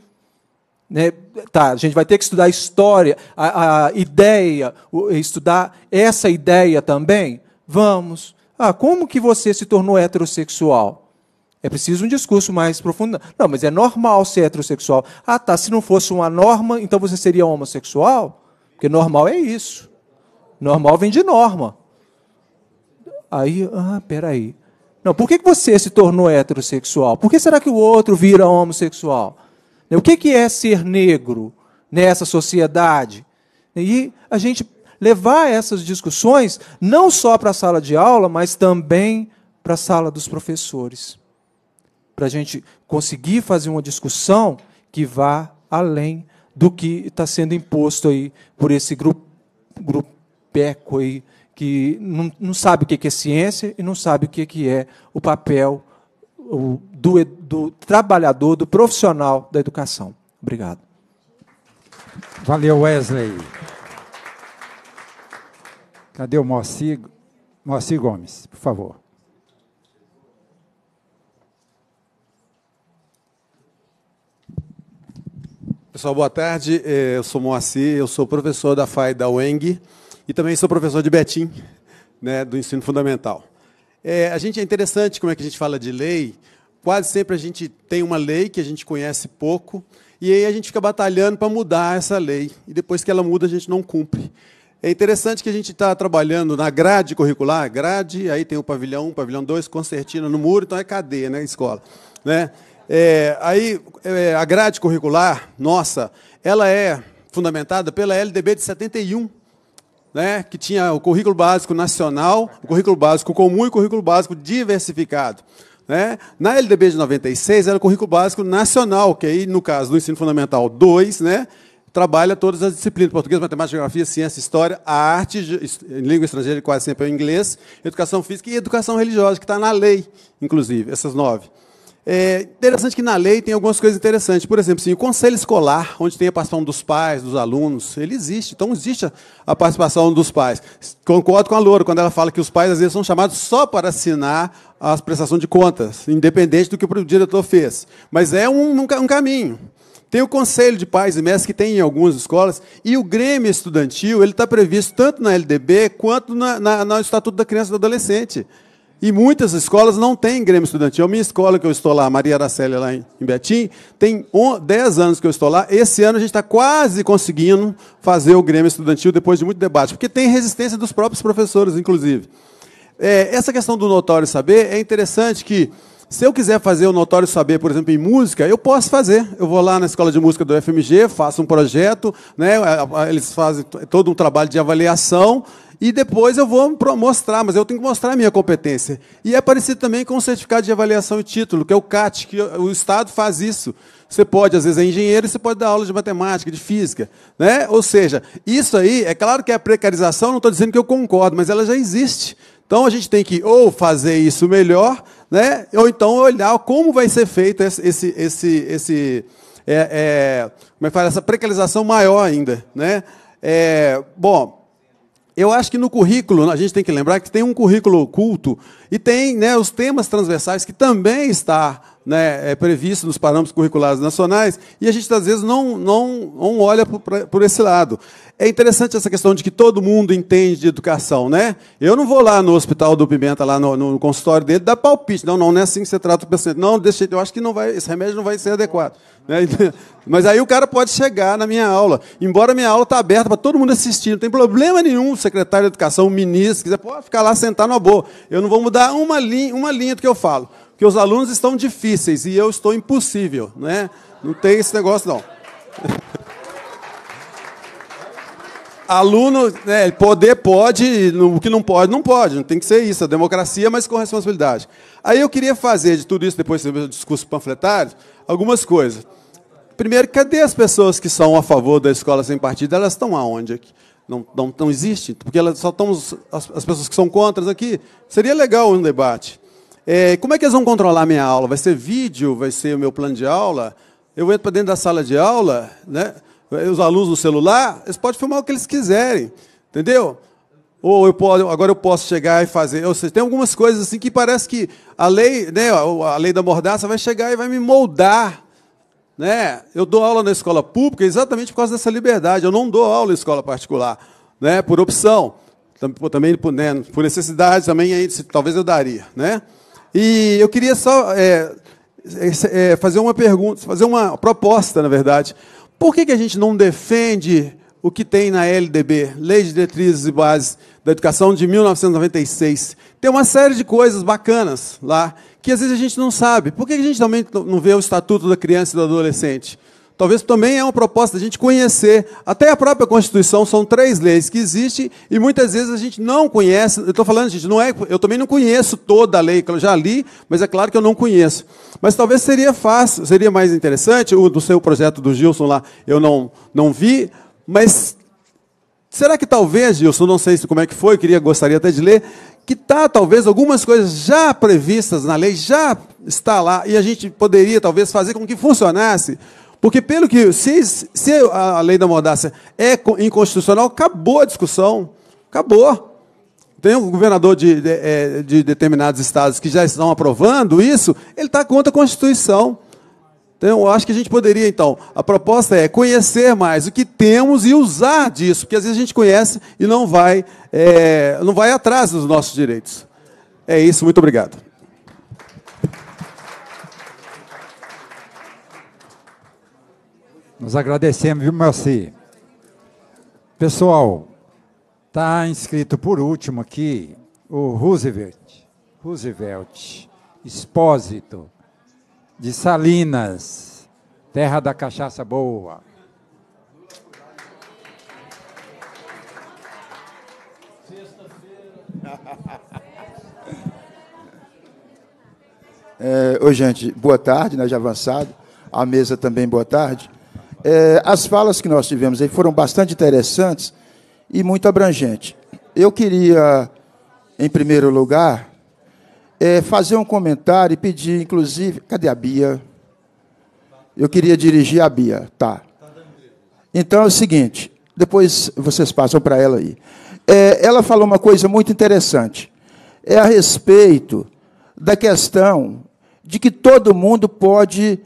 S5: Né? Tá, a gente vai ter que estudar história, a, a ideia, estudar essa ideia também? Vamos. Ah, como que você se tornou heterossexual? É preciso um discurso mais profundo. Não, mas é normal ser heterossexual. Ah, tá, se não fosse uma norma, então você seria homossexual? Porque normal é isso. Normal vem de norma. Aí, ah, peraí. Não, por que você se tornou heterossexual? Por que será que o outro vira homossexual? O que é ser negro nessa sociedade? E a gente levar essas discussões não só para a sala de aula, mas também para a sala dos professores. Para a gente conseguir fazer uma discussão que vá além do que está sendo imposto aí por esse grupo, grupo peco aí, que não, não sabe o que é ciência e não sabe o que é o papel do, do trabalhador, do profissional da educação.
S3: Obrigado. Valeu, Wesley. Cadê o Moacir? Moacir Gomes, por favor.
S13: Pessoal, boa tarde. É, eu sou Moacir, eu sou professor da FAI da UENG e também sou professor de Betim, né, do ensino fundamental. É, a gente é interessante como é que a gente fala de lei. Quase sempre a gente tem uma lei que a gente conhece pouco e aí a gente fica batalhando para mudar essa lei e depois que ela muda a gente não cumpre. É interessante que a gente está trabalhando na grade curricular, grade, aí tem o pavilhão 1, pavilhão 2, concertina no muro, então é cadeia, né, escola, né? É, aí é, a grade curricular, nossa, ela é fundamentada pela LDB de 71, né, que tinha o currículo básico nacional, o currículo básico comum e o currículo básico diversificado. Né? Na LDB de 96 era o currículo básico nacional, que aí, no caso do ensino fundamental 2, né, trabalha todas as disciplinas: português, matemática, geografia, ciência, história, arte, língua estrangeira, quase sempre é o inglês, educação física e educação religiosa, que está na lei, inclusive, essas nove. É interessante que na lei tem algumas coisas interessantes. Por exemplo, assim, o conselho escolar, onde tem a participação dos pais, dos alunos, ele existe. Então, existe a participação dos pais. Concordo com a Loura quando ela fala que os pais, às vezes, são chamados só para assinar as prestações de contas, independente do que o diretor fez. Mas é um, um, um caminho. Tem o Conselho de Pais e Mestres, que tem em algumas escolas, e o Grêmio Estudantil ele está previsto tanto na LDB quanto na, na, no Estatuto da Criança e do Adolescente. E muitas escolas não têm Grêmio Estudantil. A minha escola que eu estou lá, Maria Aracélia, lá em Betim, tem 10 anos que eu estou lá. Esse ano a gente está quase conseguindo fazer o Grêmio Estudantil depois de muito debate, porque tem resistência dos próprios professores, inclusive. É, essa questão do notório saber é interessante que se eu quiser fazer o Notório Saber, por exemplo, em música, eu posso fazer. Eu vou lá na escola de música do FMG, faço um projeto, né? eles fazem todo um trabalho de avaliação e depois eu vou mostrar, mas eu tenho que mostrar a minha competência. E é parecido também com o certificado de avaliação e título, que é o CAT, que o Estado faz isso. Você pode, às vezes, é engenheiro e você pode dar aula de matemática, de física. Né? Ou seja, isso aí, é claro que é a precarização, não estou dizendo que eu concordo, mas ela já existe. Então a gente tem que ou fazer isso melhor né? ou então olhar como vai ser feito esse, esse, esse, é, é, como é que fala? essa precarização maior ainda. Né? É, bom, eu acho que no currículo, a gente tem que lembrar que tem um currículo oculto e tem né, os temas transversais que também está né, é previsto nos parâmetros curriculares nacionais, e a gente, às vezes, não, não, não olha por, por esse lado. É interessante essa questão de que todo mundo entende de educação, né? Eu não vou lá no hospital do Pimenta, lá no, no consultório dele, dar palpite. Não, não, não é assim que você trata o paciente. Não, deixa eu acho que não vai, esse remédio não vai ser adequado. Né? Mas aí o cara pode chegar na minha aula. Embora a minha aula está aberta para todo mundo assistir, não tem problema nenhum, o secretário de educação, o ministro, quiser, pode ficar lá sentado na boa. Eu não vou mudar uma linha, uma linha do que eu falo que os alunos estão difíceis e eu estou impossível, né? Não tem esse negócio não. Aluno, né, poder pode, o que não pode, não pode. Não tem que ser isso, a democracia, mas com responsabilidade. Aí eu queria fazer de tudo isso, depois do discurso panfletário, algumas coisas. Primeiro, cadê as pessoas que são a favor da escola sem partido? Elas estão aonde aqui? Não, não, não existe, porque elas só estão as, as pessoas que são contra aqui. Seria legal um debate. É, como é que eles vão controlar a minha aula? Vai ser vídeo? Vai ser o meu plano de aula? Eu entro para dentro da sala de aula, né? os alunos no celular, eles podem filmar o que eles quiserem, entendeu? Ou eu posso, agora eu posso chegar e fazer. Ou seja, tem algumas coisas assim que parece que a lei, né, a lei da mordaça vai chegar e vai me moldar. Né? Eu dou aula na escola pública exatamente por causa dessa liberdade. Eu não dou aula em escola particular, né, por opção. Também por, né, por necessidade, também aí, talvez eu daria. Né? E eu queria só é, é, é, fazer uma pergunta, fazer uma proposta, na verdade. Por que, que a gente não defende o que tem na LDB, Lei de Diretrizes e Bases da Educação de 1996. Tem uma série de coisas bacanas lá que às vezes a gente não sabe. Por que a gente também não vê o Estatuto da Criança e do Adolescente? Talvez também é uma proposta a gente conhecer. Até a própria Constituição são três leis que existem e muitas vezes a gente não conhece. Eu estou falando, gente, não é, eu também não conheço toda a lei que eu já li, mas é claro que eu não conheço. Mas talvez seria fácil, seria mais interessante. O do seu projeto do Gilson lá eu não, não vi, mas será que talvez, Gilson, não sei como é que foi, eu queria, gostaria até de ler, que tá talvez algumas coisas já previstas na lei, já está lá, e a gente poderia talvez fazer com que funcionasse porque pelo que se, se a lei da mordaça é inconstitucional, acabou a discussão, acabou. Tem um governador de, de, é, de determinados estados que já estão aprovando isso, ele está contra a Constituição. Então, eu acho que a gente poderia, então, a proposta é conhecer mais o que temos e usar disso, porque às vezes a gente conhece e não vai, é, não vai atrás dos nossos direitos. É isso, muito obrigado.
S3: Nós agradecemos, viu, Marci? Pessoal, está inscrito por último aqui o Roosevelt, Roosevelt, Espósito, de Salinas, terra da cachaça boa.
S4: É, oi, gente, boa tarde, né, já avançado. A mesa também, boa tarde. É, as falas que nós tivemos aí foram bastante interessantes e muito abrangentes. Eu queria, em primeiro lugar, é, fazer um comentário e pedir, inclusive. Cadê a Bia? Eu queria dirigir a Bia, tá. Então é o seguinte, depois vocês passam para ela aí. É, ela falou uma coisa muito interessante. É a respeito da questão de que todo mundo pode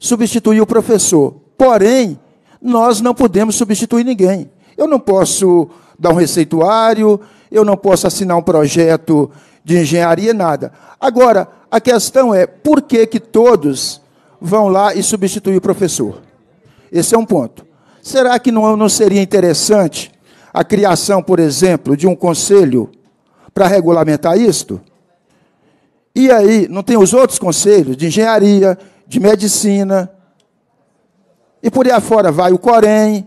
S4: substituir o professor. Porém, nós não podemos substituir ninguém. Eu não posso dar um receituário, eu não posso assinar um projeto de engenharia, nada. Agora, a questão é por que, que todos vão lá e substituem o professor? Esse é um ponto. Será que não, não seria interessante a criação, por exemplo, de um conselho para regulamentar isto? E aí, não tem os outros conselhos de engenharia, de medicina, e por aí afora vai o Corém.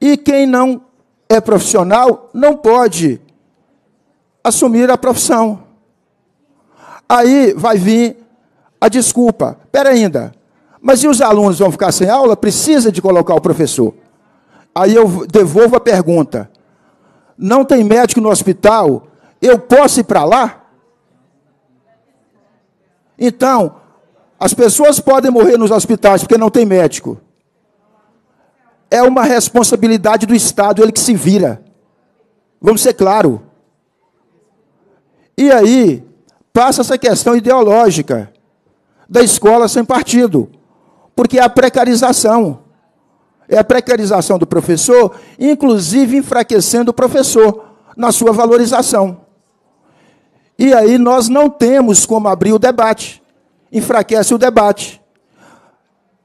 S4: E quem não é profissional não pode assumir a profissão. Aí vai vir a desculpa. Pera ainda. Mas e os alunos vão ficar sem aula? Precisa de colocar o professor. Aí eu devolvo a pergunta. Não tem médico no hospital? Eu posso ir para lá? Então, as pessoas podem morrer nos hospitais porque não tem médico é uma responsabilidade do Estado, ele que se vira. Vamos ser claro. E aí passa essa questão ideológica da escola sem partido, porque é a precarização. É a precarização do professor, inclusive enfraquecendo o professor na sua valorização. E aí nós não temos como abrir o debate. Enfraquece o debate.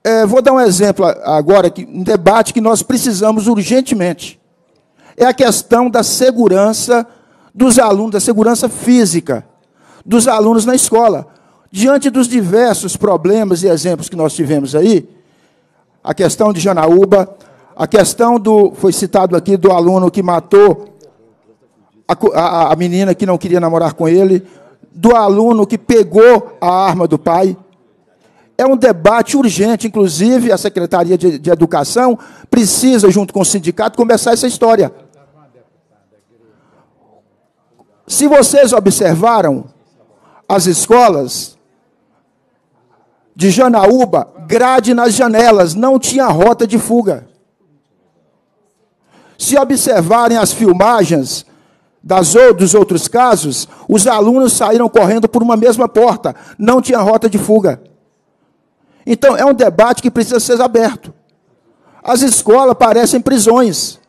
S4: É, vou dar um exemplo agora, que, um debate que nós precisamos urgentemente. É a questão da segurança dos alunos, da segurança física dos alunos na escola. Diante dos diversos problemas e exemplos que nós tivemos aí, a questão de Janaúba, a questão do, foi citado aqui, do aluno que matou a, a, a menina que não queria namorar com ele, do aluno que pegou a arma do pai é um debate urgente. Inclusive, a Secretaria de, de, Educação precisa, junto com o sindicato, começar essa história. Se vocês observaram, as escolas de Janaúba, grade nas janelas, não tinha rota de fuga. Se observarem as filmagens, das ou dos outros casos, os alunos saíram correndo por uma mesma porta, não tinha rota de fuga. Então, é um debate que precisa ser aberto. As escolas parecem prisões.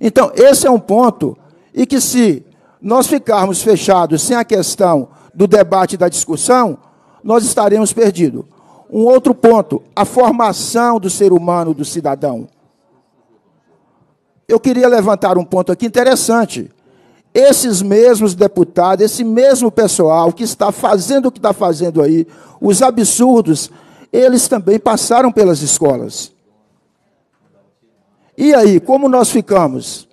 S4: Então, esse é um ponto e que se nós ficarmos fechados sem a questão do debate e da discussão, nós estaremos perdidos. Um outro ponto, a formação do ser humano, do cidadão. Eu queria levantar um ponto aqui interessante esses mesmos deputados, esse mesmo pessoal que está fazendo o que está fazendo aí, os absurdos, eles também passaram pelas escolas. E aí, como nós ficamos?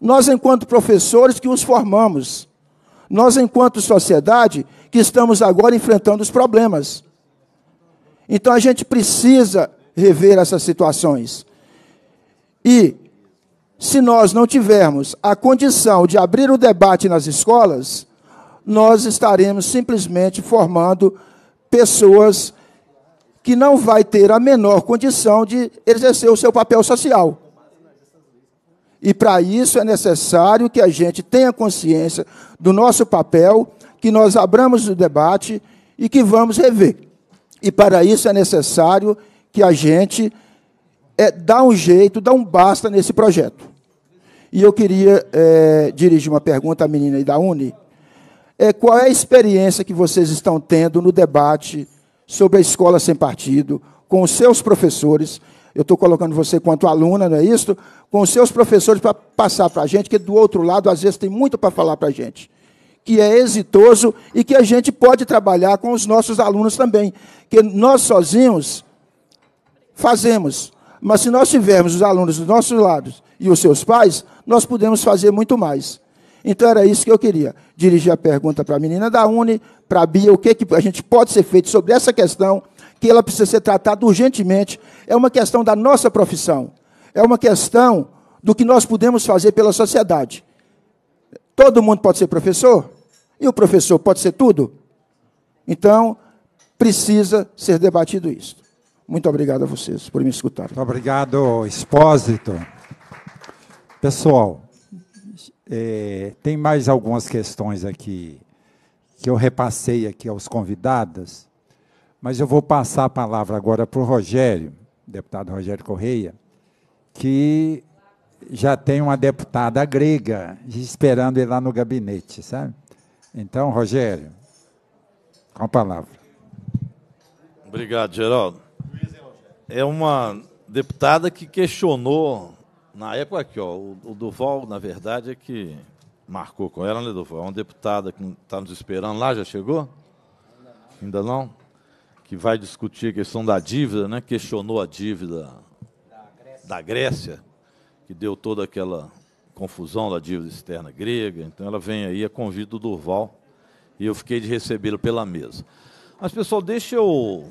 S4: Nós, enquanto professores que os formamos, nós, enquanto sociedade, que estamos agora enfrentando os problemas. Então, a gente precisa rever essas situações. E se nós não tivermos a condição de abrir o debate nas escolas, nós estaremos simplesmente formando pessoas que não vai ter a menor condição de exercer o seu papel social. E para isso é necessário que a gente tenha consciência do nosso papel, que nós abramos o debate e que vamos rever. E para isso é necessário que a gente é dar um jeito, dar um basta nesse projeto. E eu queria é, dirigir uma pergunta à menina aí da Uni. É, qual é a experiência que vocês estão tendo no debate sobre a escola sem partido, com os seus professores? Eu estou colocando você quanto aluna, não é isso? Com os seus professores para passar para a gente, que do outro lado, às vezes, tem muito para falar para a gente que é exitoso e que a gente pode trabalhar com os nossos alunos também, que nós sozinhos fazemos, mas se nós tivermos os alunos dos nossos lados e os seus pais, nós podemos fazer muito mais. Então era isso que eu queria. Dirigir a pergunta para a menina da Uni, para a Bia, o que, que a gente pode ser feito sobre essa questão, que ela precisa ser tratada urgentemente. É uma questão da nossa profissão. É uma questão do que nós podemos fazer pela sociedade. Todo mundo pode ser professor? E o professor pode ser tudo? Então, precisa ser debatido isso. Muito obrigado a vocês por
S3: me escutar. Muito obrigado, Expósito. Pessoal, é, tem mais algumas questões aqui que eu repassei aqui aos convidados, mas eu vou passar a palavra agora para o Rogério, deputado Rogério Correia, que já tem uma deputada grega esperando ele lá no gabinete, sabe? Então, Rogério, com a palavra.
S1: Obrigado, Geraldo é uma deputada que questionou, na época aqui, ó, o, Duval, na verdade, é que marcou com ela, né, Duval? É uma deputada que está nos esperando lá, já chegou? Ainda não? Que vai discutir a questão da dívida, né? Questionou a dívida da Grécia, da Grécia que deu toda aquela confusão da dívida externa grega. Então ela vem aí a convite do Durval e eu fiquei de recebê-lo pela mesa. Mas, pessoal, deixa eu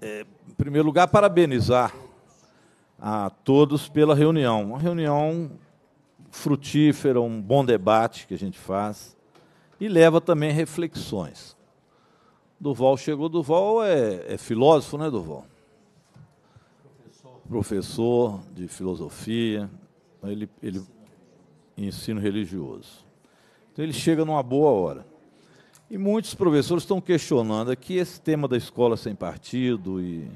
S1: é, primeiro lugar, parabenizar a todos pela reunião. Uma reunião frutífera, um bom debate que a gente faz e leva também reflexões. Duval chegou, Duval é, é filósofo, né, Duval? Professor, Professor de filosofia, ele, ele ensino religioso. Então ele chega numa boa hora. E muitos professores estão questionando aqui esse tema da escola sem partido. E,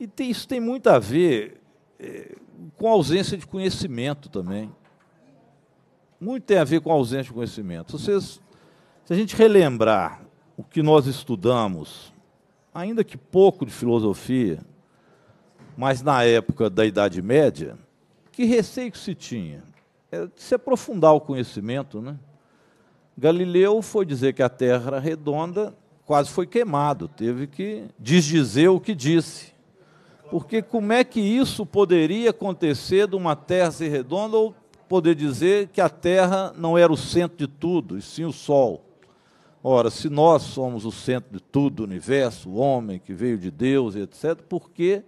S1: e tem, isso tem muito a ver é, com a ausência de conhecimento também. Muito tem a ver com a ausência de conhecimento. Vocês, se a gente relembrar o que nós estudamos, ainda que pouco de filosofia, mas na época da Idade Média, que receio que se tinha? É de se aprofundar o conhecimento, né? Galileu foi dizer que a Terra era redonda, quase foi queimado, teve que desdizer o que disse. Porque como é que isso poderia acontecer de uma Terra ser redonda ou poder dizer que a Terra não era o centro de tudo, e sim o Sol? Ora, se nós somos o centro de tudo, o universo, o homem que veio de Deus, etc., por que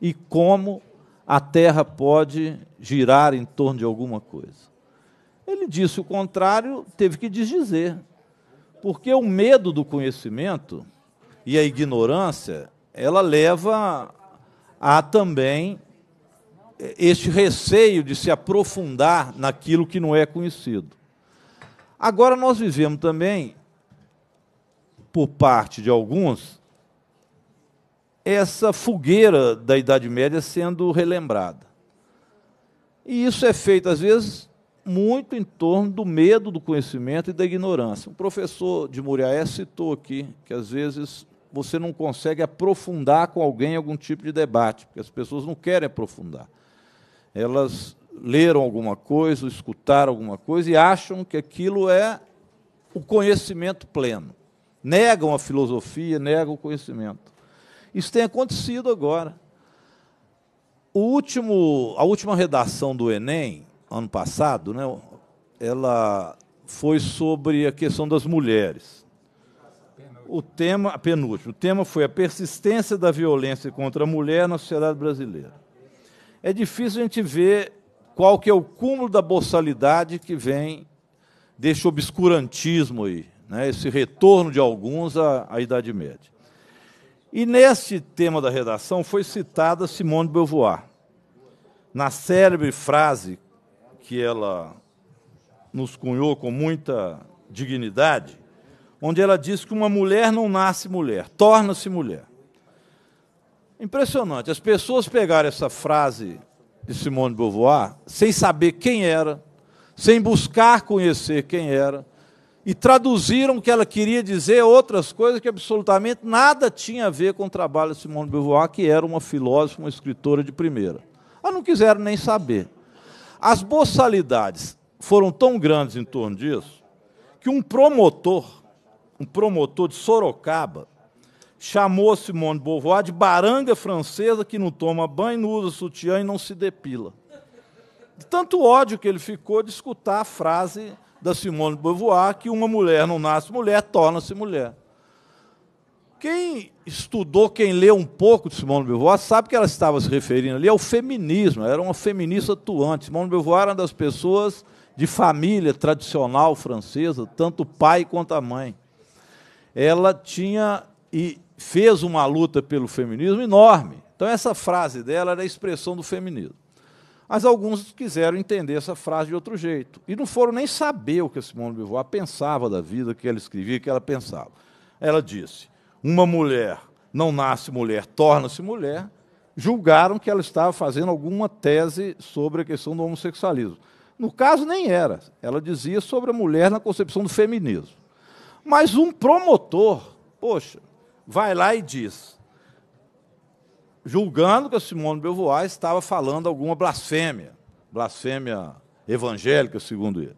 S1: e como a Terra pode girar em torno de alguma coisa? Ele disse o contrário, teve que desdizer. Porque o medo do conhecimento e a ignorância, ela leva a também este receio de se aprofundar naquilo que não é conhecido. Agora nós vivemos também por parte de alguns essa fogueira da Idade Média sendo relembrada. E isso é feito às vezes muito em torno do medo do conhecimento e da ignorância. Um professor de Muriaé citou aqui que às vezes você não consegue aprofundar com alguém algum tipo de debate, porque as pessoas não querem aprofundar. Elas leram alguma coisa, escutaram alguma coisa e acham que aquilo é o conhecimento pleno. Negam a filosofia, negam o conhecimento. Isso tem acontecido agora. Último, a última redação do Enem ano passado, né, ela foi sobre a questão das mulheres. O tema, penúltimo, o tema foi a persistência da violência contra a mulher na sociedade brasileira. É difícil a gente ver qual que é o cúmulo da boçalidade que vem deste obscurantismo aí, né, esse retorno de alguns à, à Idade Média. E neste tema da redação foi citada Simone de Beauvoir, na célebre frase que ela nos cunhou com muita dignidade, onde ela diz que uma mulher não nasce mulher, torna-se mulher. Impressionante. As pessoas pegaram essa frase de Simone de Beauvoir sem saber quem era, sem buscar conhecer quem era, e traduziram que ela queria dizer outras coisas que absolutamente nada tinha a ver com o trabalho de Simone de Beauvoir, que era uma filósofa, uma escritora de primeira. Ela ah, não quiseram nem saber. As boçalidades foram tão grandes em torno disso que um promotor, um promotor de Sorocaba, chamou Simone de Beauvoir de baranga francesa que não toma banho, não usa sutiã e não se depila. De tanto ódio que ele ficou de escutar a frase da Simone de Beauvoir que uma mulher não nasce mulher, torna-se mulher. Quem estudou, quem leu um pouco de Simone de Beauvoir, sabe que ela estava se referindo ali ao feminismo, ela era uma feminista atuante. Simone de Beauvoir era uma das pessoas de família tradicional francesa, tanto o pai quanto a mãe. Ela tinha e fez uma luta pelo feminismo enorme. Então, essa frase dela era a expressão do feminismo. Mas alguns quiseram entender essa frase de outro jeito. E não foram nem saber o que Simone de Beauvoir pensava da vida, o que ela escrevia, o que ela pensava. Ela disse: uma mulher não nasce mulher, torna-se mulher, julgaram que ela estava fazendo alguma tese sobre a questão do homossexualismo. No caso, nem era. Ela dizia sobre a mulher na concepção do feminismo. Mas um promotor, poxa, vai lá e diz, julgando que a Simone Beauvoir estava falando alguma blasfêmia, blasfêmia evangélica, segundo ele.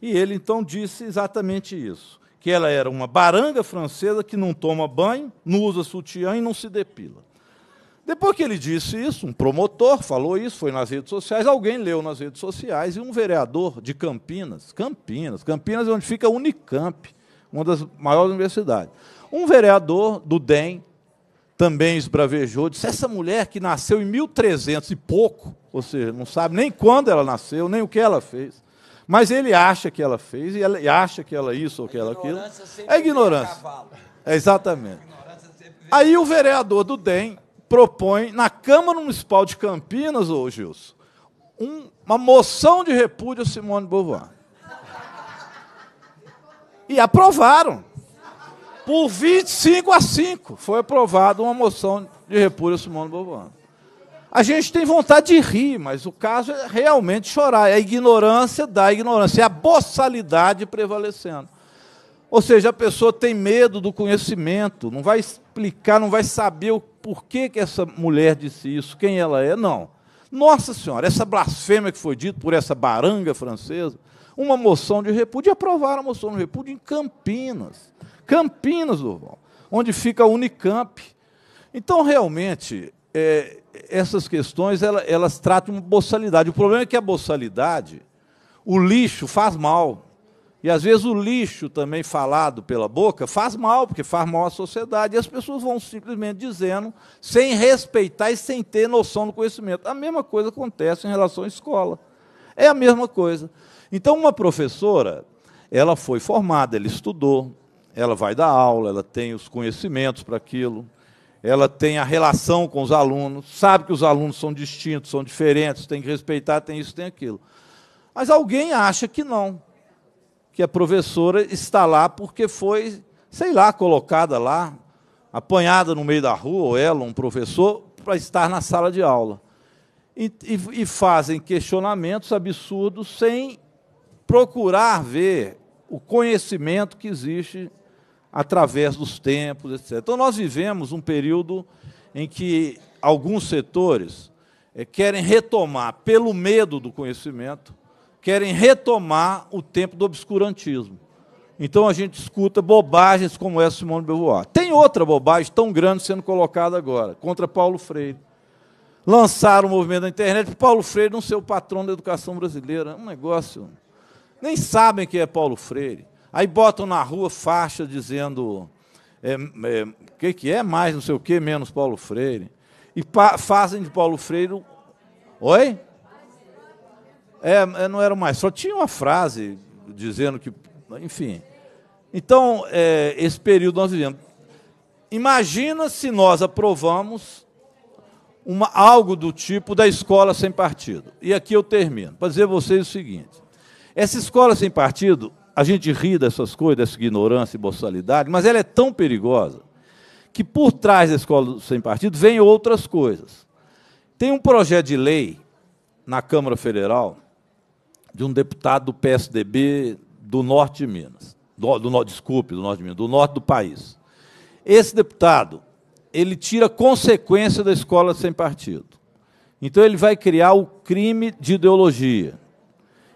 S1: E ele então disse exatamente isso que ela era uma baranga francesa que não toma banho, não usa sutiã e não se depila. Depois que ele disse isso, um promotor falou isso, foi nas redes sociais, alguém leu nas redes sociais e um vereador de Campinas, Campinas, Campinas é onde fica a Unicamp, uma das maiores universidades. Um vereador do DEM também esbravejou, disse: essa mulher que nasceu em 1300 e pouco, ou seja, não sabe nem quando ela nasceu, nem o que ela fez. Mas ele acha que ela fez, e, ela, acha que ela isso ou que ela aquilo. É ignorância. É exatamente. Aí o vereador do DEM propõe na Câmara Municipal de Campinas, ô Gilson, um, uma moção de repúdio a Simone Beauvoir. E aprovaram. Por 25 a 5 foi aprovada uma moção de repúdio a Simone Beauvoir. A gente tem vontade de rir, mas o caso é realmente chorar. É a ignorância da ignorância, é a boçalidade prevalecendo. Ou seja, a pessoa tem medo do conhecimento, não vai explicar, não vai saber o porquê que essa mulher disse isso, quem ela é, não. Nossa Senhora, essa blasfêmia que foi dita por essa baranga francesa, uma moção de repúdio, e aprovaram a moção de repúdio em Campinas. Campinas, Durval, onde fica a Unicamp. Então, realmente, é, essas questões elas, elas tratam boçalidade. O problema é que a boçalidade, o lixo faz mal. E às vezes o lixo também falado pela boca faz mal, porque faz mal à sociedade. E as pessoas vão simplesmente dizendo, sem respeitar e sem ter noção do conhecimento. A mesma coisa acontece em relação à escola. É a mesma coisa. Então, uma professora, ela foi formada, ela estudou, ela vai dar aula, ela tem os conhecimentos para aquilo ela tem a relação com os alunos, sabe que os alunos são distintos, são diferentes, tem que respeitar, tem isso, tem aquilo. Mas alguém acha que não, que a professora está lá porque foi, sei lá, colocada lá, apanhada no meio da rua, ou ela, um professor, para estar na sala de aula. E, e, e fazem questionamentos absurdos sem procurar ver o conhecimento que existe através dos tempos, etc. Então, nós vivemos um período em que alguns setores eh, querem retomar, pelo medo do conhecimento, querem retomar o tempo do obscurantismo. Então a gente escuta bobagens como essa Simone de Beauvoir. Tem outra bobagem tão grande sendo colocada agora, contra Paulo Freire. Lançaram o movimento da internet para Paulo Freire não ser o patrão da educação brasileira. É um negócio. Nem sabem quem é Paulo Freire. Aí botam na rua faixa dizendo é, é, que, que é mais não sei o que, menos Paulo Freire. E fazem de Paulo Freire. Oi? É, é, não era mais, só tinha uma frase dizendo que. Enfim. Então, é, esse período nós vivemos. Imagina se nós aprovamos uma, algo do tipo da escola sem partido. E aqui eu termino, para dizer a vocês o seguinte: essa escola sem partido a gente ri dessas coisas, dessa ignorância e boçalidade, mas ela é tão perigosa que por trás da escola sem partido vem outras coisas. Tem um projeto de lei na Câmara Federal de um deputado do PSDB do norte de Minas. Do, do, desculpe, do norte de Minas, do norte do país. Esse deputado, ele tira consequência da escola sem partido. Então ele vai criar o crime de ideologia.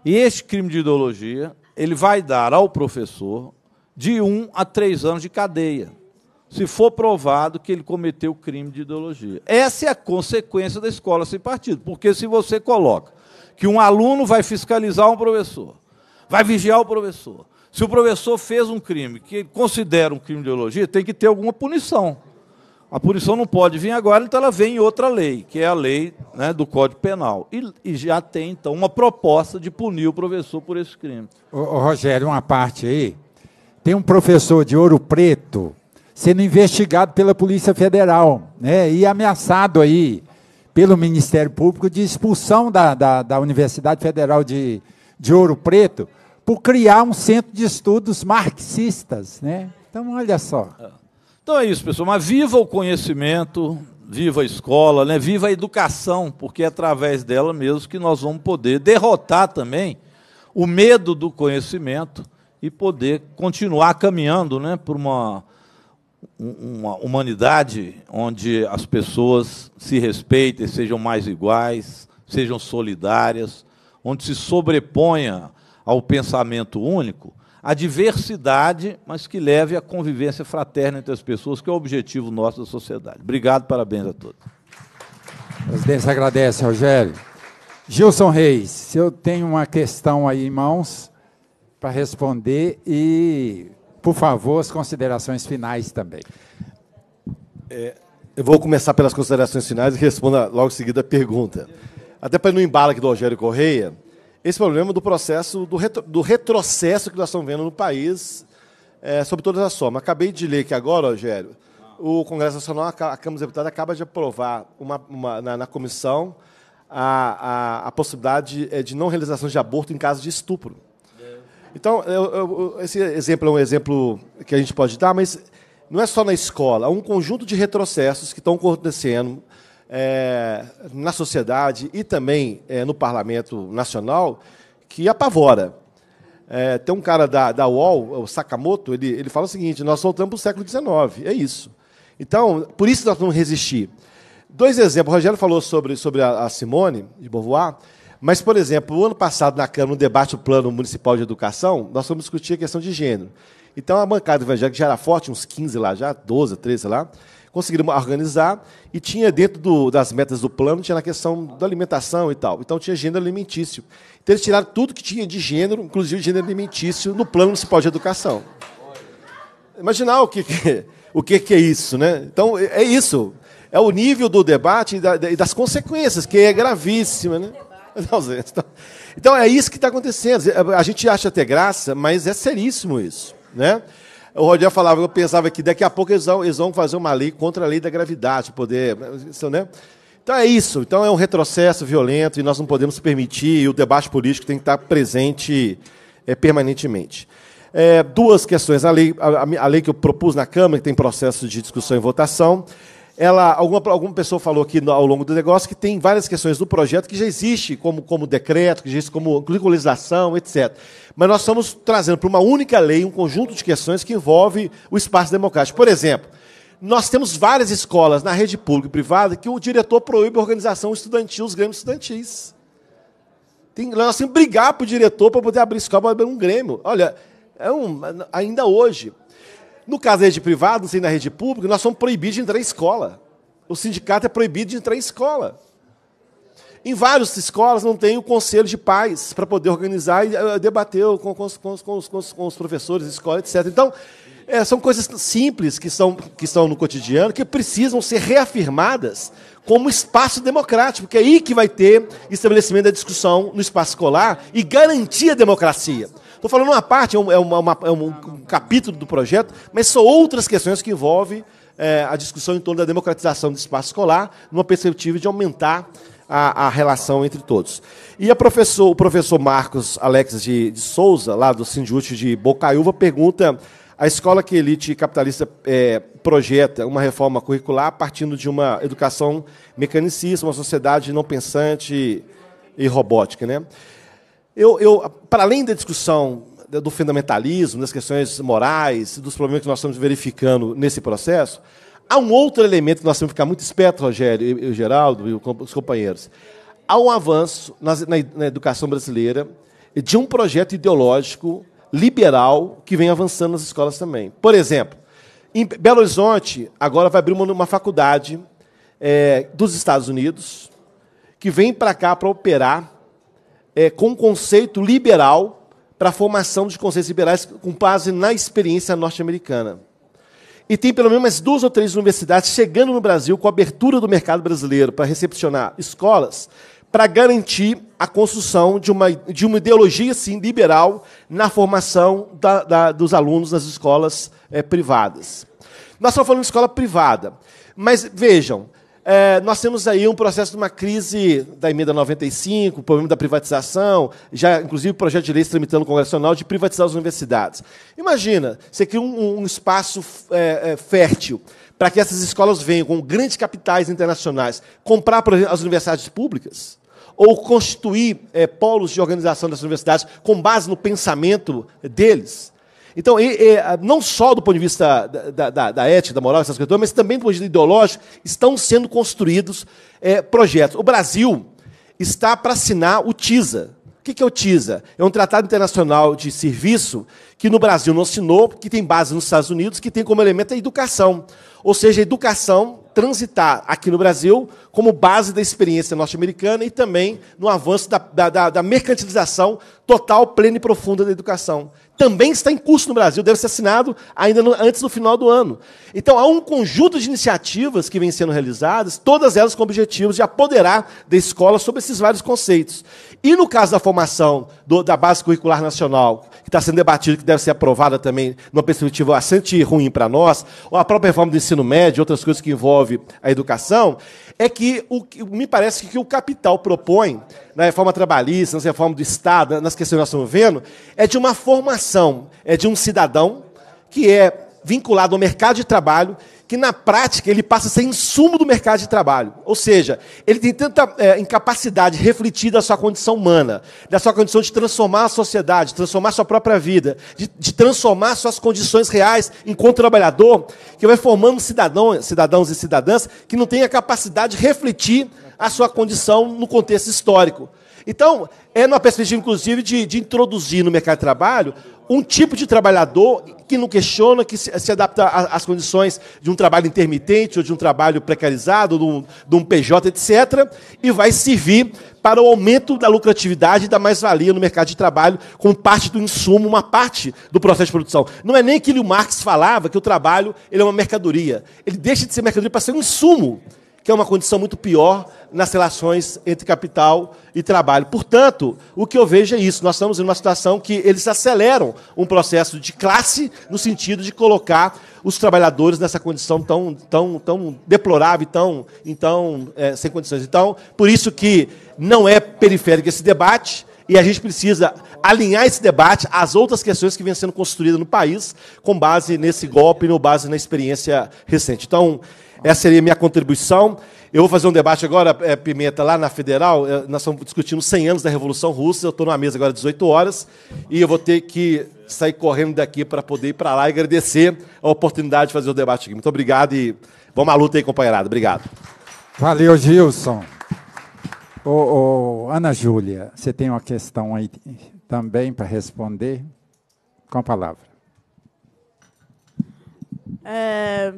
S1: E esse crime de ideologia ele vai dar ao professor de um a três anos de cadeia, se for provado que ele cometeu crime de ideologia. Essa é a consequência da escola sem partido, porque se você coloca que um aluno vai fiscalizar um professor, vai vigiar o professor, se o professor fez um crime que ele considera um crime de ideologia, tem que ter alguma punição. A punição não pode vir agora, então ela vem em outra lei, que é a lei né, do Código Penal. E, e, já tem, então, uma proposta de punir o professor por esse crime.
S3: Ô, ô, Rogério, uma parte aí. Tem um professor de Ouro Preto sendo investigado pela Polícia Federal né, e ameaçado aí pelo Ministério Público de expulsão da, da, da Universidade Federal de, de Ouro Preto por criar um centro de estudos marxistas. Né? Então, olha só. É.
S1: Então é isso, pessoal. Mas viva o conhecimento, viva a escola, né? viva a educação, porque é através dela mesmo que nós vamos poder derrotar também o medo do conhecimento e poder continuar caminhando né, por uma, uma humanidade onde as pessoas se respeitem, sejam mais iguais, sejam solidárias, onde se sobreponha ao pensamento único a diversidade, mas que leve à convivência fraterna entre as pessoas, que é o objetivo nosso da sociedade. Obrigado, parabéns a
S9: todos.
S3: A presidência agradece, Rogério. Gilson Reis, eu tenho uma questão aí em mãos para responder e, por favor, as considerações finais também.
S10: É,
S9: eu vou começar pelas considerações finais e respondo logo em seguida a pergunta. Até para não embala aqui do Rogério Correia, esse problema do processo, do, retro, do retrocesso que nós estamos vendo no país, é, sobre todas as somas. Acabei de ler que agora, Rogério, o Congresso Nacional, a Câmara dos Deputados, acaba de aprovar uma, uma, na, na, comissão a, a, a possibilidade é, de, não realização de aborto em caso de estupro. Então, eu, eu, esse exemplo é um exemplo que a gente pode dar, mas não é só na escola, há é um conjunto de retrocessos que estão acontecendo é, na sociedade e também é, no parlamento nacional que apavora. É, tem um cara da, da UOL, o Sakamoto, ele, ele fala o seguinte: nós voltamos para o século XIX, é isso. Então, por isso nós vamos resistir. Dois exemplos, o Rogério falou sobre, sobre a, a Simone de Beauvoir, mas, por exemplo, o ano passado, na Câmara, no debate do Plano Municipal de Educação, nós fomos discutir a questão de gênero. Então, a bancada evangélica já era forte, uns 15 lá, já 12, 13 lá, conseguiram organizar e tinha dentro do, das metas do plano, tinha na questão da alimentação e tal. Então tinha gênero alimentício. Então eles tiraram tudo que tinha de gênero, inclusive gênero alimentício, no plano municipal de educação. Imaginar o que, o que, é isso, né? Então é isso. É o nível do debate e, e das consequências, que é gravíssima, né? Então, então é isso que está acontecendo. A gente acha até graça, mas é seríssimo isso, né? O Rogério falava, eu pensava que daqui a pouco eles vão, eles vão fazer uma lei contra a lei da gravidade, poder. Né? Então é isso. Então é um retrocesso violento e nós não podemos permitir, e o debate político tem que estar presente é, permanentemente. É, duas questões. A lei, a, a lei que eu propus na Câmara, que tem processo de discussão e votação, ela alguma, alguma pessoa falou aqui ao longo do negócio que tem várias questões do projeto que já existe como, como decreto, que já existe como legalização, etc. Mas nós estamos trazendo para uma única lei um conjunto de questões que envolve o espaço democrático. Por exemplo, nós temos várias escolas na rede pública e privada que o diretor proíbe a organização estudantil, os grêmios estudantis. Tem, nós temos que brigar para o diretor para poder abrir escola para abrir um grêmio. Olha, é um, ainda hoje. No caso da rede privada, sei na rede pública, nós somos proibidos de entrar em escola. O sindicato é proibido de entrar em escola. Em várias escolas não tem o conselho de pais para poder organizar e eh, debater com, com, com, com os, professores da escola, etc. Então, é, são coisas simples que são, que estão no cotidiano, que precisam ser reafirmadas como espaço democrático, porque é aí que vai ter estabelecimento da discussão no espaço escolar e garantir a democracia. Estou falando uma parte, é, é, uma, uma, é, um capítulo do projeto, mas são outras questões que envolvem é, a discussão em torno da democratização do espaço escolar, numa perspectiva de aumentar a, a relação entre todos. E professor, o professor Marcos Alex de, de Souza, lá do Sindiúte de Bocaiúva, pergunta a escola que a elite capitalista é, projeta uma reforma curricular partindo de uma educação mecanicista, uma sociedade não pensante e robótica. Né? Eu, eu, para além da discussão do fundamentalismo, das questões morais, dos problemas que nós estamos verificando nesse processo, há um outro elemento que nós temos que ficar muito esperto, Rogério e, e Geraldo e os companheiros. Há um avanço na, na, na educação brasileira de um projeto ideológico liberal que vem avançando nas escolas também. Por exemplo, em Belo Horizonte, agora vai abrir uma, uma faculdade é, dos Estados Unidos que vem para cá para operar é, com um conceito liberal para a formação de conceitos liberais com base na experiência norte-americana. E tem pelo menos duas ou três universidades chegando no Brasil com a abertura do mercado brasileiro para recepcionar escolas, para garantir a construção de uma, de uma ideologia sim, liberal na formação da, da, dos alunos nas escolas é, privadas. Nós estamos falando de escola privada, mas vejam, é, nós temos aí um processo de uma crise da emenda 95, o problema da privatização, já inclusive o projeto de lei se tramitando no Congresso Nacional de privatizar as universidades. Imagina, você cria um, um espaço é, é, fértil para que essas escolas venham com grandes capitais internacionais comprar exemplo, as universidades públicas ou constituir é, polos de organização das universidades com base no pensamento deles. Então, e, e, ah, não só do ponto de vista da, da, da ética, da moral, essas coisas, mas também do ponto de vista ideológico, estão sendo construídos é, projetos. O Brasil está para assinar o TISA. O que é o TISA? É um tratado internacional de serviço que no Brasil não assinou, que tem base nos Estados Unidos, que tem como elemento a educação. Ou seja, a educação transitar aqui no Brasil como base da experiência norte-americana e também no avanço da, da, da mercantilização total, plena e profunda da educação também está em curso no Brasil, deve ser assinado ainda no, antes do final do ano. Então, há um conjunto de iniciativas que vem sendo realizadas, todas elas com objetivos de apoderar da escola sobre esses vários conceitos. E no caso da formação do, da base curricular nacional, que está sendo debatida, que deve ser aprovada também numa perspectiva bastante ruim para nós, ou a própria reforma do ensino médio, outras coisas que envolvem a educação, é que o, me parece que o capital propõe, na reforma trabalhista, na reforma do Estado, nas questões que nós estamos vendo, é de uma formação, é de um cidadão que é vinculado ao mercado de trabalho que na prática ele passa a ser insumo do mercado de trabalho. Ou seja, ele tem tanta é, incapacidade de refletir da sua condição humana, da sua condição de transformar a sociedade, transformar transformar sua própria vida, de, de transformar suas condições reais enquanto trabalhador, que vai formando cidadão, cidadãos e cidadãs que não têm a capacidade de refletir a sua condição no contexto histórico. Então, é numa perspectiva, inclusive, de, de introduzir no mercado de trabalho um tipo de trabalhador que não questiona, que se, adapta às condições de um trabalho intermitente ou de um trabalho precarizado, de um, de um PJ, etc., e vai servir para o aumento da lucratividade e da mais-valia no mercado de trabalho, com parte do insumo, uma parte do processo de produção. Não é nem que o Marx falava que o trabalho ele é uma mercadoria. Ele deixa de ser mercadoria para ser um insumo que é uma condição muito pior nas relações entre capital e trabalho. Portanto, o que eu vejo é isso. Nós estamos em uma situação que eles aceleram um processo de classe no sentido de colocar os trabalhadores nessa condição tão, tão, tão deplorável, tão, então é, sem condições. Então, por isso que não é periférico esse debate. E a gente precisa alinhar esse debate às outras questões que vêm sendo construídas no país, com base nesse golpe, com base na experiência recente. Então, essa seria a minha contribuição. Eu vou fazer um debate agora, é, Pimenta, lá na Federal. É, nós estamos discutindo 100 anos da Revolução Russa. Eu estou numa mesa agora às 18 horas e eu vou ter que sair correndo daqui para poder ir para lá e agradecer a oportunidade de fazer o debate aqui. Muito obrigado e vamos à luta aí, companheirado. Obrigado.
S3: Valeu, Gilson. Ô, ô, Ana Júlia, você tem uma questão aí também para responder? Com a palavra.
S6: É,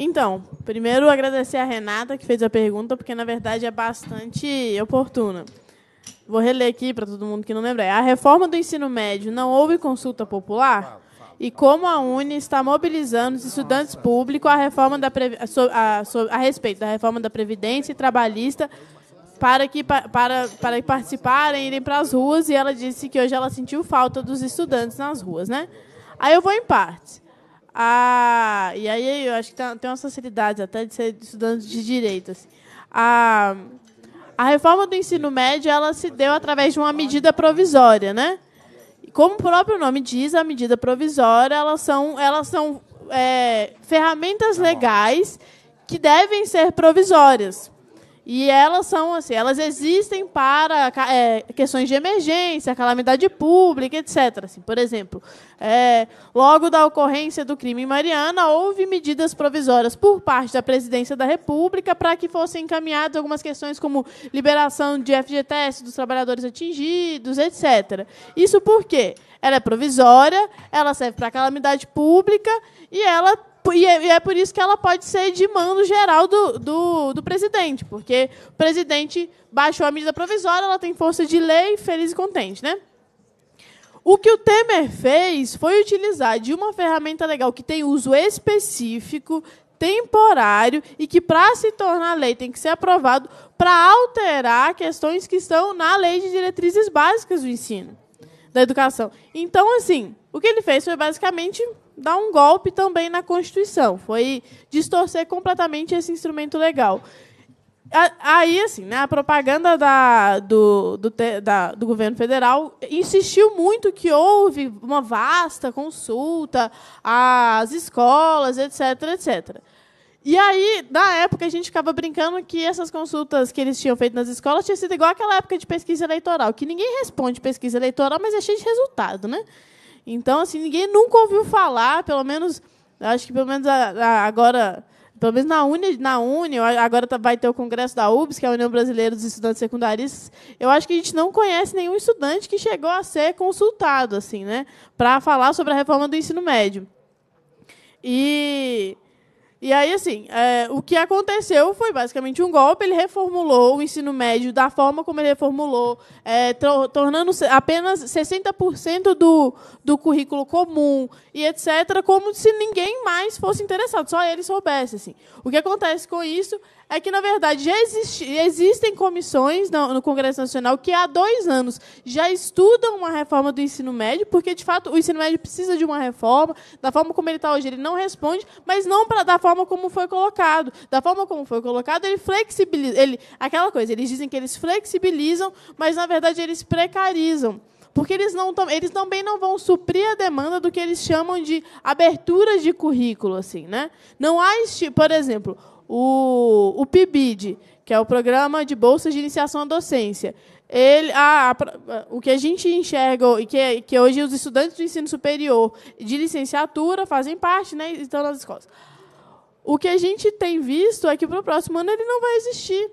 S6: então, primeiro agradecer a Renata que fez a pergunta, porque na verdade é bastante oportuna. Vou reler aqui para todo mundo que não lembra. É, a reforma do ensino médio não houve consulta popular? E como a Uni está mobilizando os estudantes públicos a, reforma da Previ... a, a, a respeito da reforma da Previdência e Trabalhista para que, para, para que participarem irem para as ruas e ela disse que hoje ela sentiu falta dos estudantes nas ruas, né? Aí eu vou em partes. Ah, e aí eu acho que tem umas facilidades até de ser estudante de direito. Assim. A, ah, a reforma do ensino médio ela se deu através de uma medida provisória, né? Como o próprio nome diz, a medida provisória elas são, elas são é, ferramentas legais que devem ser provisórias. E elas são assim, elas existem para é, questões de emergência, calamidade pública, etc. Assim, por exemplo, é, logo da ocorrência do crime em Mariana, houve medidas provisórias por parte da Presidência da República para que fossem encaminhadas algumas questões como liberação de FGTS dos trabalhadores atingidos, etc. Isso porque Ela é provisória, ela serve para calamidade pública e ela e é, e é, por isso que ela pode ser de mando geral do, do, do, presidente, porque o presidente baixou a medida provisória, ela tem força de lei, feliz e contente, né? O que o Temer fez foi utilizar de uma ferramenta legal que tem uso específico, temporário e que, para se tornar lei, tem que ser aprovado para alterar questões que estão na lei de diretrizes básicas do ensino, da educação. Então, assim, o que ele fez foi basicamente dar um golpe também na Constituição. Foi distorcer completamente esse instrumento legal. Aí, assim, né, a propaganda da, do, do, da, do governo federal insistiu muito que houve uma vasta consulta às escolas, etc, etc. E aí, na época, a gente ficava brincando que essas consultas que eles tinham feito nas escolas tinha sido igual aquela época de pesquisa eleitoral, que ninguém responde pesquisa eleitoral, mas é cheio de resultado, né? Então, assim, ninguém nunca ouviu falar, pelo menos, acho que pelo menos agora, pelo menos na Uni, na Uni, agora tá, vai ter o congresso da UBS, que é a União Brasileira dos Estudantes Secundaristas. Eu acho que a gente não conhece nenhum estudante que chegou a ser consultado, assim, né, para falar sobre a reforma do ensino médio. E e aí, assim, é, o que aconteceu foi basicamente um golpe. Ele reformulou o ensino médio da forma como ele reformulou, é, tornando apenas 60% do, do currículo comum e etc., como se ninguém mais fosse interessado, só ele soubesse. Assim. O que acontece com isso é que, na verdade, já existe, existem comissões no, no, Congresso Nacional que há dois anos já estudam uma reforma do ensino médio, porque, de fato, o ensino médio precisa de uma reforma. Da forma como ele está hoje, ele não responde, mas não pra, da forma como foi colocado. Da forma como foi colocado, ele flexibiliza. Ele, aquela coisa, eles dizem que eles flexibilizam, mas, na verdade, eles precarizam porque eles, não, eles também não vão suprir a demanda do que eles chamam de abertura de currículo, assim, né? Não há, por exemplo, o, o PIBID, que é o Programa de Bolsas de Iniciação à Docência. Ele, a, a, o que a gente enxerga e que, que hoje os estudantes do ensino superior de licenciatura fazem parte, né, estão nas escolas. O que a gente tem visto é que para o próximo ano ele não vai existir.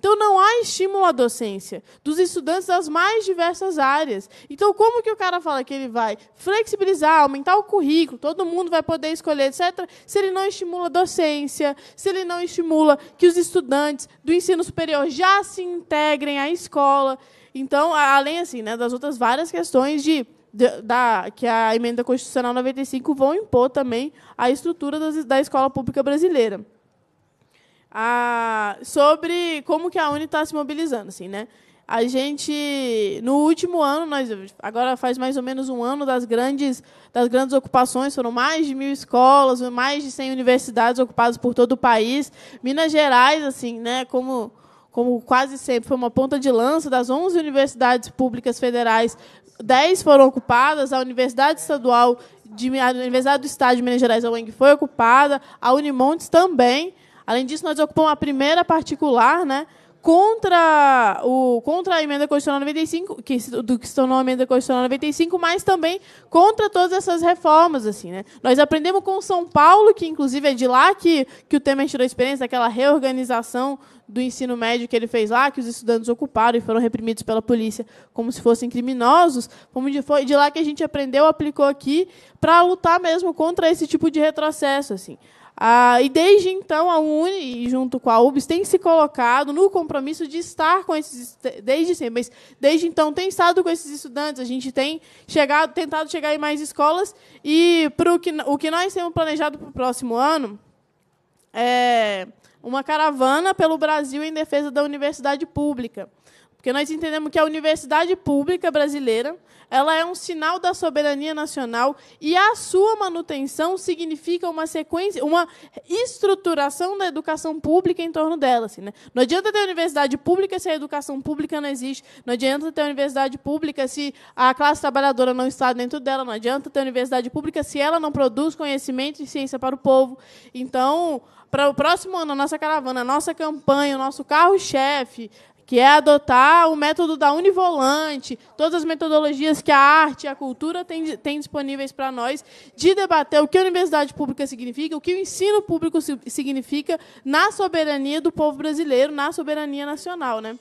S6: Então não há estímulo à docência dos estudantes das mais diversas áreas. Então como que o cara fala que ele vai flexibilizar, aumentar o currículo, todo mundo vai poder escolher, etc, se ele não estimula a docência, se ele não estimula que os estudantes do ensino superior já se integrem à escola. Então, além assim, né, das outras várias questões de da, que a emenda constitucional 95 vão impor também a estrutura das, da escola pública brasileira a, sobre como que a Uni está se mobilizando, assim, né? A gente, no último ano, nós agora faz mais ou menos um ano das grandes, das grandes ocupações, foram mais de mil escolas, mais de 100 universidades ocupadas por todo o país. Minas Gerais, assim, né, como, como quase sempre, foi uma ponta de lança das 11 universidades públicas federais, 10 foram ocupadas, a Universidade Estadual de, a Universidade do Estado de Minas Gerais, a UENG, foi ocupada, a Unimontes também. Além disso, nós ocupamos a primeira particular, né? contra, o, contra a emenda constitucional 95, que, do que se tornou a emenda constitucional 95, mas também contra todas essas reformas. assim né? Nós aprendemos com São Paulo, que inclusive é de lá que, que o Temer tirou a experiência, aquela reorganização do ensino médio que ele fez lá, que os estudantes ocuparam e foram reprimidos pela polícia como se fossem criminosos. Foi de lá que a gente aprendeu, aplicou aqui, para lutar mesmo contra esse tipo de retrocesso. assim ah, e desde então, a Uni, junto com a UBS, tem se colocado no compromisso de estar com esses desde sempre, mas desde então tem estado com esses estudantes. A gente tem chegado, tentado chegar em mais escolas e para que, o que nós temos planejado para o próximo ano é uma caravana pelo Brasil em defesa da universidade pública. Porque nós entendemos que a universidade pública brasileira ela é um sinal da soberania nacional e a sua manutenção significa uma sequência, uma estruturação da educação pública em torno dela. Assim, né? Não adianta ter universidade pública se a educação pública não existe, não adianta ter universidade pública se a classe trabalhadora não está dentro dela, não adianta ter universidade pública se ela não produz conhecimento e ciência para o povo. Então, para o próximo ano, a nossa caravana, a nossa campanha, o nosso carro-chefe, que é adotar o método da Univolante, todas as metodologias que a arte e a cultura têm, disponíveis para nós, de debater o que a universidade pública significa, o que o ensino público significa na soberania do povo brasileiro, na soberania nacional. Né?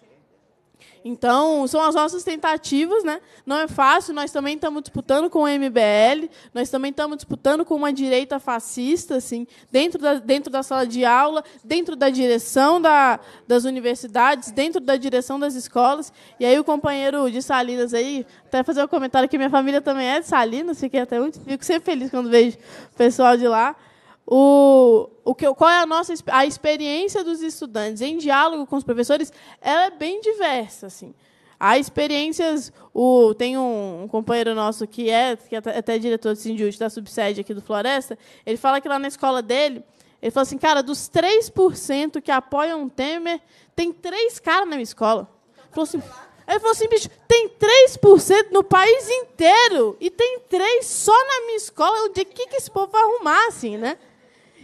S6: Então, são as nossas tentativas, né? Não é fácil, nós também estamos disputando com o MBL, nós também estamos disputando com uma direita fascista, assim, dentro da, dentro da sala de aula, dentro da direção da, das universidades, dentro da direção das escolas. E aí o companheiro de Salinas aí, até fazer um comentário que minha família também é de Salinas, fiquei até muito, fico sempre feliz quando vejo o pessoal de lá o, o que, qual é a nossa a experiência dos estudantes em diálogo com os professores, ela é bem diversa, assim. Há experiências, o, tem um, um companheiro nosso que é, que é até diretor de Sindiúte da subsede aqui do Floresta, ele fala que lá na escola dele, ele falou assim, cara, dos 3% que apoiam Temer, tem três caras na minha escola. Ele falou assim, ele falou assim, bicho, tem 3% no país inteiro e tem três só na minha escola. De que, que esse povo vai arrumar, assim, né?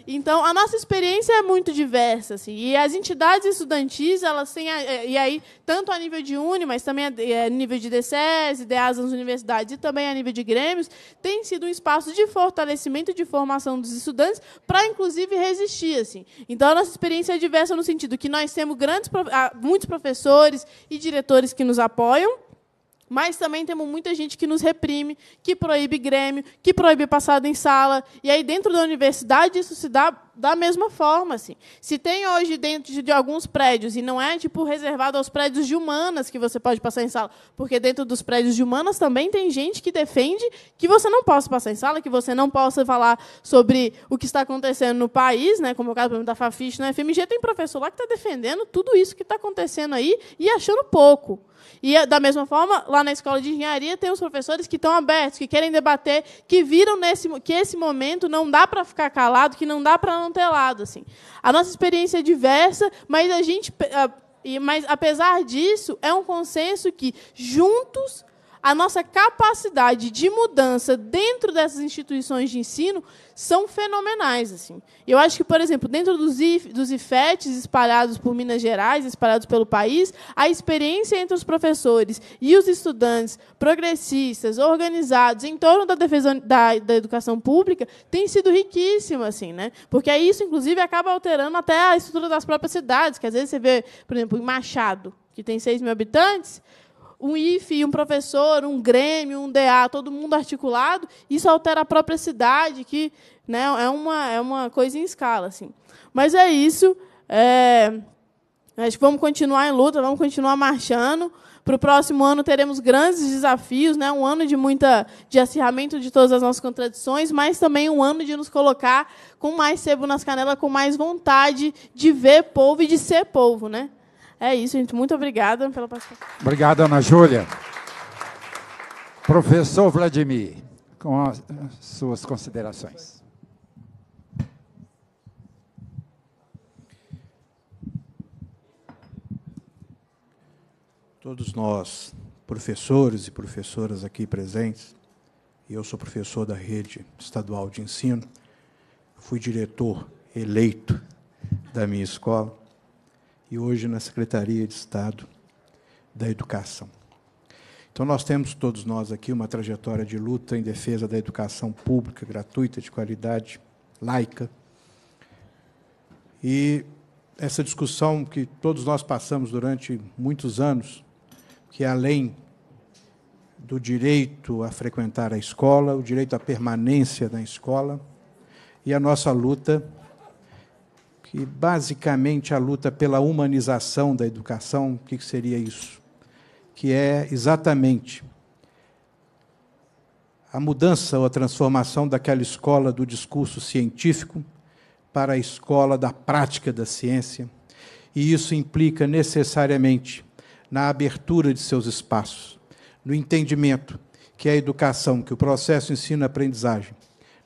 S6: Então, a nossa experiência é muito diversa, assim, e as entidades estudantis, elas têm, e aí, tanto a nível de Uni, mas também a eh, nível de DCES, IDEAS nas universidades e também a nível de grêmios, tem sido um espaço de fortalecimento de formação dos estudantes para, inclusive, resistir. Assim. Então, a nossa experiência é diversa no sentido que nós temos grandes, ah, muitos professores e diretores que nos apoiam, mas também temos muita gente que nos reprime, que proíbe Grêmio, que proíbe passado em sala. E aí, dentro da universidade, isso se dá da mesma forma. Assim. Se tem hoje dentro de alguns prédios, e não é tipo reservado aos prédios de humanas que você pode passar em sala, porque dentro dos prédios de humanas também tem gente que defende que você não possa passar em sala, que você não possa falar sobre o que está acontecendo no país, né, como é o caso da Fafiche na né? FMG, tem professor lá que está defendendo tudo isso que está acontecendo aí e achando pouco. E, é, da mesma forma, lá na escola de engenharia, tem os professores que estão abertos, que querem debater, que viram nesse, que esse momento não dá para ficar calado, que não dá para não ter lado. Assim. A nossa experiência é diversa, mas a gente. Mas, apesar disso, é um consenso que juntos a nossa capacidade de mudança dentro dessas instituições de ensino são fenomenais. Assim. Eu acho que, por exemplo, dentro dos, IF, dos IFETs espalhados por Minas Gerais, espalhados pelo país, a experiência entre os professores e os estudantes progressistas, organizados em torno da defesa da, da educação pública, tem sido riquíssima. Assim, né? Porque isso, inclusive, acaba alterando até a estrutura das próprias cidades, que às vezes você vê, por exemplo, em Machado, que tem 6 mil habitantes, um IFE, um professor, um Grêmio, um DA, todo mundo articulado, isso altera a própria cidade, que né, é, uma, é uma coisa em escala. Assim. Mas é isso. É, acho que vamos continuar em luta, vamos continuar marchando. Para o próximo ano teremos grandes desafios, né? um ano de muita de acirramento de todas as nossas contradições, mas também um ano de nos colocar com mais sebo nas canelas, com mais vontade de ver povo e de ser povo. Né? É isso, gente. Muito obrigada pela participação.
S3: Obrigado, Ana Júlia. Professor Vladimir, com as suas considerações.
S2: Todos nós, professores e professoras aqui presentes, e eu sou professor da rede estadual de ensino, fui diretor eleito da minha escola e hoje na Secretaria de Estado da Educação. Então, nós temos todos nós aqui uma trajetória de luta em defesa da educação pública, gratuita, de qualidade, laica. E essa discussão que todos nós passamos durante muitos anos, que é além do direito a frequentar a escola, o direito à permanência na escola, e a nossa luta que basicamente a luta pela humanização da educação, o que seria isso? Que é exatamente a mudança ou a transformação daquela escola do discurso científico para a escola da prática da ciência. E isso implica necessariamente na abertura de seus espaços, no entendimento que a educação, que o processo ensino-aprendizagem,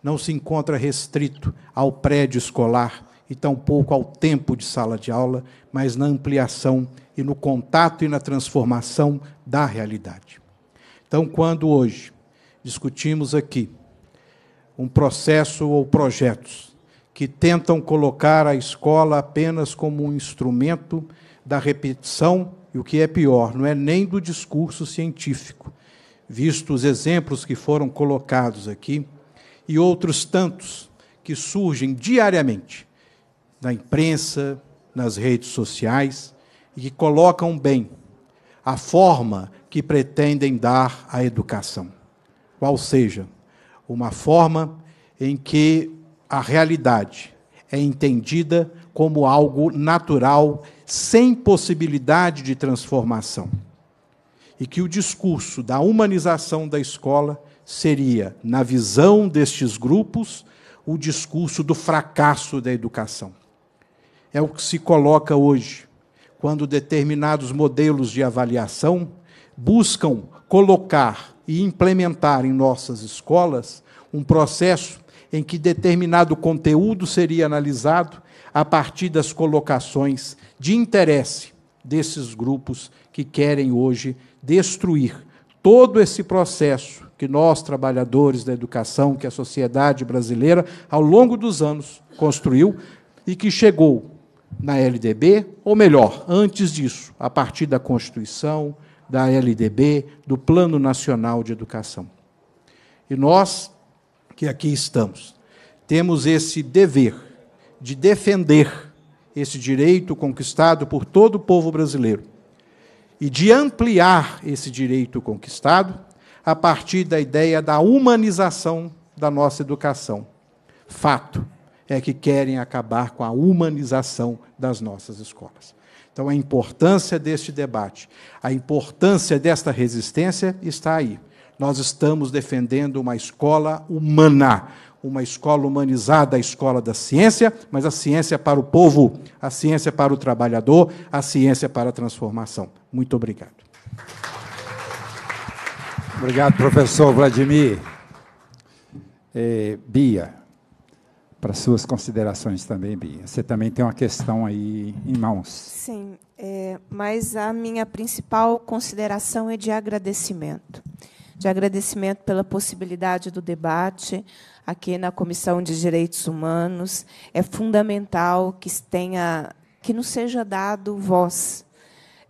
S2: não se encontra restrito ao prédio escolar, e tampouco ao tempo de sala de aula, mas na ampliação e no contato e na transformação da realidade. Então, quando hoje discutimos aqui um processo ou projetos que tentam colocar a escola apenas como um instrumento da repetição, e o que é pior, não é nem do discurso científico, visto os exemplos que foram colocados aqui e outros tantos que surgem diariamente na imprensa, nas redes sociais, e que colocam bem a forma que pretendem dar à educação. Qual seja, uma forma em que a realidade é entendida como algo natural, sem possibilidade de transformação. E que o discurso da humanização da escola seria, na visão destes grupos, o discurso do fracasso da educação é o que se coloca hoje, quando determinados modelos de avaliação buscam colocar e implementar em nossas escolas um processo em que determinado conteúdo seria analisado a partir das colocações de interesse desses grupos que querem hoje destruir todo esse processo que nós, trabalhadores da educação, que a sociedade brasileira, ao longo dos anos, construiu e que chegou na LDB, ou melhor, antes disso, a partir da Constituição, da LDB, do Plano Nacional de Educação. E nós, que aqui estamos, temos esse dever de defender esse direito conquistado por todo o povo brasileiro e de ampliar esse direito conquistado a partir da ideia da humanização da nossa educação. Fato é que querem acabar com a humanização das nossas escolas. Então, a importância deste debate, a importância desta resistência está aí. Nós estamos defendendo uma escola humana, uma escola humanizada, a escola da ciência, mas a ciência para o povo, a ciência para o trabalhador, a ciência para a transformação. Muito obrigado.
S3: Obrigado, professor Vladimir. É, Bia para suas considerações também, Bia. Você também tem uma questão aí em mãos. Sim,
S7: é, mas a minha principal consideração é de agradecimento. De agradecimento pela possibilidade do debate aqui na Comissão de Direitos Humanos. É fundamental que tenha, que nos seja dado voz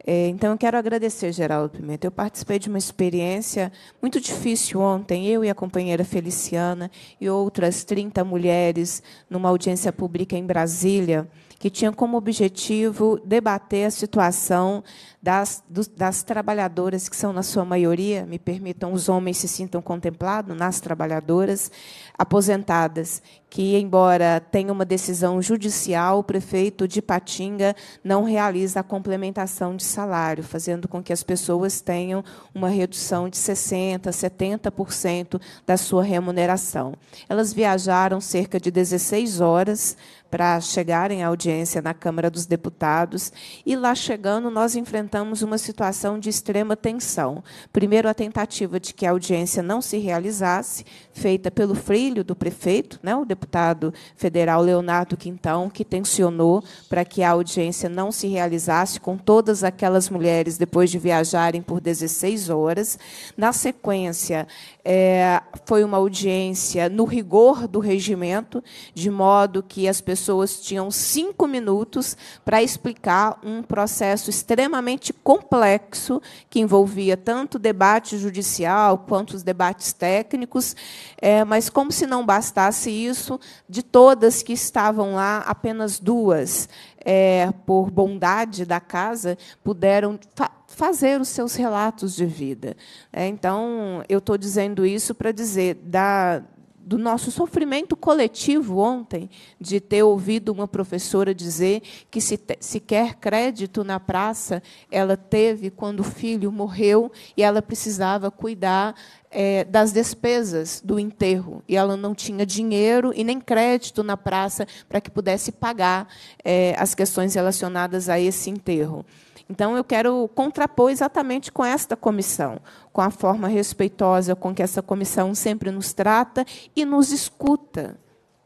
S7: é, então, eu quero agradecer, Geraldo Pimenta. Eu participei de uma experiência muito difícil ontem, eu e a companheira Feliciana e outras 30 mulheres, numa audiência pública em Brasília, que tinha como objetivo debater a situação das, das trabalhadoras, que são, na sua maioria, me permitam, os homens se sintam contemplados, nas trabalhadoras aposentadas, que, embora tenha uma decisão judicial, o prefeito de Patinga não realiza a complementação de salário, fazendo com que as pessoas tenham uma redução de 60%, 70% da sua remuneração. Elas viajaram cerca de 16 horas para chegarem à audiência na Câmara dos Deputados e, lá chegando, nós enfrentamos enfrentamos uma situação de extrema tensão. Primeiro, a tentativa de que a audiência não se realizasse, feita pelo filho do prefeito, né, o deputado federal Leonardo Quintão, que tensionou para que a audiência não se realizasse com todas aquelas mulheres depois de viajarem por 16 horas. Na sequência, é, foi uma audiência no rigor do regimento, de modo que as pessoas tinham cinco minutos para explicar um processo extremamente extremamente complexo, que envolvia tanto debate judicial quanto os debates técnicos, é, mas, como se não bastasse isso, de todas que estavam lá, apenas duas, é, por bondade da casa, puderam fazer os seus relatos de vida. É, então, eu estou dizendo isso para dizer da do nosso sofrimento coletivo ontem, de ter ouvido uma professora dizer que se sequer crédito na praça ela teve quando o filho morreu e ela precisava cuidar é, das despesas do enterro. E ela não tinha dinheiro e nem crédito na praça para que pudesse pagar é, as questões relacionadas a esse enterro. Então, eu quero contrapor exatamente com esta comissão, com a forma respeitosa com que essa comissão sempre nos trata e nos escuta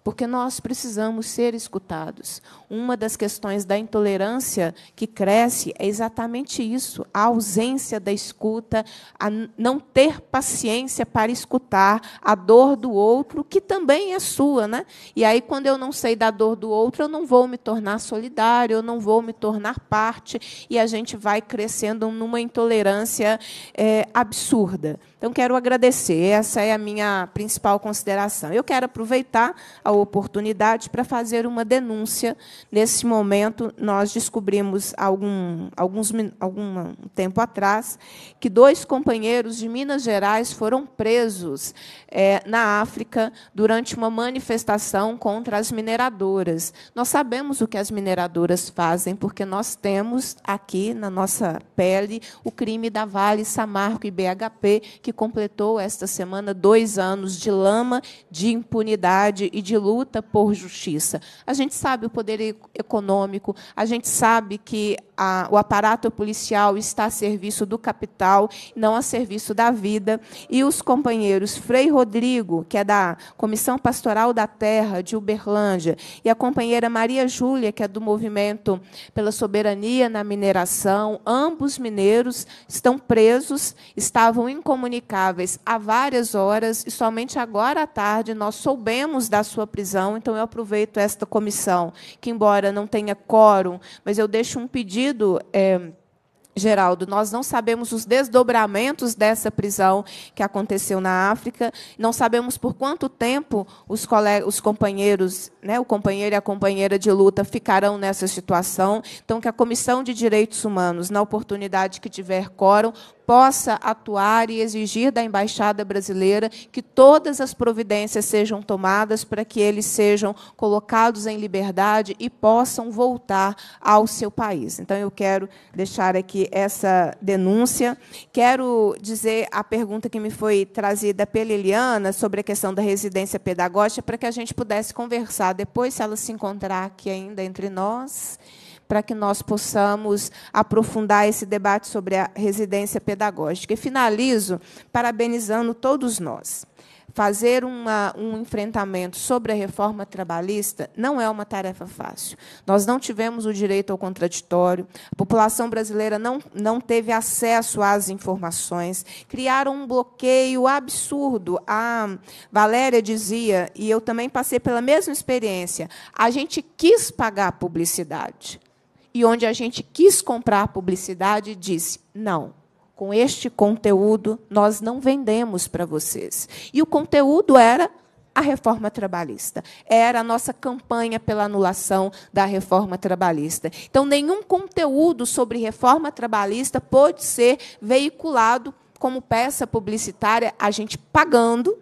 S7: porque nós precisamos ser escutados. Uma das questões da intolerância que cresce é exatamente isso: a ausência da escuta, a não ter paciência para escutar a dor do outro, que também é sua, né? E aí quando eu não sei da dor do outro, eu não vou me tornar solidário, eu não vou me tornar parte, e a gente vai crescendo numa intolerância é, absurda. Então, quero agradecer. Essa é a minha principal consideração. Eu quero aproveitar a oportunidade para fazer uma denúncia. Nesse momento, nós descobrimos, algum, alguns, algum tempo atrás, que dois companheiros de Minas Gerais foram presos é, na África durante uma manifestação contra as mineradoras. Nós sabemos o que as mineradoras fazem, porque nós temos aqui na nossa pele o crime da Vale, Samarco e BHP, que completou esta semana dois anos de lama, de impunidade e de luta por justiça. A gente sabe o poder econômico, a gente sabe que a, o aparato policial está a serviço do capital, não a serviço da vida. E os companheiros Frei Rodrigo, que é da Comissão Pastoral da Terra de Uberlândia, e a companheira Maria Júlia, que é do Movimento pela Soberania na Mineração, ambos mineiros, estão presos, estavam incomunicáveis há várias horas e somente agora à tarde nós soubemos da sua prisão. Então eu aproveito esta comissão, que embora não tenha quórum, mas eu deixo um pedido sentido. É, Geraldo, nós não sabemos os desdobramentos dessa prisão que aconteceu na África, não sabemos por quanto tempo os, colegas, os companheiros, né, o companheiro e a companheira de luta ficarão nessa situação. Então, que a Comissão de Direitos Humanos, na oportunidade que tiver quórum, possa atuar e exigir da Embaixada Brasileira que todas as providências sejam tomadas para que eles sejam colocados em liberdade e possam voltar ao seu país. Então, eu quero deixar aqui essa denúncia. Quero dizer a pergunta que me foi trazida pela Eliana sobre a questão da residência pedagógica, para que a gente pudesse conversar depois, se ela se encontrar aqui ainda entre nós para que nós possamos aprofundar esse debate sobre a residência pedagógica. E finalizo parabenizando todos nós. Fazer uma, um enfrentamento sobre a reforma trabalhista não é uma tarefa fácil. Nós não tivemos o direito ao contraditório, a população brasileira não, não teve acesso às informações, criaram um bloqueio absurdo. A Valéria dizia, e eu também passei pela mesma experiência, a gente quis pagar publicidade e onde a gente quis comprar publicidade disse: não, com este conteúdo nós não vendemos para vocês. E o conteúdo era a reforma trabalhista. Era a nossa campanha pela anulação da reforma trabalhista. Então, nenhum conteúdo sobre reforma trabalhista pôde ser veiculado como peça publicitária, a gente pagando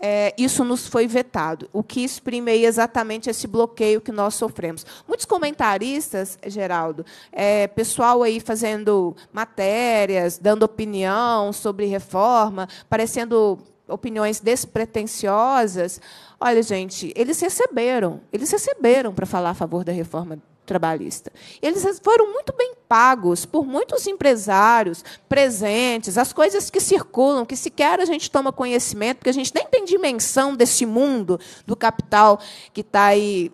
S7: é, isso nos foi vetado, o que exprime exatamente esse bloqueio que nós sofremos. Muitos comentaristas, Geraldo, é, pessoal aí fazendo matérias, dando opinião sobre reforma, parecendo opiniões despretensiosas. Olha, gente, eles receberam, eles receberam para falar a favor da reforma trabalhista. Eles foram muito bem pagos por muitos empresários, presentes, as coisas que circulam, que sequer a gente toma conhecimento, porque a gente nem tem dimensão desse mundo do capital que está aí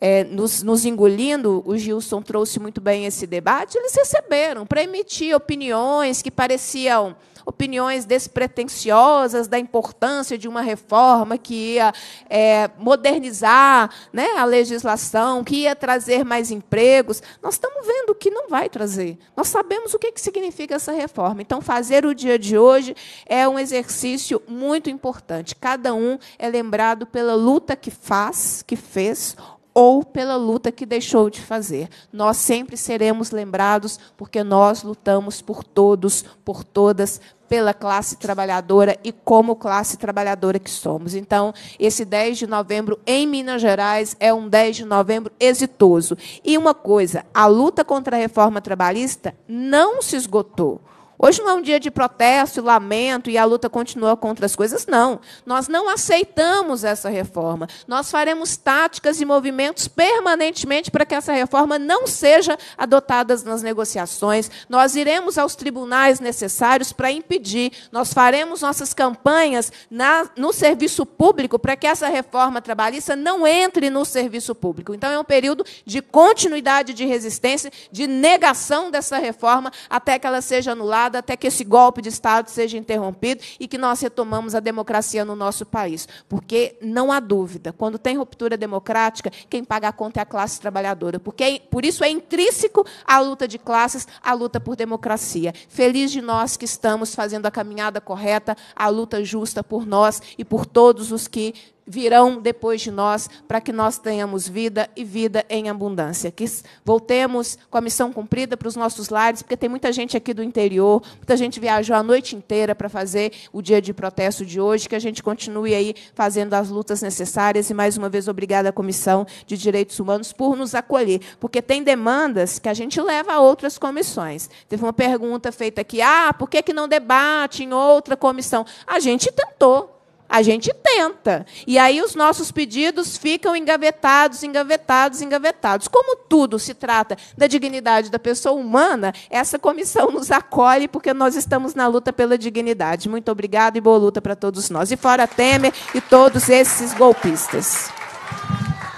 S7: é, nos, nos, engolindo, o Gilson trouxe muito bem esse debate, eles receberam para emitir opiniões que pareciam opiniões despretensiosas da importância de uma reforma que ia é, modernizar né, a legislação, que ia trazer mais empregos. Nós estamos vendo que não vai trazer. Nós sabemos o que, que significa essa reforma. Então, fazer o dia de hoje é um exercício muito importante. Cada um é lembrado pela luta que faz, que fez, ou pela luta que deixou de fazer. Nós sempre seremos lembrados porque nós lutamos por todos, por todas, pela classe trabalhadora e como classe trabalhadora que somos. Então, esse 10 de novembro em Minas Gerais é um 10 de novembro exitoso. E uma coisa, a luta contra a reforma trabalhista não se esgotou. Hoje não é um dia de protesto e lamento e a luta continua contra as coisas, não. Nós não aceitamos essa reforma. Nós faremos táticas e movimentos permanentemente para que essa reforma não seja adotada nas negociações. Nós iremos aos tribunais necessários para impedir. Nós faremos nossas campanhas na, no serviço público para que essa reforma trabalhista não entre no serviço público. Então é um período de continuidade de resistência, de negação dessa reforma até que ela seja anulada até que esse golpe de Estado seja interrompido e que nós retomamos a democracia no nosso país. Porque não há dúvida, quando tem ruptura democrática, quem paga a conta é a classe trabalhadora. Porque é, por isso é intrínseco à luta de classes, à luta por democracia. Feliz de nós que estamos fazendo a caminhada correta, a luta justa por nós e por todos os que virão depois de nós, para que nós tenhamos vida e vida em abundância. Que voltemos com a missão cumprida para os nossos lares, porque tem muita gente aqui do interior, muita gente viajou a noite inteira para fazer o dia de protesto de hoje, que a gente continue aí fazendo as lutas necessárias e mais uma vez obrigada à Comissão de Direitos Humanos por nos acolher, porque tem demandas que a gente leva a outras comissões. Teve uma pergunta feita aqui: "Ah, por que que não debate em outra comissão?" A gente tentou, a gente tenta. E aí os nossos pedidos ficam engavetados, engavetados, engavetados. Como tudo se trata da dignidade da pessoa humana, essa comissão nos acolhe porque nós estamos na luta pela dignidade. Muito obrigada e boa luta para todos nós. E fora Temer e todos esses golpistas.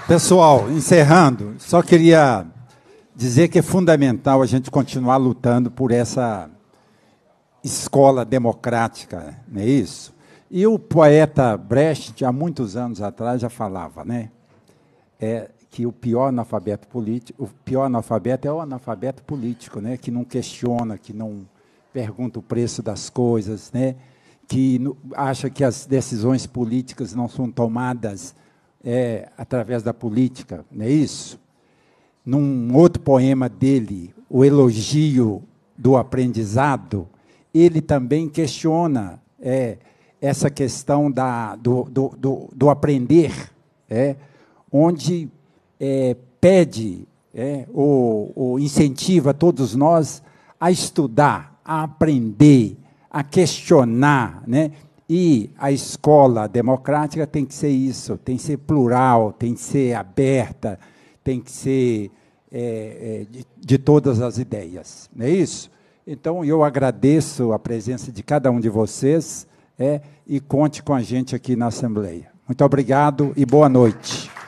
S3: Pessoal, encerrando, só queria dizer que é fundamental a gente continuar lutando por essa escola democrática, não é isso? E o poeta Brecht, há muitos anos atrás, já falava né, é, que o pior analfabeto político, o pior analfabeto é o analfabeto político, né, que não questiona, que não pergunta o preço das coisas, né, que acha que as decisões políticas não são tomadas é, através da política, não é isso? Num outro poema dele, O Elogio do Aprendizado, ele também questiona. É, essa questão da, do, do, do, do aprender, é, onde é, pede é, ou, ou incentiva todos nós a estudar, a aprender, a questionar, né? E a escola democrática tem que ser isso, tem que ser plural, tem que ser aberta, tem que ser é, é de, de, todas as ideias, não é isso? Então eu agradeço a presença de cada um de vocês é, e conte com a gente aqui na Assembleia. Muito obrigado e boa noite.